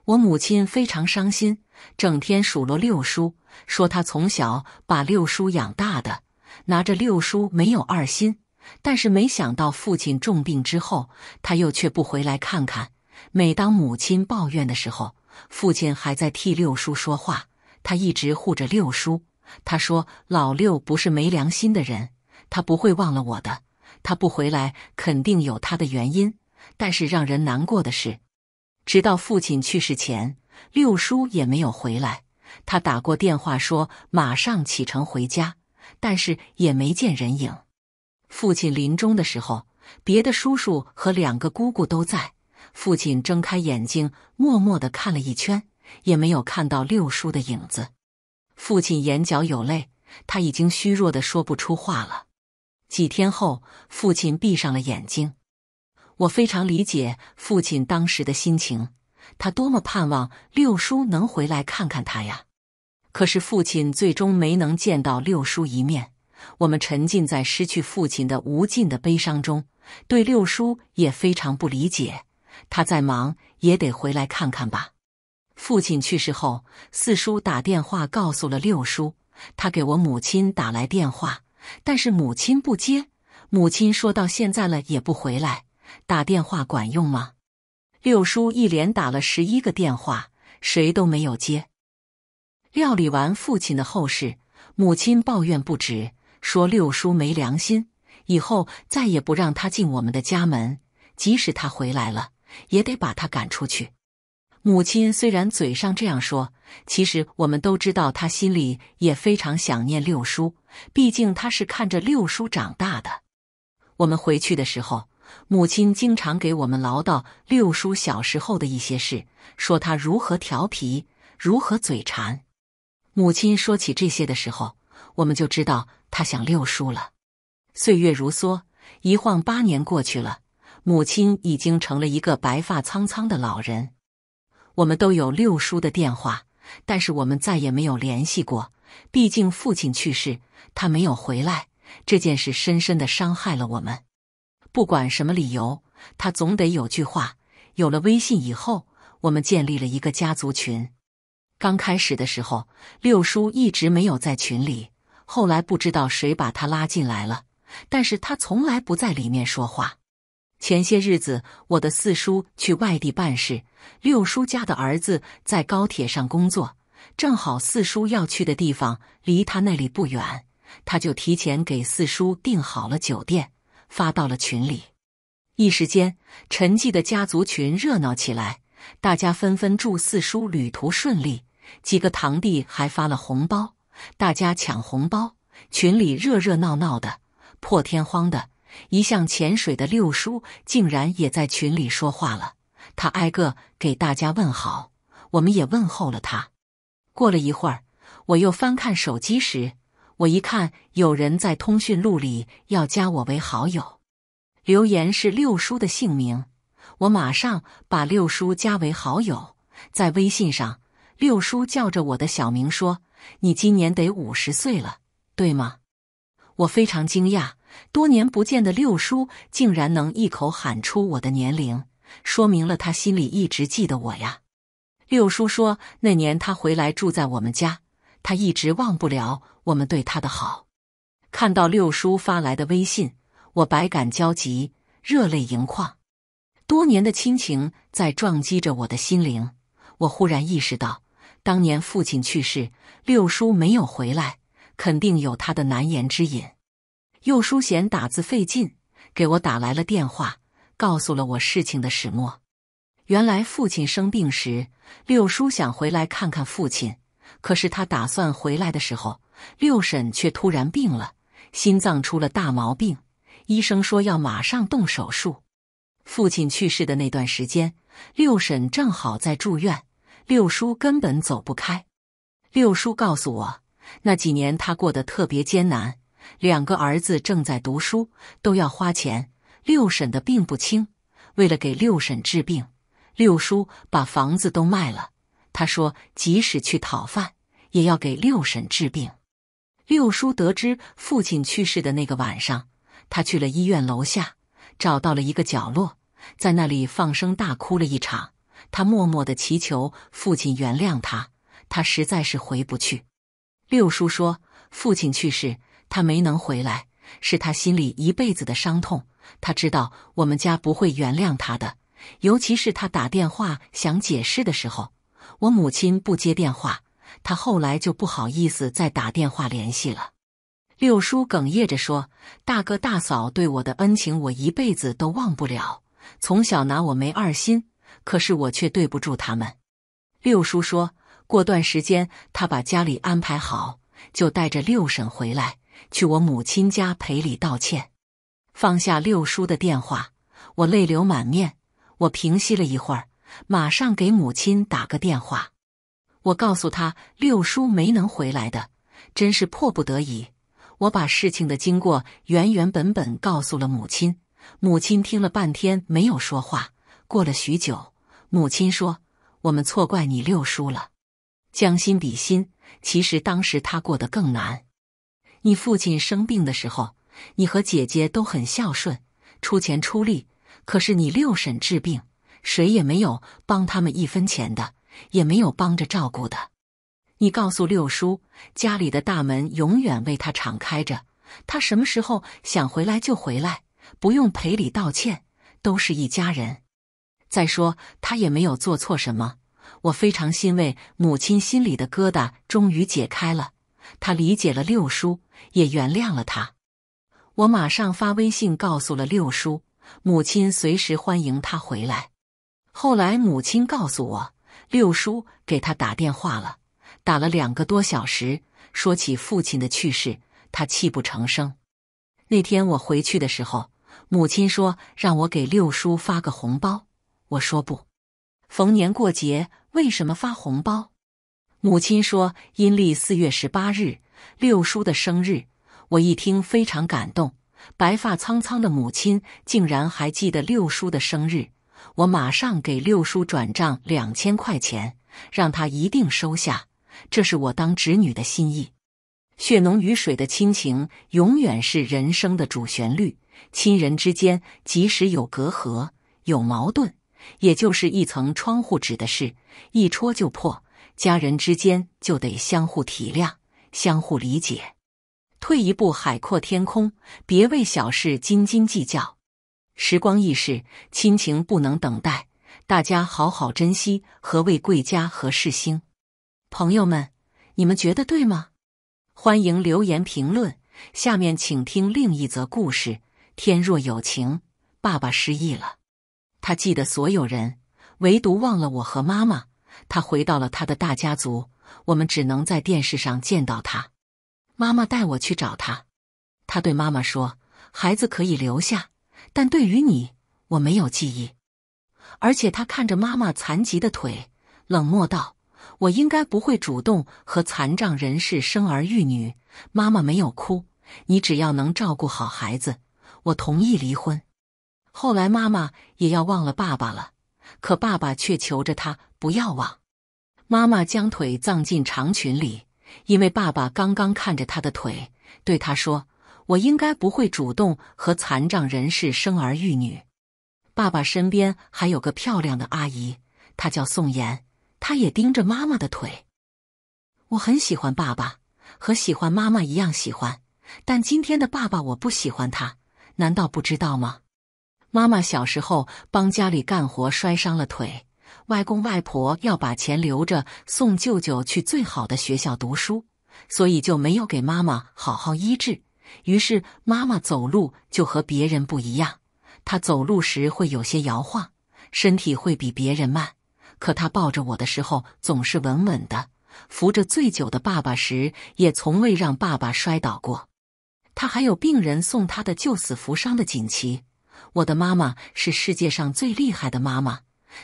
我母亲非常伤心，整天数落六叔，说他从小把六叔养大的，拿着六叔没有二心。但是没想到父亲重病之后，他又却不回来看看。每当母亲抱怨的时候，父亲还在替六叔说话，他一直护着六叔。他说：“老六不是没良心的人，他不会忘了我的。”他不回来，肯定有他的原因。但是让人难过的是，直到父亲去世前，六叔也没有回来。他打过电话说马上启程回家，但是也没见人影。父亲临终的时候，别的叔叔和两个姑姑都在。父亲睁开眼睛，默默的看了一圈，也没有看到六叔的影子。父亲眼角有泪，他已经虚弱的说不出话了。几天后，父亲闭上了眼睛。我非常理解父亲当时的心情，他多么盼望六叔能回来看看他呀！可是父亲最终没能见到六叔一面。我们沉浸在失去父亲的无尽的悲伤中，对六叔也非常不理解。他再忙也得回来看看吧。父亲去世后，四叔打电话告诉了六叔，他给我母亲打来电话。但是母亲不接，母亲说到现在了也不回来，打电话管用吗？六叔一连打了十一个电话，谁都没有接。料理完父亲的后事，母亲抱怨不止，说六叔没良心，以后再也不让他进我们的家门，即使他回来了，也得把他赶出去。母亲虽然嘴上这样说。其实我们都知道，他心里也非常想念六叔。毕竟他是看着六叔长大的。我们回去的时候，母亲经常给我们唠叨六叔小时候的一些事，说他如何调皮，如何嘴馋。母亲说起这些的时候，我们就知道他想六叔了。岁月如梭，一晃八年过去了，母亲已经成了一个白发苍苍的老人。我们都有六叔的电话。但是我们再也没有联系过，毕竟父亲去世，他没有回来，这件事深深的伤害了我们。不管什么理由，他总得有句话。有了微信以后，我们建立了一个家族群。刚开始的时候，六叔一直没有在群里，后来不知道谁把他拉进来了，但是他从来不在里面说话。前些日子，我的四叔去外地办事，六叔家的儿子在高铁上工作，正好四叔要去的地方离他那里不远，他就提前给四叔订好了酒店，发到了群里。一时间，陈记的家族群热闹起来，大家纷纷祝四叔旅途顺利，几个堂弟还发了红包，大家抢红包，群里热热闹闹的，破天荒的。一向潜水的六叔竟然也在群里说话了。他挨个给大家问好，我们也问候了他。过了一会儿，我又翻看手机时，我一看有人在通讯录里要加我为好友，留言是六叔的姓名。我马上把六叔加为好友，在微信上，六叔叫着我的小名说：“你今年得五十岁了，对吗？”我非常惊讶。多年不见的六叔竟然能一口喊出我的年龄，说明了他心里一直记得我呀。六叔说，那年他回来住在我们家，他一直忘不了我们对他的好。看到六叔发来的微信，我百感交集，热泪盈眶。多年的亲情在撞击着我的心灵，我忽然意识到，当年父亲去世，六叔没有回来，肯定有他的难言之隐。六叔嫌打字费劲，给我打来了电话，告诉了我事情的始末。原来父亲生病时，六叔想回来看看父亲，可是他打算回来的时候，六婶却突然病了，心脏出了大毛病，医生说要马上动手术。父亲去世的那段时间，六婶正好在住院，六叔根本走不开。六叔告诉我，那几年他过得特别艰难。两个儿子正在读书，都要花钱。六婶的病不轻，为了给六婶治病，六叔把房子都卖了。他说，即使去讨饭，也要给六婶治病。六叔得知父亲去世的那个晚上，他去了医院楼下，找到了一个角落，在那里放声大哭了一场。他默默地祈求父亲原谅他，他实在是回不去。六叔说，父亲去世。他没能回来，是他心里一辈子的伤痛。他知道我们家不会原谅他的，尤其是他打电话想解释的时候，我母亲不接电话，他后来就不好意思再打电话联系了。六叔哽咽着说：“大哥大嫂对我的恩情，我一辈子都忘不了。从小拿我没二心，可是我却对不住他们。”六叔说过段时间，他把家里安排好，就带着六婶回来。去我母亲家赔礼道歉，放下六叔的电话，我泪流满面。我平息了一会儿，马上给母亲打个电话。我告诉他六叔没能回来的，真是迫不得已。我把事情的经过原原本本告诉了母亲。母亲听了半天没有说话。过了许久，母亲说：“我们错怪你六叔了。将心比心，其实当时他过得更难。”你父亲生病的时候，你和姐姐都很孝顺，出钱出力。可是你六婶治病，谁也没有帮他们一分钱的，也没有帮着照顾的。你告诉六叔，家里的大门永远为他敞开着，他什么时候想回来就回来，不用赔礼道歉，都是一家人。再说他也没有做错什么，我非常欣慰，母亲心里的疙瘩终于解开了。他理解了六叔，也原谅了他。我马上发微信告诉了六叔，母亲随时欢迎他回来。后来母亲告诉我，六叔给他打电话了，打了两个多小时，说起父亲的去世，他泣不成声。那天我回去的时候，母亲说让我给六叔发个红包，我说不，逢年过节为什么发红包？母亲说：“阴历四月十八日，六叔的生日。”我一听非常感动，白发苍苍的母亲竟然还记得六叔的生日。我马上给六叔转账两千块钱，让他一定收下，这是我当侄女的心意。血浓于水的亲情永远是人生的主旋律。亲人之间即使有隔阂、有矛盾，也就是一层窗户纸的事，一戳就破。家人之间就得相互体谅、相互理解，退一步海阔天空，别为小事斤斤计较。时光易逝，亲情不能等待，大家好好珍惜。何谓贵家和事兴？朋友们，你们觉得对吗？欢迎留言评论。下面请听另一则故事：天若有情，爸爸失忆了，他记得所有人，唯独忘了我和妈妈。他回到了他的大家族，我们只能在电视上见到他。妈妈带我去找他，他对妈妈说：“孩子可以留下，但对于你，我没有记忆。”而且他看着妈妈残疾的腿，冷漠道：“我应该不会主动和残障人士生儿育女。”妈妈没有哭，你只要能照顾好孩子，我同意离婚。后来妈妈也要忘了爸爸了，可爸爸却求着他。不要忘，妈妈将腿藏进长裙里，因为爸爸刚刚看着她的腿，对她说：“我应该不会主动和残障人士生儿育女。”爸爸身边还有个漂亮的阿姨，她叫宋妍，她也盯着妈妈的腿。我很喜欢爸爸，和喜欢妈妈一样喜欢，但今天的爸爸我不喜欢他，难道不知道吗？妈妈小时候帮家里干活摔伤了腿。外公外婆要把钱留着送舅舅去最好的学校读书，所以就没有给妈妈好好医治。于是妈妈走路就和别人不一样，她走路时会有些摇晃，身体会比别人慢。可她抱着我的时候总是稳稳的，扶着醉酒的爸爸时也从未让爸爸摔倒过。他还有病人送他的救死扶伤的锦旗。我的妈妈是世界上最厉害的妈妈。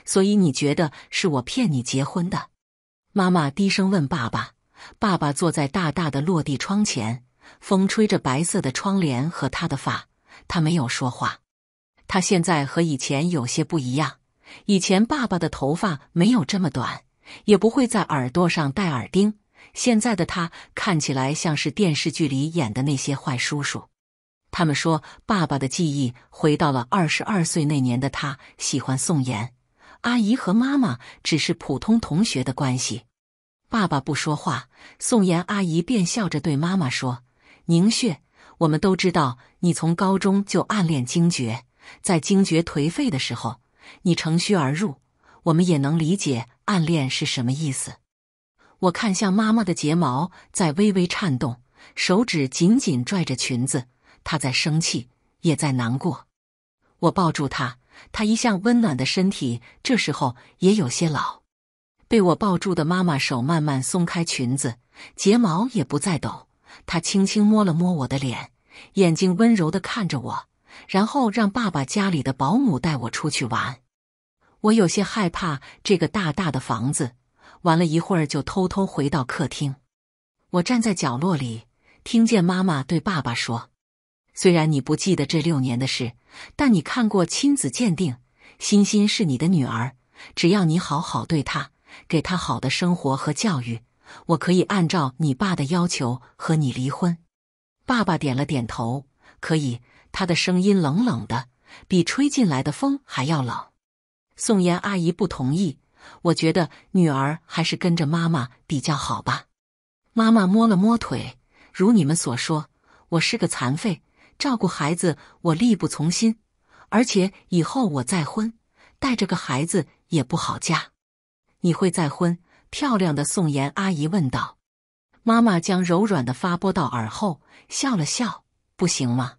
所以你觉得是我骗你结婚的？妈妈低声问爸爸。爸爸坐在大大的落地窗前，风吹着白色的窗帘和他的发，他没有说话。他现在和以前有些不一样。以前爸爸的头发没有这么短，也不会在耳朵上戴耳钉。现在的他看起来像是电视剧里演的那些坏叔叔。他们说，爸爸的记忆回到了二十二岁那年的他，喜欢宋妍。阿姨和妈妈只是普通同学的关系，爸爸不说话，宋妍阿姨便笑着对妈妈说：“宁雪，我们都知道你从高中就暗恋惊觉，在惊觉颓废的时候，你乘虚而入，我们也能理解暗恋是什么意思。”我看向妈妈的睫毛在微微颤动，手指紧紧拽着裙子，她在生气，也在难过。我抱住她。他一向温暖的身体，这时候也有些老。被我抱住的妈妈手慢慢松开，裙子睫毛也不再抖。她轻轻摸了摸我的脸，眼睛温柔的看着我，然后让爸爸家里的保姆带我出去玩。我有些害怕这个大大的房子，玩了一会儿就偷偷回到客厅。我站在角落里，听见妈妈对爸爸说。虽然你不记得这六年的事，但你看过亲子鉴定，欣欣是你的女儿。只要你好好对她，给她好的生活和教育，我可以按照你爸的要求和你离婚。爸爸点了点头，可以。他的声音冷冷的，比吹进来的风还要冷。宋妍阿姨不同意，我觉得女儿还是跟着妈妈比较好吧。妈妈摸了摸腿，如你们所说，我是个残废。照顾孩子，我力不从心，而且以后我再婚，带着个孩子也不好嫁。你会再婚？漂亮的宋妍阿姨问道。妈妈将柔软的发拨到耳后，笑了笑：“不行吗？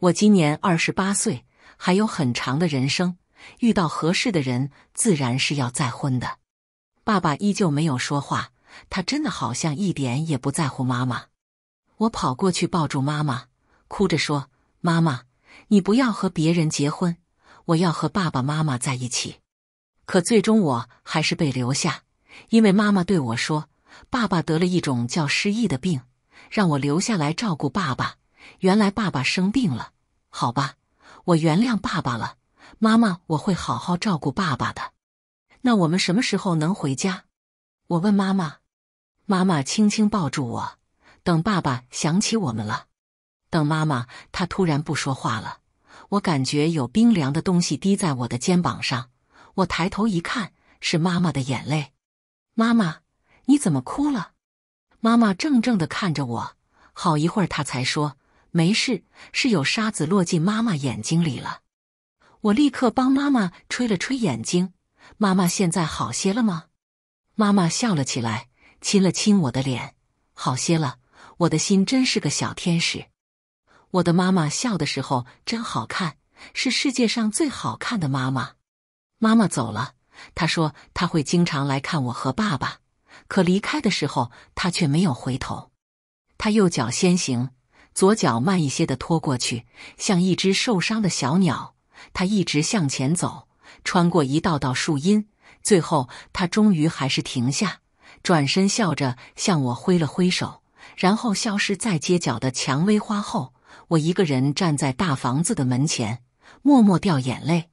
我今年二十八岁，还有很长的人生，遇到合适的人，自然是要再婚的。”爸爸依旧没有说话，他真的好像一点也不在乎妈妈。我跑过去抱住妈妈。哭着说：“妈妈，你不要和别人结婚，我要和爸爸妈妈在一起。”可最终我还是被留下，因为妈妈对我说：“爸爸得了一种叫失忆的病，让我留下来照顾爸爸。”原来爸爸生病了。好吧，我原谅爸爸了。妈妈，我会好好照顾爸爸的。那我们什么时候能回家？我问妈妈。妈妈轻轻抱住我，等爸爸想起我们了。等妈妈，她突然不说话了。我感觉有冰凉的东西滴在我的肩膀上。我抬头一看，是妈妈的眼泪。妈妈，你怎么哭了？妈妈怔怔的看着我，好一会儿，她才说：“没事，是有沙子落进妈妈眼睛里了。”我立刻帮妈妈吹了吹眼睛。妈妈现在好些了吗？妈妈笑了起来，亲了亲我的脸。好些了。我的心真是个小天使。我的妈妈笑的时候真好看，是世界上最好看的妈妈。妈妈走了，她说她会经常来看我和爸爸，可离开的时候她却没有回头。她右脚先行，左脚慢一些的拖过去，像一只受伤的小鸟。她一直向前走，穿过一道道树荫，最后她终于还是停下，转身笑着向我挥了挥手，然后消失在街角的蔷薇花后。我一个人站在大房子的门前，默默掉眼泪。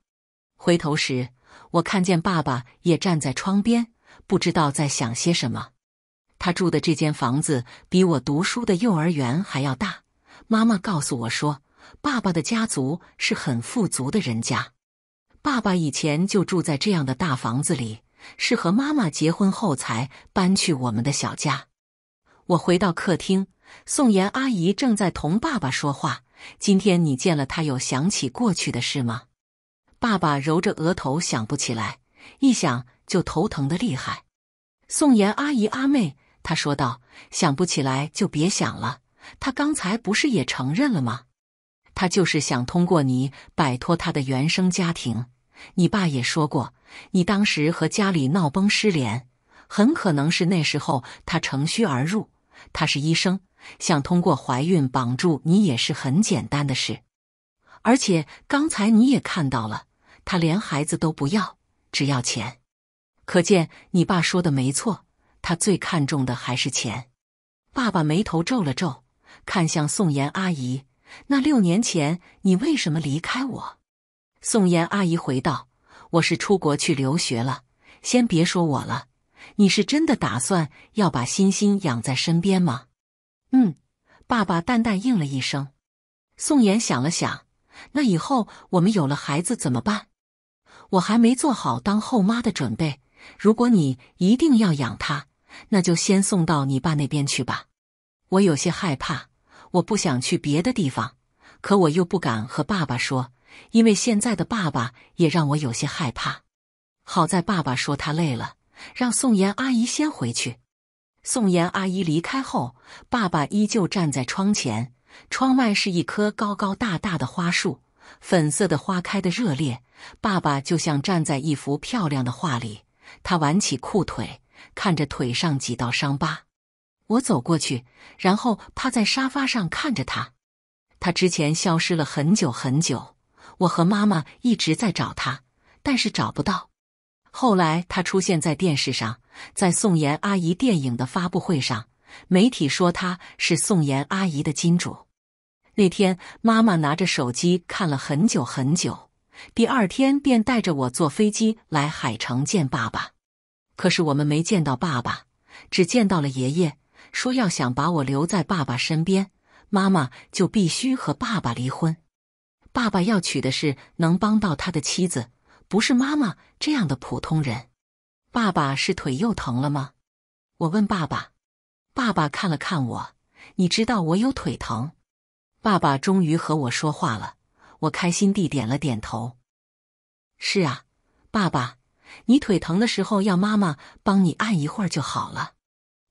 回头时，我看见爸爸也站在窗边，不知道在想些什么。他住的这间房子比我读书的幼儿园还要大。妈妈告诉我说，爸爸的家族是很富足的人家。爸爸以前就住在这样的大房子里，是和妈妈结婚后才搬去我们的小家。我回到客厅。宋妍阿姨正在同爸爸说话。今天你见了他，有想起过去的事吗？爸爸揉着额头，想不起来，一想就头疼的厉害。宋妍阿姨、阿妹，她说道：“想不起来就别想了。他刚才不是也承认了吗？他就是想通过你摆脱他的原生家庭。你爸也说过，你当时和家里闹崩失联，很可能是那时候他乘虚而入。他是医生。”想通过怀孕绑住你也是很简单的事，而且刚才你也看到了，他连孩子都不要，只要钱。可见你爸说的没错，他最看重的还是钱。爸爸眉头皱了皱，看向宋妍阿姨：“那六年前你为什么离开我？”宋妍阿姨回道：“我是出国去留学了。”先别说我了，你是真的打算要把欣欣养在身边吗？嗯，爸爸淡淡应了一声。宋妍想了想，那以后我们有了孩子怎么办？我还没做好当后妈的准备。如果你一定要养他，那就先送到你爸那边去吧。我有些害怕，我不想去别的地方，可我又不敢和爸爸说，因为现在的爸爸也让我有些害怕。好在爸爸说他累了，让宋妍阿姨先回去。宋妍阿姨离开后，爸爸依旧站在窗前。窗外是一棵高高大大的花树，粉色的花开得热烈。爸爸就像站在一幅漂亮的画里。他挽起裤腿，看着腿上几道伤疤。我走过去，然后趴在沙发上看着他。他之前消失了很久很久，我和妈妈一直在找他，但是找不到。后来他出现在电视上。在宋妍阿姨电影的发布会上，媒体说她是宋妍阿姨的金主。那天，妈妈拿着手机看了很久很久，第二天便带着我坐飞机来海城见爸爸。可是我们没见到爸爸，只见到了爷爷。说要想把我留在爸爸身边，妈妈就必须和爸爸离婚。爸爸要娶的是能帮到他的妻子，不是妈妈这样的普通人。爸爸是腿又疼了吗？我问爸爸。爸爸看了看我，你知道我有腿疼。爸爸终于和我说话了。我开心地点了点头。是啊，爸爸，你腿疼的时候要妈妈帮你按一会儿就好了。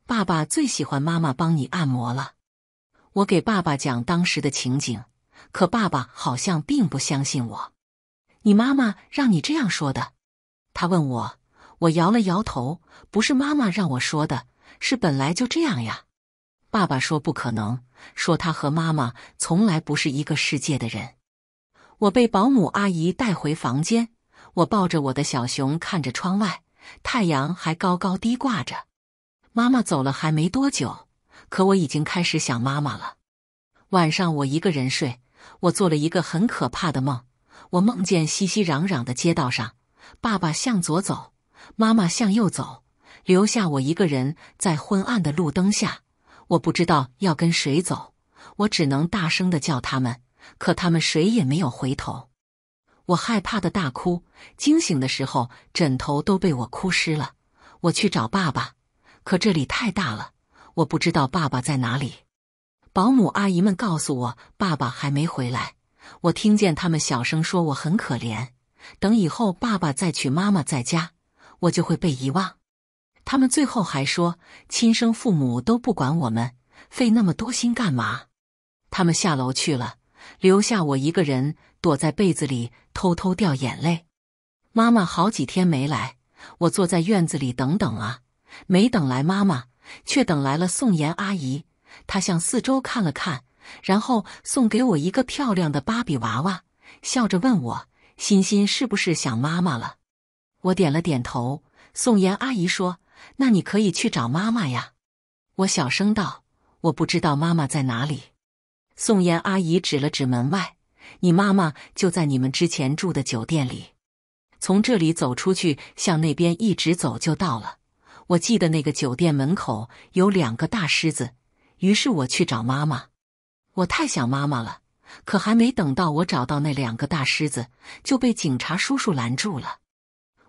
爸爸最喜欢妈妈帮你按摩了。我给爸爸讲当时的情景，可爸爸好像并不相信我。你妈妈让你这样说的，他问我。我摇了摇头，不是妈妈让我说的，是本来就这样呀。爸爸说不可能，说他和妈妈从来不是一个世界的人。我被保姆阿姨带回房间，我抱着我的小熊，看着窗外，太阳还高高低挂着。妈妈走了还没多久，可我已经开始想妈妈了。晚上我一个人睡，我做了一个很可怕的梦。我梦见熙熙攘攘的街道上，爸爸向左走。妈妈向右走，留下我一个人在昏暗的路灯下。我不知道要跟谁走，我只能大声的叫他们，可他们谁也没有回头。我害怕的大哭，惊醒的时候，枕头都被我哭湿了。我去找爸爸，可这里太大了，我不知道爸爸在哪里。保姆阿姨们告诉我，爸爸还没回来。我听见他们小声说，我很可怜。等以后爸爸再娶，妈妈在家。我就会被遗忘。他们最后还说，亲生父母都不管我们，费那么多心干嘛？他们下楼去了，留下我一个人躲在被子里偷偷掉眼泪。妈妈好几天没来，我坐在院子里等等啊，没等来妈妈，却等来了宋妍阿姨。她向四周看了看，然后送给我一个漂亮的芭比娃娃，笑着问我：“欣欣是不是想妈妈了？”我点了点头。宋妍阿姨说：“那你可以去找妈妈呀。”我小声道：“我不知道妈妈在哪里。”宋妍阿姨指了指门外：“你妈妈就在你们之前住的酒店里，从这里走出去，向那边一直走就到了。”我记得那个酒店门口有两个大狮子，于是我去找妈妈。我太想妈妈了，可还没等到我找到那两个大狮子，就被警察叔叔拦住了。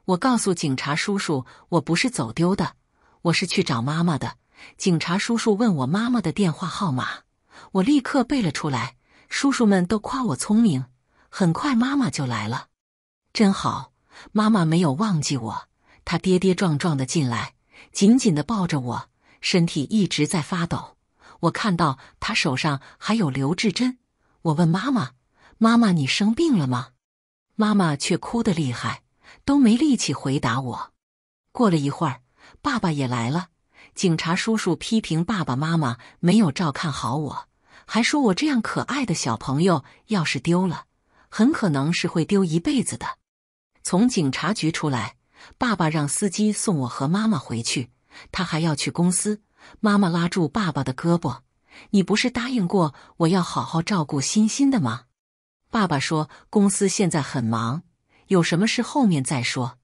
我告诉警察叔叔，我不是走丢的，我是去找妈妈的。警察叔叔问我妈妈的电话号码，我立刻背了出来。叔叔们都夸我聪明。很快，妈妈就来了，真好，妈妈没有忘记我。她跌跌撞撞的进来，紧紧的抱着我，身体一直在发抖。我看到她手上还有留置针。我问妈妈：“妈妈，你生病了吗？”妈妈却哭得厉害。都没力气回答我。过了一会儿，爸爸也来了。警察叔叔批评爸爸妈妈没有照看好我，还说我这样可爱的小朋友要是丢了，很可能是会丢一辈子的。从警察局出来，爸爸让司机送我和妈妈回去，他还要去公司。妈妈拉住爸爸的胳膊：“你不是答应过我要好好照顾欣欣的吗？”爸爸说：“公司现在很忙。”有什么事后面再说。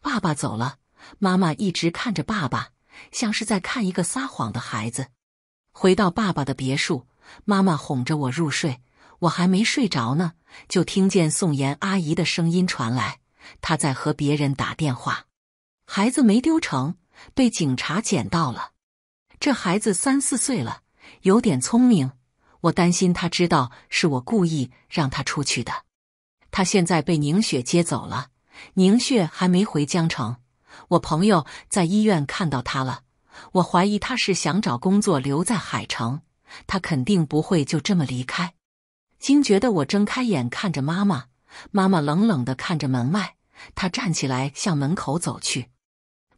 爸爸走了，妈妈一直看着爸爸，像是在看一个撒谎的孩子。回到爸爸的别墅，妈妈哄着我入睡。我还没睡着呢，就听见宋妍阿姨的声音传来，她在和别人打电话。孩子没丢成，被警察捡到了。这孩子三四岁了，有点聪明。我担心他知道是我故意让他出去的。他现在被宁雪接走了，宁雪还没回江城。我朋友在医院看到他了。我怀疑他是想找工作留在海城，他肯定不会就这么离开。惊觉的我睁开眼看着妈妈，妈妈冷冷的看着门外。她站起来向门口走去。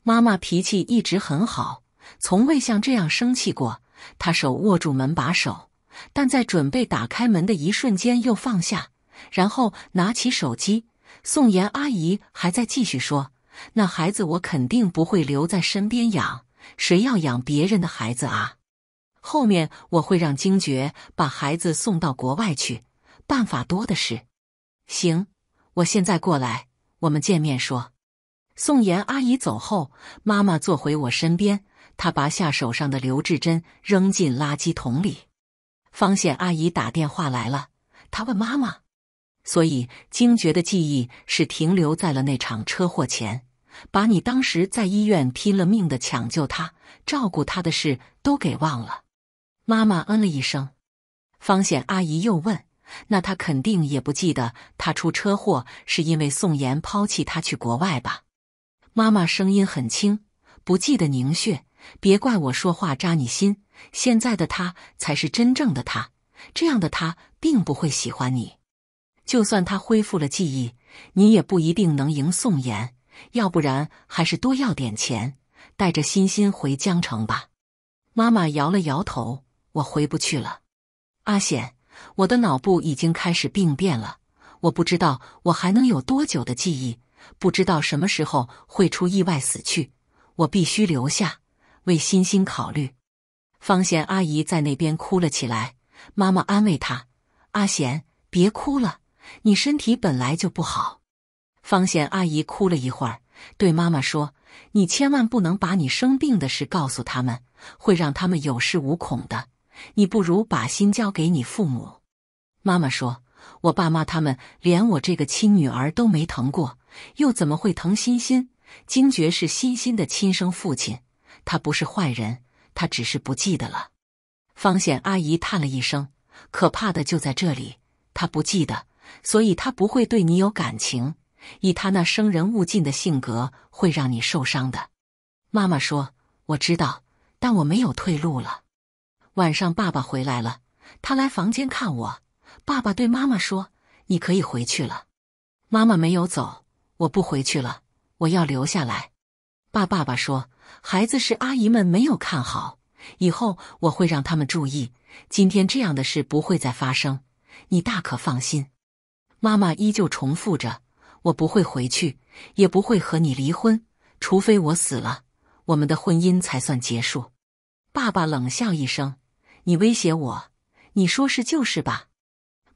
妈妈脾气一直很好，从未像这样生气过。她手握住门把手，但在准备打开门的一瞬间又放下。然后拿起手机，宋妍阿姨还在继续说：“那孩子我肯定不会留在身边养，谁要养别人的孩子啊？后面我会让惊觉把孩子送到国外去，办法多的是。”行，我现在过来，我们见面说。宋妍阿姨走后，妈妈坐回我身边，她拔下手上的刘志珍，扔进垃圾桶里。方显阿姨打电话来了，她问妈妈。所以，惊觉的记忆是停留在了那场车祸前，把你当时在医院拼了命的抢救他、照顾他的事都给忘了。妈妈嗯了一声。方显阿姨又问：“那他肯定也不记得他出车祸是因为宋妍抛弃他去国外吧？”妈妈声音很轻：“不记得凝血，别怪我说话扎你心。现在的他才是真正的他，这样的他并不会喜欢你。”就算他恢复了记忆，你也不一定能赢宋岩。要不然，还是多要点钱，带着欣欣回江城吧。妈妈摇了摇头：“我回不去了，阿贤，我的脑部已经开始病变了，我不知道我还能有多久的记忆，不知道什么时候会出意外死去。我必须留下，为欣欣考虑。”方贤阿姨在那边哭了起来，妈妈安慰她：“阿贤，别哭了。”你身体本来就不好，方显阿姨哭了一会儿，对妈妈说：“你千万不能把你生病的事告诉他们，会让他们有恃无恐的。你不如把心交给你父母。”妈妈说：“我爸妈他们连我这个亲女儿都没疼过，又怎么会疼欣欣？惊觉是欣欣的亲生父亲，他不是坏人，他只是不记得了。”方显阿姨叹了一声：“可怕的就在这里，他不记得。”所以他不会对你有感情，以他那生人勿近的性格，会让你受伤的。妈妈说：“我知道，但我没有退路了。”晚上爸爸回来了，他来房间看我。爸爸对妈妈说：“你可以回去了。”妈妈没有走，我不回去了，我要留下来。爸爸爸说：“孩子是阿姨们没有看好，以后我会让他们注意，今天这样的事不会再发生，你大可放心。”妈妈依旧重复着：“我不会回去，也不会和你离婚，除非我死了，我们的婚姻才算结束。”爸爸冷笑一声：“你威胁我，你说是就是吧？”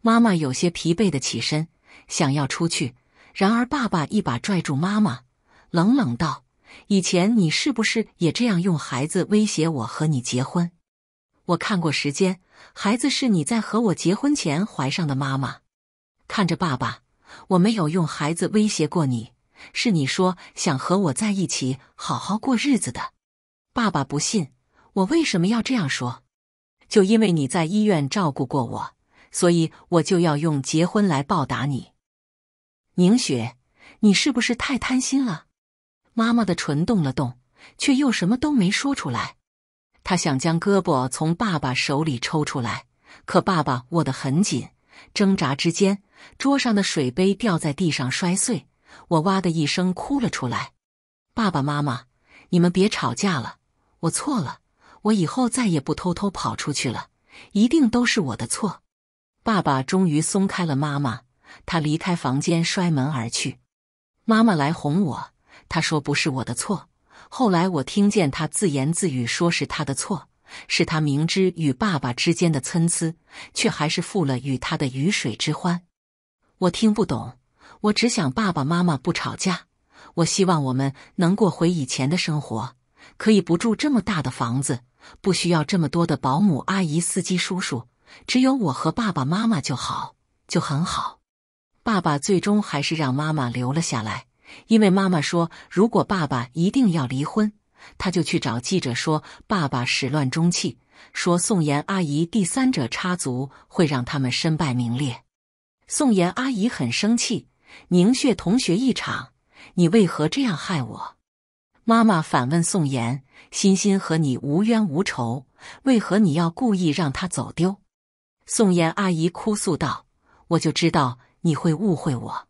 妈妈有些疲惫的起身，想要出去，然而爸爸一把拽住妈妈，冷冷道：“以前你是不是也这样用孩子威胁我和你结婚？”我看过时间，孩子是你在和我结婚前怀上的，妈妈。看着爸爸，我没有用孩子威胁过你，是你说想和我在一起好好过日子的。爸爸不信，我为什么要这样说？就因为你在医院照顾过我，所以我就要用结婚来报答你。宁雪，你是不是太贪心了？妈妈的唇动了动，却又什么都没说出来。她想将胳膊从爸爸手里抽出来，可爸爸握得很紧，挣扎之间。桌上的水杯掉在地上摔碎，我哇的一声哭了出来。爸爸妈妈，你们别吵架了，我错了，我以后再也不偷偷跑出去了，一定都是我的错。爸爸终于松开了妈妈，他离开房间摔门而去。妈妈来哄我，她说不是我的错。后来我听见她自言自语，说是她的错，是她明知与爸爸之间的参差，却还是负了与他的鱼水之欢。我听不懂，我只想爸爸妈妈不吵架。我希望我们能过回以前的生活，可以不住这么大的房子，不需要这么多的保姆阿姨司机叔叔，只有我和爸爸妈妈就好，就很好。爸爸最终还是让妈妈留了下来，因为妈妈说，如果爸爸一定要离婚，他就去找记者说爸爸始乱终弃，说宋妍阿姨第三者插足会让他们身败名裂。宋妍阿姨很生气，凝血同学一场，你为何这样害我？妈妈反问宋妍：“欣欣和你无冤无仇，为何你要故意让她走丢？”宋妍阿姨哭诉道：“我就知道你会误会我，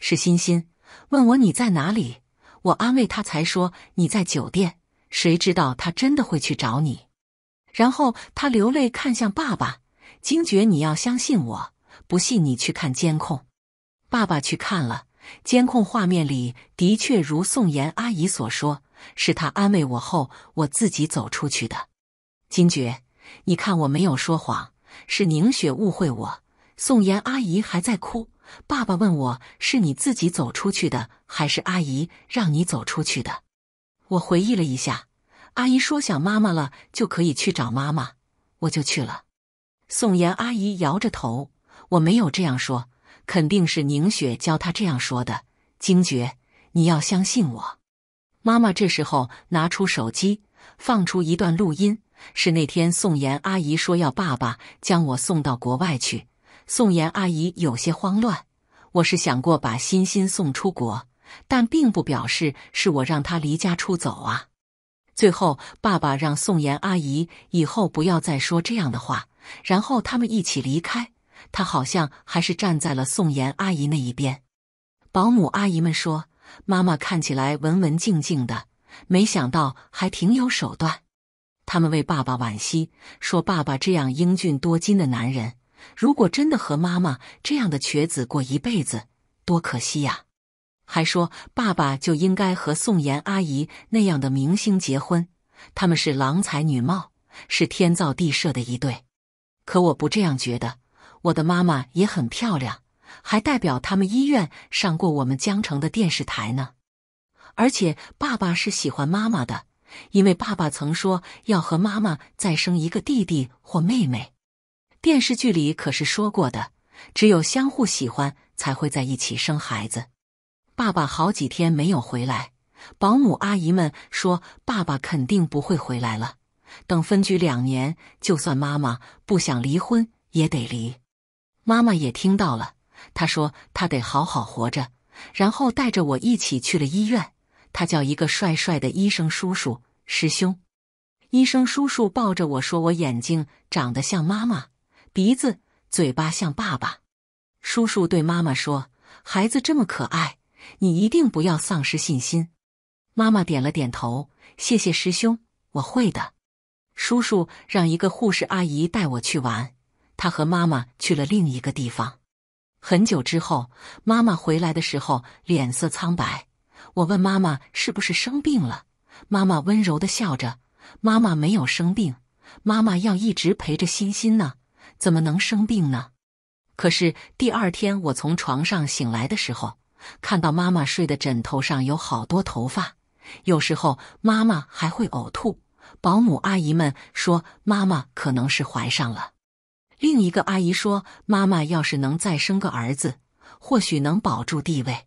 是欣欣问我你在哪里，我安慰她才说你在酒店，谁知道她真的会去找你。”然后她流泪看向爸爸，惊觉你要相信我。不信你去看监控，爸爸去看了监控画面里的确如宋妍阿姨所说，是她安慰我后，我自己走出去的。金爵，你看我没有说谎，是宁雪误会我。宋妍阿姨还在哭，爸爸问我是你自己走出去的，还是阿姨让你走出去的。我回忆了一下，阿姨说想妈妈了就可以去找妈妈，我就去了。宋妍阿姨摇着头。我没有这样说，肯定是宁雪教他这样说的。惊觉，你要相信我。妈妈这时候拿出手机，放出一段录音，是那天宋妍阿姨说要爸爸将我送到国外去。宋妍阿姨有些慌乱。我是想过把欣欣送出国，但并不表示是我让他离家出走啊。最后，爸爸让宋妍阿姨以后不要再说这样的话，然后他们一起离开。他好像还是站在了宋妍阿姨那一边。保姆阿姨们说：“妈妈看起来文文静静的，没想到还挺有手段。”他们为爸爸惋惜，说：“爸爸这样英俊多金的男人，如果真的和妈妈这样的瘸子过一辈子，多可惜呀！”还说：“爸爸就应该和宋妍阿姨那样的明星结婚，他们是郎才女貌，是天造地设的一对。”可我不这样觉得。我的妈妈也很漂亮，还代表他们医院上过我们江城的电视台呢。而且爸爸是喜欢妈妈的，因为爸爸曾说要和妈妈再生一个弟弟或妹妹。电视剧里可是说过的，只有相互喜欢才会在一起生孩子。爸爸好几天没有回来，保姆阿姨们说爸爸肯定不会回来了。等分居两年，就算妈妈不想离婚也得离。妈妈也听到了，她说她得好好活着，然后带着我一起去了医院。他叫一个帅帅的医生叔叔师兄。医生叔叔抱着我说：“我眼睛长得像妈妈，鼻子、嘴巴像爸爸。”叔叔对妈妈说：“孩子这么可爱，你一定不要丧失信心。”妈妈点了点头，谢谢师兄，我会的。叔叔让一个护士阿姨带我去玩。他和妈妈去了另一个地方。很久之后，妈妈回来的时候脸色苍白。我问妈妈是不是生病了，妈妈温柔的笑着：“妈妈没有生病，妈妈要一直陪着欣欣呢，怎么能生病呢？”可是第二天，我从床上醒来的时候，看到妈妈睡的枕头上有好多头发。有时候，妈妈还会呕吐。保姆阿姨们说，妈妈可能是怀上了。另一个阿姨说：“妈妈要是能再生个儿子，或许能保住地位。”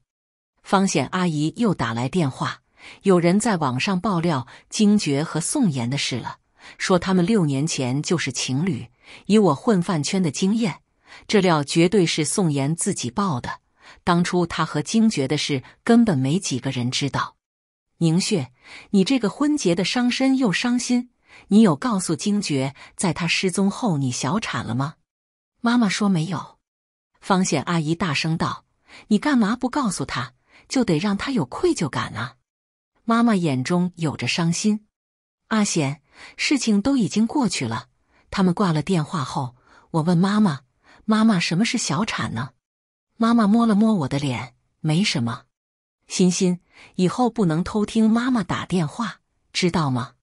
方显阿姨又打来电话，有人在网上爆料惊觉和宋妍的事了，说他们六年前就是情侣。以我混饭圈的经验，这料绝对是宋妍自己爆的。当初他和惊爵的事根本没几个人知道。宁雪，你这个婚结的伤身又伤心。你有告诉惊觉，在他失踪后你小产了吗？妈妈说没有。方显阿姨大声道：“你干嘛不告诉他？就得让他有愧疚感啊！”妈妈眼中有着伤心。阿显，事情都已经过去了。他们挂了电话后，我问妈妈：“妈妈，什么是小产呢？”妈妈摸了摸我的脸：“没什么。欣欣，以后不能偷听妈妈打电话，知道吗？”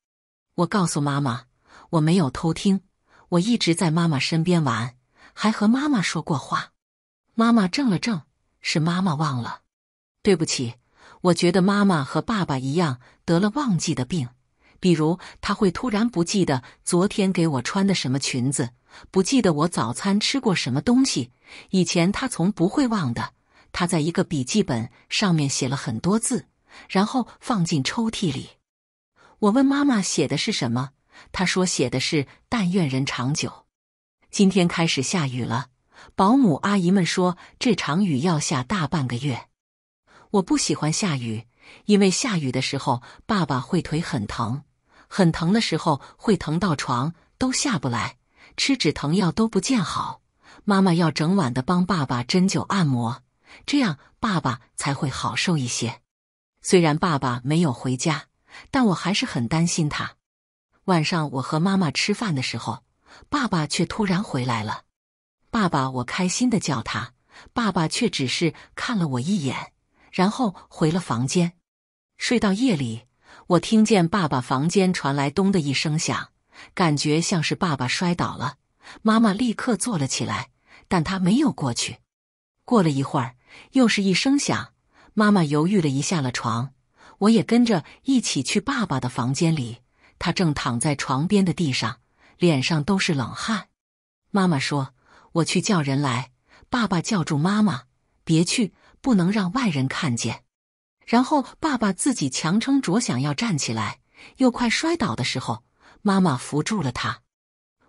我告诉妈妈，我没有偷听，我一直在妈妈身边玩，还和妈妈说过话。妈妈怔了怔，是妈妈忘了，对不起。我觉得妈妈和爸爸一样得了忘记的病，比如他会突然不记得昨天给我穿的什么裙子，不记得我早餐吃过什么东西。以前他从不会忘的。他在一个笔记本上面写了很多字，然后放进抽屉里。我问妈妈写的是什么，她说写的是“但愿人长久”。今天开始下雨了，保姆阿姨们说这场雨要下大半个月。我不喜欢下雨，因为下雨的时候爸爸会腿很疼，很疼的时候会疼到床都下不来，吃止疼药都不见好。妈妈要整晚的帮爸爸针灸按摩，这样爸爸才会好受一些。虽然爸爸没有回家。但我还是很担心他。晚上我和妈妈吃饭的时候，爸爸却突然回来了。爸爸，我开心的叫他，爸爸却只是看了我一眼，然后回了房间。睡到夜里，我听见爸爸房间传来咚的一声响，感觉像是爸爸摔倒了。妈妈立刻坐了起来，但她没有过去。过了一会儿，又是一声响，妈妈犹豫了一下，了床。我也跟着一起去爸爸的房间里，他正躺在床边的地上，脸上都是冷汗。妈妈说：“我去叫人来。”爸爸叫住妈妈：“别去，不能让外人看见。”然后爸爸自己强撑着想要站起来，又快摔倒的时候，妈妈扶住了他。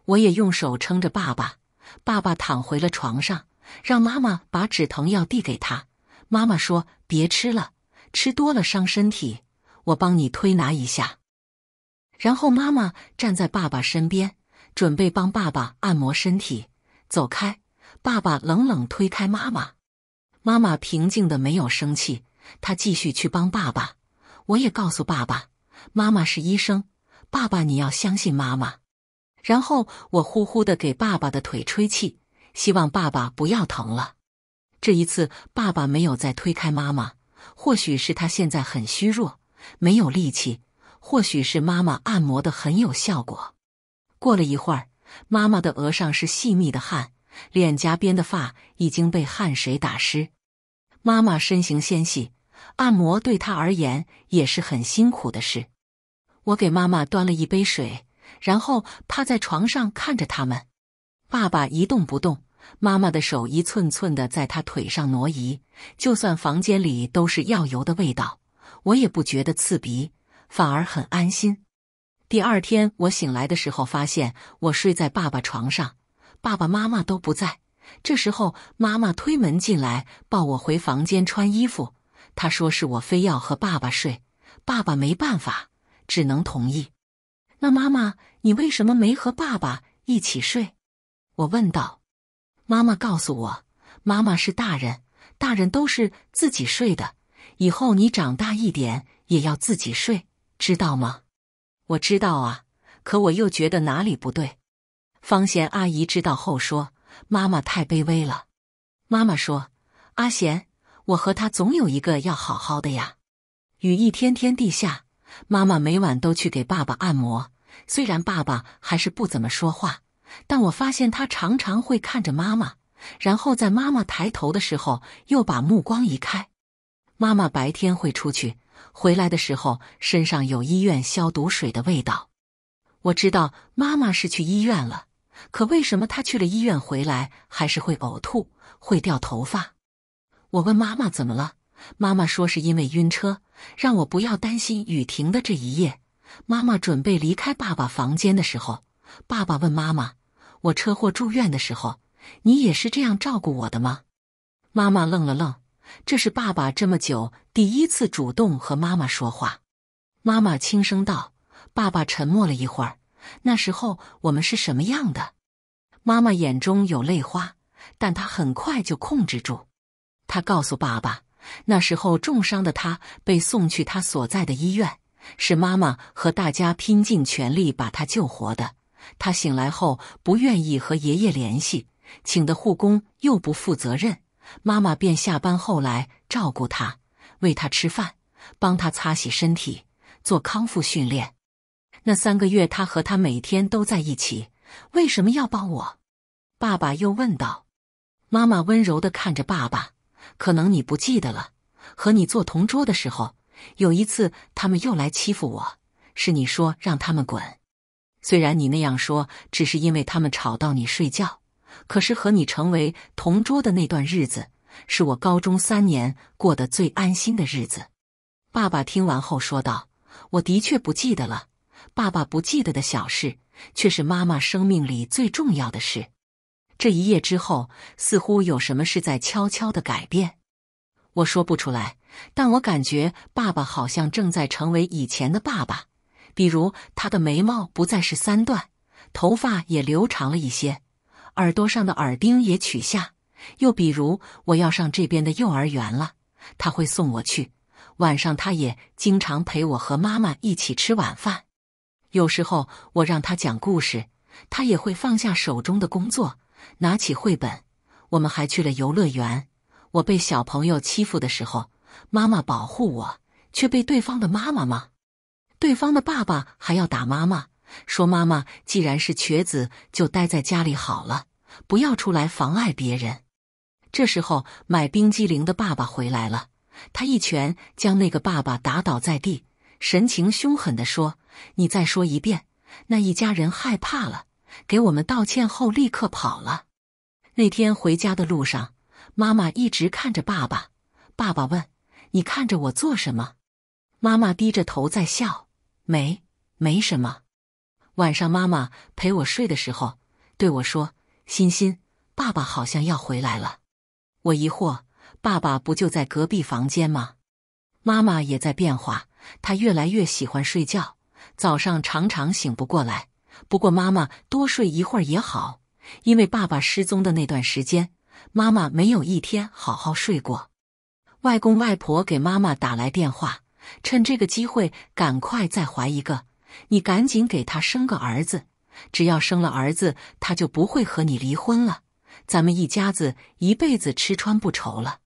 我也用手撑着爸爸，爸爸躺回了床上，让妈妈把止疼药递给他。妈妈说：“别吃了。”吃多了伤身体，我帮你推拿一下。然后妈妈站在爸爸身边，准备帮爸爸按摩身体。走开！爸爸冷冷推开妈妈。妈妈平静的没有生气，她继续去帮爸爸。我也告诉爸爸，妈妈是医生，爸爸你要相信妈妈。然后我呼呼的给爸爸的腿吹气，希望爸爸不要疼了。这一次爸爸没有再推开妈妈。或许是他现在很虚弱，没有力气；或许是妈妈按摩的很有效果。过了一会儿，妈妈的额上是细密的汗，脸颊边的发已经被汗水打湿。妈妈身形纤细，按摩对她而言也是很辛苦的事。我给妈妈端了一杯水，然后趴在床上看着他们。爸爸一动不动。妈妈的手一寸寸的在她腿上挪移，就算房间里都是药油的味道，我也不觉得刺鼻，反而很安心。第二天我醒来的时候，发现我睡在爸爸床上，爸爸妈妈都不在。这时候妈妈推门进来，抱我回房间穿衣服。她说是我非要和爸爸睡，爸爸没办法，只能同意。那妈妈，你为什么没和爸爸一起睡？我问道。妈妈告诉我，妈妈是大人，大人都是自己睡的。以后你长大一点也要自己睡，知道吗？我知道啊，可我又觉得哪里不对。方贤阿姨知道后说：“妈妈太卑微了。”妈妈说：“阿贤，我和他总有一个要好好的呀。”雨一天天地下，妈妈每晚都去给爸爸按摩，虽然爸爸还是不怎么说话。但我发现他常常会看着妈妈，然后在妈妈抬头的时候又把目光移开。妈妈白天会出去，回来的时候身上有医院消毒水的味道。我知道妈妈是去医院了，可为什么她去了医院回来还是会呕吐、会掉头发？我问妈妈怎么了，妈妈说是因为晕车，让我不要担心。雨停的这一夜，妈妈准备离开爸爸房间的时候，爸爸问妈妈。我车祸住院的时候，你也是这样照顾我的吗？妈妈愣了愣，这是爸爸这么久第一次主动和妈妈说话。妈妈轻声道：“爸爸沉默了一会儿。那时候我们是什么样的？”妈妈眼中有泪花，但她很快就控制住。她告诉爸爸，那时候重伤的她被送去她所在的医院，是妈妈和大家拼尽全力把她救活的。他醒来后不愿意和爷爷联系，请的护工又不负责任，妈妈便下班后来照顾他，喂他吃饭，帮他擦洗身体，做康复训练。那三个月，他和他每天都在一起。为什么要帮我？爸爸又问道。妈妈温柔地看着爸爸，可能你不记得了。和你坐同桌的时候，有一次他们又来欺负我，是你说让他们滚。虽然你那样说，只是因为他们吵到你睡觉，可是和你成为同桌的那段日子，是我高中三年过得最安心的日子。爸爸听完后说道：“我的确不记得了。”爸爸不记得的小事，却是妈妈生命里最重要的事。这一夜之后，似乎有什么是在悄悄的改变，我说不出来，但我感觉爸爸好像正在成为以前的爸爸。比如，他的眉毛不再是三段，头发也留长了一些，耳朵上的耳钉也取下。又比如，我要上这边的幼儿园了，他会送我去。晚上，他也经常陪我和妈妈一起吃晚饭。有时候，我让他讲故事，他也会放下手中的工作，拿起绘本。我们还去了游乐园。我被小朋友欺负的时候，妈妈保护我，却被对方的妈妈骂。对方的爸爸还要打妈妈，说：“妈妈既然是瘸子，就待在家里好了，不要出来妨碍别人。”这时候买冰激凌的爸爸回来了，他一拳将那个爸爸打倒在地，神情凶狠地说：“你再说一遍！”那一家人害怕了，给我们道歉后立刻跑了。那天回家的路上，妈妈一直看着爸爸。爸爸问：“你看着我做什么？”妈妈低着头在笑。没，没什么。晚上妈妈陪我睡的时候对我说：“欣欣，爸爸好像要回来了。”我疑惑：“爸爸不就在隔壁房间吗？”妈妈也在变化，她越来越喜欢睡觉，早上常常醒不过来。不过妈妈多睡一会儿也好，因为爸爸失踪的那段时间，妈妈没有一天好好睡过。外公外婆给妈妈打来电话。趁这个机会，赶快再怀一个。你赶紧给他生个儿子，只要生了儿子，他就不会和你离婚了。咱们一家子一辈子吃穿不愁了。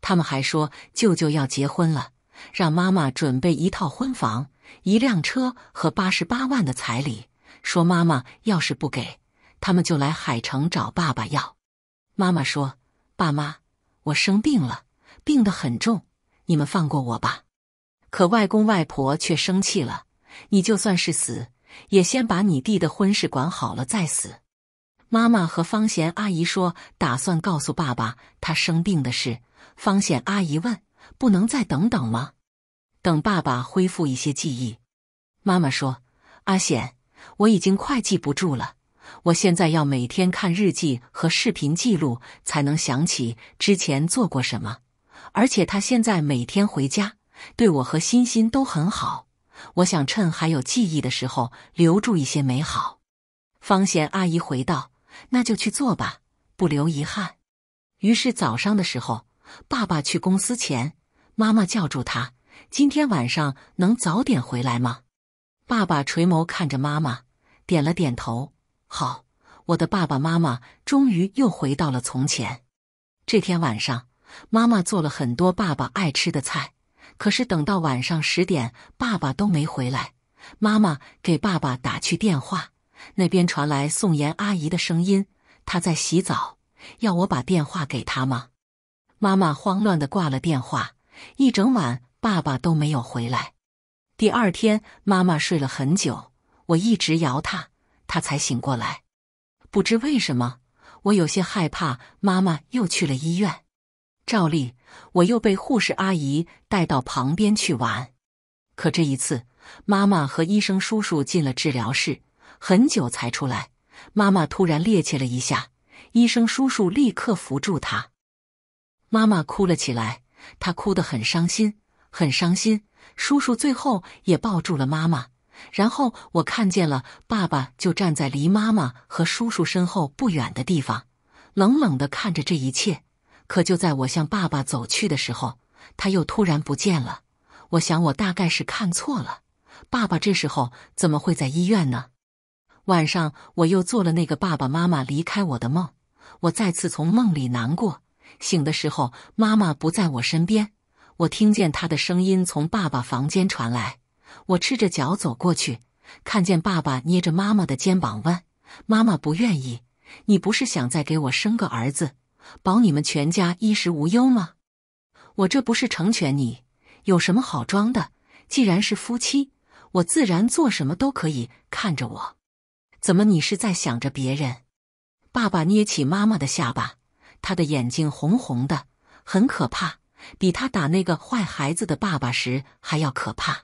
他们还说，舅舅要结婚了，让妈妈准备一套婚房、一辆车和八十八万的彩礼，说妈妈要是不给，他们就来海城找爸爸要。妈妈说：“爸妈，我生病了，病得很重，你们放过我吧。”可外公外婆却生气了。你就算是死，也先把你弟的婚事管好了再死。妈妈和方贤阿姨说，打算告诉爸爸他生病的事。方显阿姨问：“不能再等等吗？等爸爸恢复一些记忆？”妈妈说：“阿显，我已经快记不住了。我现在要每天看日记和视频记录，才能想起之前做过什么。而且他现在每天回家。”对我和欣欣都很好。我想趁还有记忆的时候留住一些美好。方贤阿姨回道：“那就去做吧，不留遗憾。”于是早上的时候，爸爸去公司前，妈妈叫住他：“今天晚上能早点回来吗？”爸爸垂眸看着妈妈，点了点头：“好。”我的爸爸妈妈终于又回到了从前。这天晚上，妈妈做了很多爸爸爱吃的菜。可是等到晚上十点，爸爸都没回来。妈妈给爸爸打去电话，那边传来宋妍阿姨的声音：“她在洗澡，要我把电话给她吗？”妈妈慌乱的挂了电话。一整晚，爸爸都没有回来。第二天，妈妈睡了很久，我一直摇她，她才醒过来。不知为什么，我有些害怕。妈妈又去了医院。照例。我又被护士阿姨带到旁边去玩，可这一次，妈妈和医生叔叔进了治疗室，很久才出来。妈妈突然趔趄了一下，医生叔叔立刻扶住她。妈妈哭了起来，她哭得很伤心，很伤心。叔叔最后也抱住了妈妈。然后我看见了爸爸，就站在离妈妈和叔叔身后不远的地方，冷冷的看着这一切。可就在我向爸爸走去的时候，他又突然不见了。我想，我大概是看错了。爸爸这时候怎么会在医院呢？晚上，我又做了那个爸爸妈妈离开我的梦，我再次从梦里难过。醒的时候，妈妈不在我身边，我听见她的声音从爸爸房间传来。我赤着脚走过去，看见爸爸捏着妈妈的肩膀问：“妈妈不愿意？你不是想再给我生个儿子？”保你们全家衣食无忧吗？我这不是成全你，有什么好装的？既然是夫妻，我自然做什么都可以。看着我，怎么你是在想着别人？爸爸捏起妈妈的下巴，他的眼睛红红的，很可怕，比他打那个坏孩子的爸爸时还要可怕。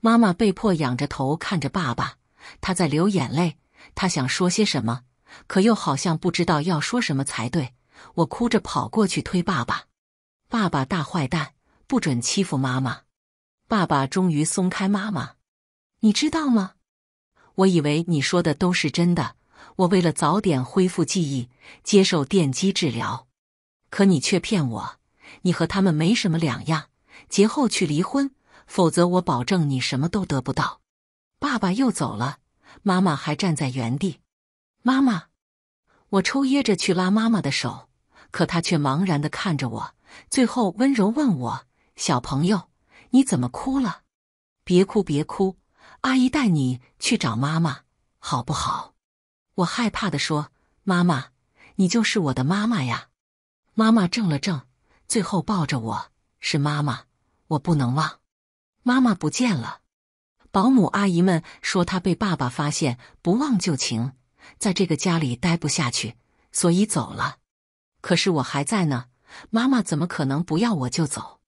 妈妈被迫仰着头看着爸爸，她在流眼泪，她想说些什么，可又好像不知道要说什么才对。我哭着跑过去推爸爸，爸爸大坏蛋，不准欺负妈妈。爸爸终于松开妈妈，你知道吗？我以为你说的都是真的。我为了早点恢复记忆，接受电击治疗，可你却骗我。你和他们没什么两样，节后去离婚，否则我保证你什么都得不到。爸爸又走了，妈妈还站在原地。妈妈，我抽噎着去拉妈妈的手。可他却茫然的看着我，最后温柔问我：“小朋友，你怎么哭了？别哭，别哭，阿姨带你去找妈妈，好不好？”我害怕的说：“妈妈，你就是我的妈妈呀！”妈妈怔了怔，最后抱着我：“是妈妈，我不能忘。”妈妈不见了，保姆阿姨们说她被爸爸发现不忘旧情，在这个家里待不下去，所以走了。可是我还在呢，妈妈怎么可能不要我就走？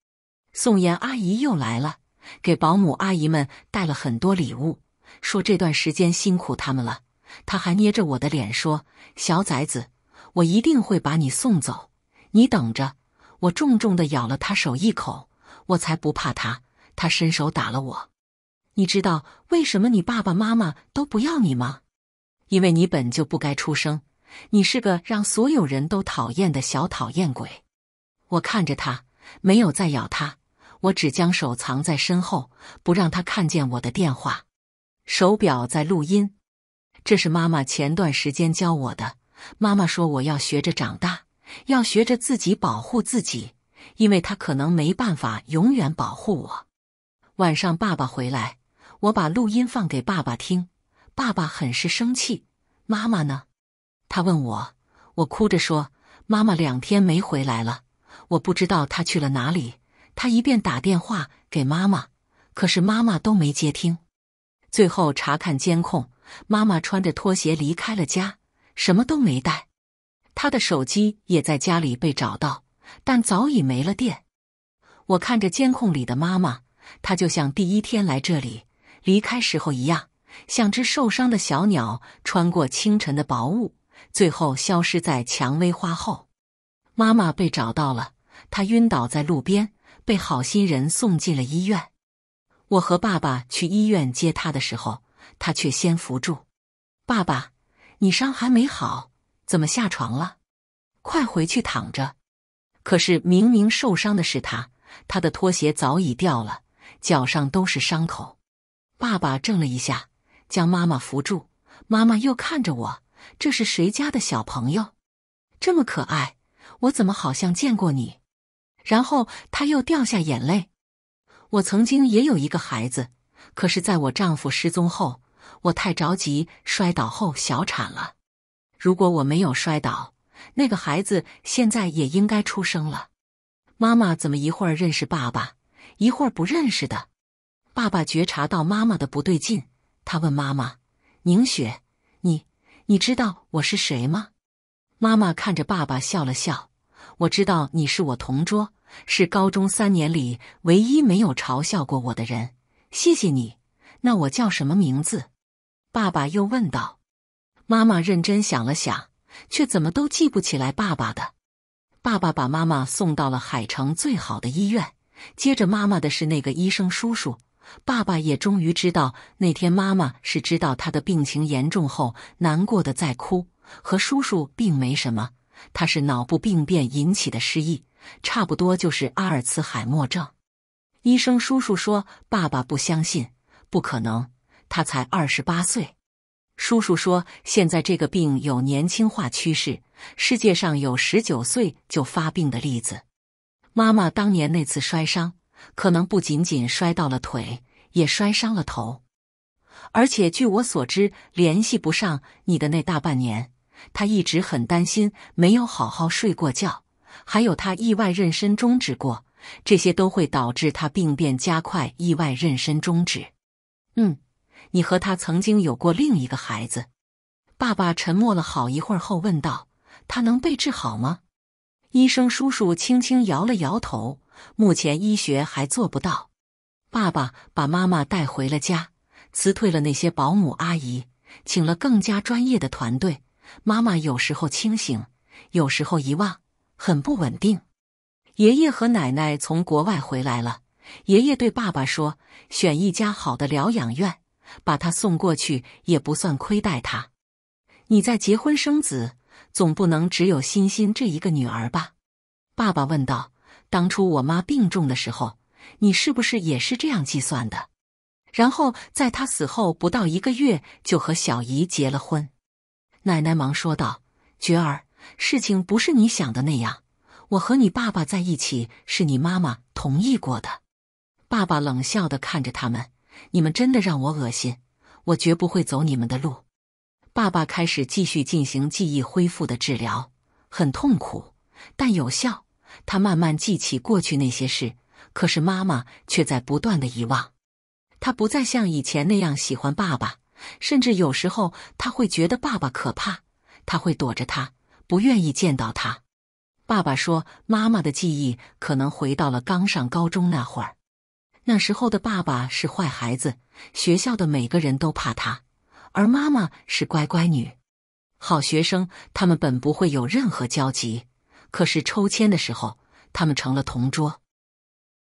宋妍阿姨又来了，给保姆阿姨们带了很多礼物，说这段时间辛苦他们了。她还捏着我的脸说：“小崽子，我一定会把你送走，你等着。”我重重的咬了她手一口，我才不怕她。她伸手打了我。你知道为什么你爸爸妈妈都不要你吗？因为你本就不该出生。你是个让所有人都讨厌的小讨厌鬼。我看着他，没有再咬他。我只将手藏在身后，不让他看见我的电话。手表在录音。这是妈妈前段时间教我的。妈妈说我要学着长大，要学着自己保护自己，因为她可能没办法永远保护我。晚上爸爸回来，我把录音放给爸爸听。爸爸很是生气。妈妈呢？他问我，我哭着说：“妈妈两天没回来了，我不知道她去了哪里。”她一遍打电话给妈妈，可是妈妈都没接听。最后查看监控，妈妈穿着拖鞋离开了家，什么都没带。她的手机也在家里被找到，但早已没了电。我看着监控里的妈妈，她就像第一天来这里离开时候一样，像只受伤的小鸟，穿过清晨的薄雾。最后消失在蔷薇花后，妈妈被找到了，她晕倒在路边，被好心人送进了医院。我和爸爸去医院接她的时候，她却先扶住爸爸：“你伤还没好，怎么下床了？快回去躺着。”可是明明受伤的是他，他的拖鞋早已掉了，脚上都是伤口。爸爸怔了一下，将妈妈扶住，妈妈又看着我。这是谁家的小朋友？这么可爱，我怎么好像见过你？然后他又掉下眼泪。我曾经也有一个孩子，可是在我丈夫失踪后，我太着急，摔倒后小产了。如果我没有摔倒，那个孩子现在也应该出生了。妈妈怎么一会儿认识爸爸，一会儿不认识的？爸爸觉察到妈妈的不对劲，他问妈妈：“宁雪。”你知道我是谁吗？妈妈看着爸爸笑了笑。我知道你是我同桌，是高中三年里唯一没有嘲笑过我的人。谢谢你。那我叫什么名字？爸爸又问道。妈妈认真想了想，却怎么都记不起来爸爸的。爸爸把妈妈送到了海城最好的医院，接着妈妈的是那个医生叔叔。爸爸也终于知道，那天妈妈是知道他的病情严重后难过的在哭，和叔叔并没什么，他是脑部病变引起的失忆，差不多就是阿尔茨海默症。医生叔叔说，爸爸不相信，不可能，他才二十八岁。叔叔说，现在这个病有年轻化趋势，世界上有十九岁就发病的例子。妈妈当年那次摔伤。可能不仅仅摔到了腿，也摔伤了头。而且据我所知，联系不上你的那大半年，他一直很担心，没有好好睡过觉。还有他意外妊娠终止过，这些都会导致他病变加快。意外妊娠终止，嗯，你和他曾经有过另一个孩子。爸爸沉默了好一会儿后问道：“他能被治好吗？”医生叔叔轻轻摇了摇头。目前医学还做不到。爸爸把妈妈带回了家，辞退了那些保姆阿姨，请了更加专业的团队。妈妈有时候清醒，有时候遗忘，很不稳定。爷爷和奶奶从国外回来了。爷爷对爸爸说：“选一家好的疗养院，把她送过去也不算亏待她。你在结婚生子，总不能只有欣欣这一个女儿吧？”爸爸问道。当初我妈病重的时候，你是不是也是这样计算的？然后在她死后不到一个月，就和小姨结了婚。奶奶忙说道：“觉儿，事情不是你想的那样，我和你爸爸在一起是你妈妈同意过的。”爸爸冷笑的看着他们，你们真的让我恶心，我绝不会走你们的路。爸爸开始继续进行记忆恢复的治疗，很痛苦，但有效。他慢慢记起过去那些事，可是妈妈却在不断的遗忘。他不再像以前那样喜欢爸爸，甚至有时候他会觉得爸爸可怕，他会躲着他，不愿意见到他。爸爸说，妈妈的记忆可能回到了刚上高中那会儿，那时候的爸爸是坏孩子，学校的每个人都怕他，而妈妈是乖乖女，好学生，他们本不会有任何交集。可是抽签的时候，他们成了同桌。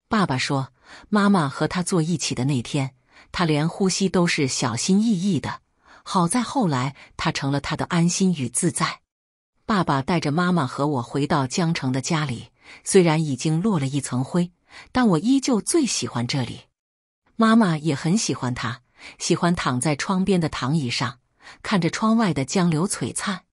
爸爸说，妈妈和他坐一起的那天，他连呼吸都是小心翼翼的。好在后来，他成了他的安心与自在。爸爸带着妈妈和我回到江城的家里，虽然已经落了一层灰，但我依旧最喜欢这里。妈妈也很喜欢他，喜欢躺在窗边的躺椅上，看着窗外的江流璀璨。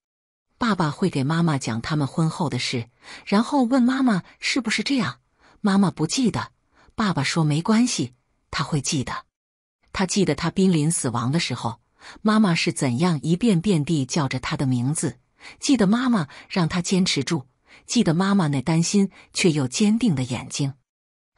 爸爸会给妈妈讲他们婚后的事，然后问妈妈是不是这样。妈妈不记得，爸爸说没关系，他会记得。他记得他濒临死亡的时候，妈妈是怎样一遍遍地叫着他的名字；记得妈妈让他坚持住；记得妈妈那担心却又坚定的眼睛；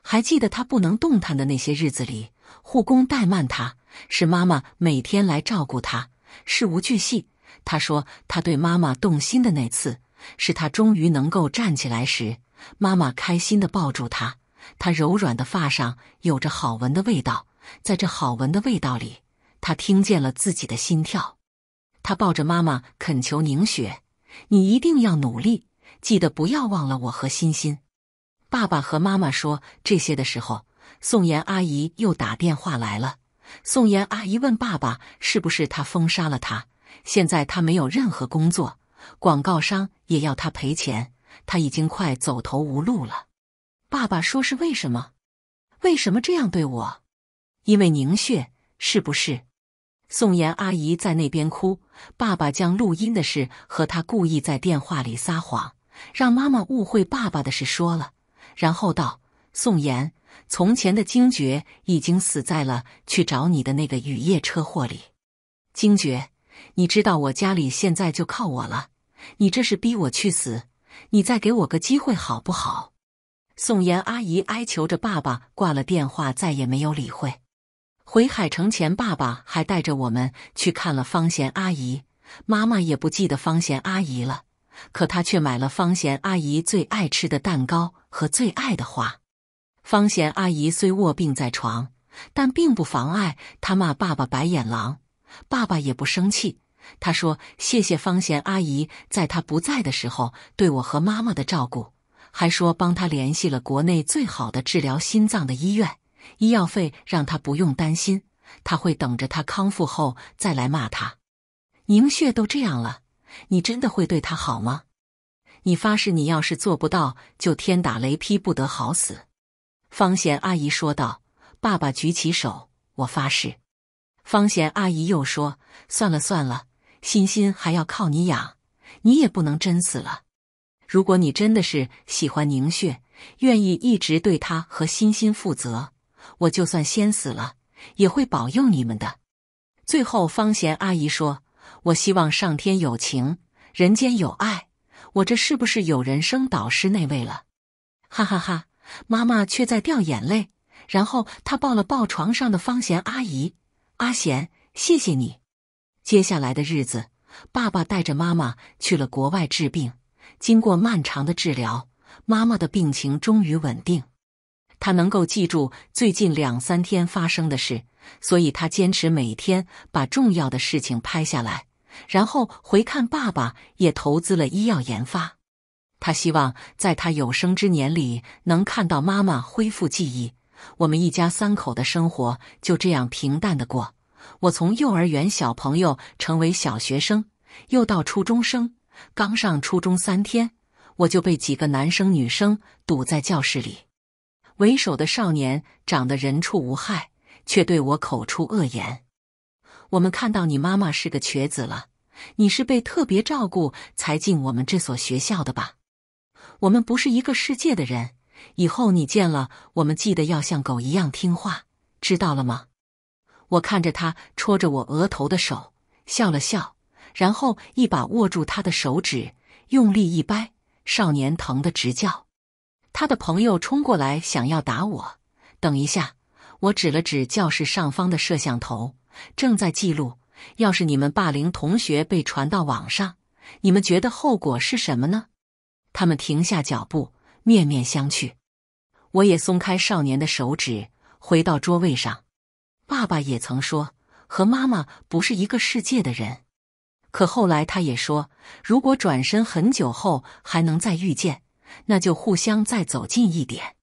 还记得他不能动弹的那些日子里，护工怠慢他，是妈妈每天来照顾他，事无巨细。他说：“他对妈妈动心的那次，是他终于能够站起来时，妈妈开心的抱住他。他柔软的发上有着好闻的味道，在这好闻的味道里，他听见了自己的心跳。他抱着妈妈恳求宁雪：‘你一定要努力，记得不要忘了我和欣欣。’爸爸和妈妈说这些的时候，宋妍阿姨又打电话来了。宋妍阿姨问爸爸：‘是不是他封杀了他？’”现在他没有任何工作，广告商也要他赔钱，他已经快走投无路了。爸爸说：“是为什么？为什么这样对我？因为凝血，是不是？”宋妍阿姨在那边哭。爸爸将录音的事和他故意在电话里撒谎，让妈妈误会爸爸的事说了，然后道：“宋妍，从前的惊觉已经死在了去找你的那个雨夜车祸里，惊觉。”你知道我家里现在就靠我了，你这是逼我去死！你再给我个机会好不好？宋妍阿姨哀求着爸爸挂了电话，再也没有理会。回海城前，爸爸还带着我们去看了方贤阿姨。妈妈也不记得方贤阿姨了，可她却买了方贤阿姨最爱吃的蛋糕和最爱的花。方贤阿姨虽卧病在床，但并不妨碍她骂爸爸白眼狼。爸爸也不生气，他说：“谢谢方贤阿姨在他不在的时候对我和妈妈的照顾，还说帮他联系了国内最好的治疗心脏的医院，医药费让他不用担心，他会等着他康复后再来骂他。”宁雪都这样了，你真的会对他好吗？你发誓，你要是做不到，就天打雷劈，不得好死。”方贤阿姨说道。爸爸举起手：“我发誓。”方贤阿姨又说：“算了算了，欣欣还要靠你养，你也不能真死了。如果你真的是喜欢宁雪，愿意一直对她和欣欣负责，我就算先死了，也会保佑你们的。”最后，方贤阿姨说：“我希望上天有情，人间有爱。我这是不是有人生导师那位了？”哈哈哈！妈妈却在掉眼泪，然后她抱了抱床上的方贤阿姨。阿贤，谢谢你。接下来的日子，爸爸带着妈妈去了国外治病。经过漫长的治疗，妈妈的病情终于稳定。她能够记住最近两三天发生的事，所以她坚持每天把重要的事情拍下来，然后回看。爸爸也投资了医药研发，他希望在他有生之年里能看到妈妈恢复记忆。我们一家三口的生活就这样平淡的过。我从幼儿园小朋友成为小学生，又到初中生。刚上初中三天，我就被几个男生女生堵在教室里。为首的少年长得人畜无害，却对我口出恶言：“我们看到你妈妈是个瘸子了，你是被特别照顾才进我们这所学校的吧？我们不是一个世界的人。”以后你见了我们，记得要像狗一样听话，知道了吗？我看着他戳着我额头的手，笑了笑，然后一把握住他的手指，用力一掰，少年疼得直叫。他的朋友冲过来想要打我，等一下！我指了指教室上方的摄像头，正在记录。要是你们霸凌同学被传到网上，你们觉得后果是什么呢？他们停下脚步。面面相觑，我也松开少年的手指，回到桌位上。爸爸也曾说和妈妈不是一个世界的人，可后来他也说，如果转身很久后还能再遇见，那就互相再走近一点。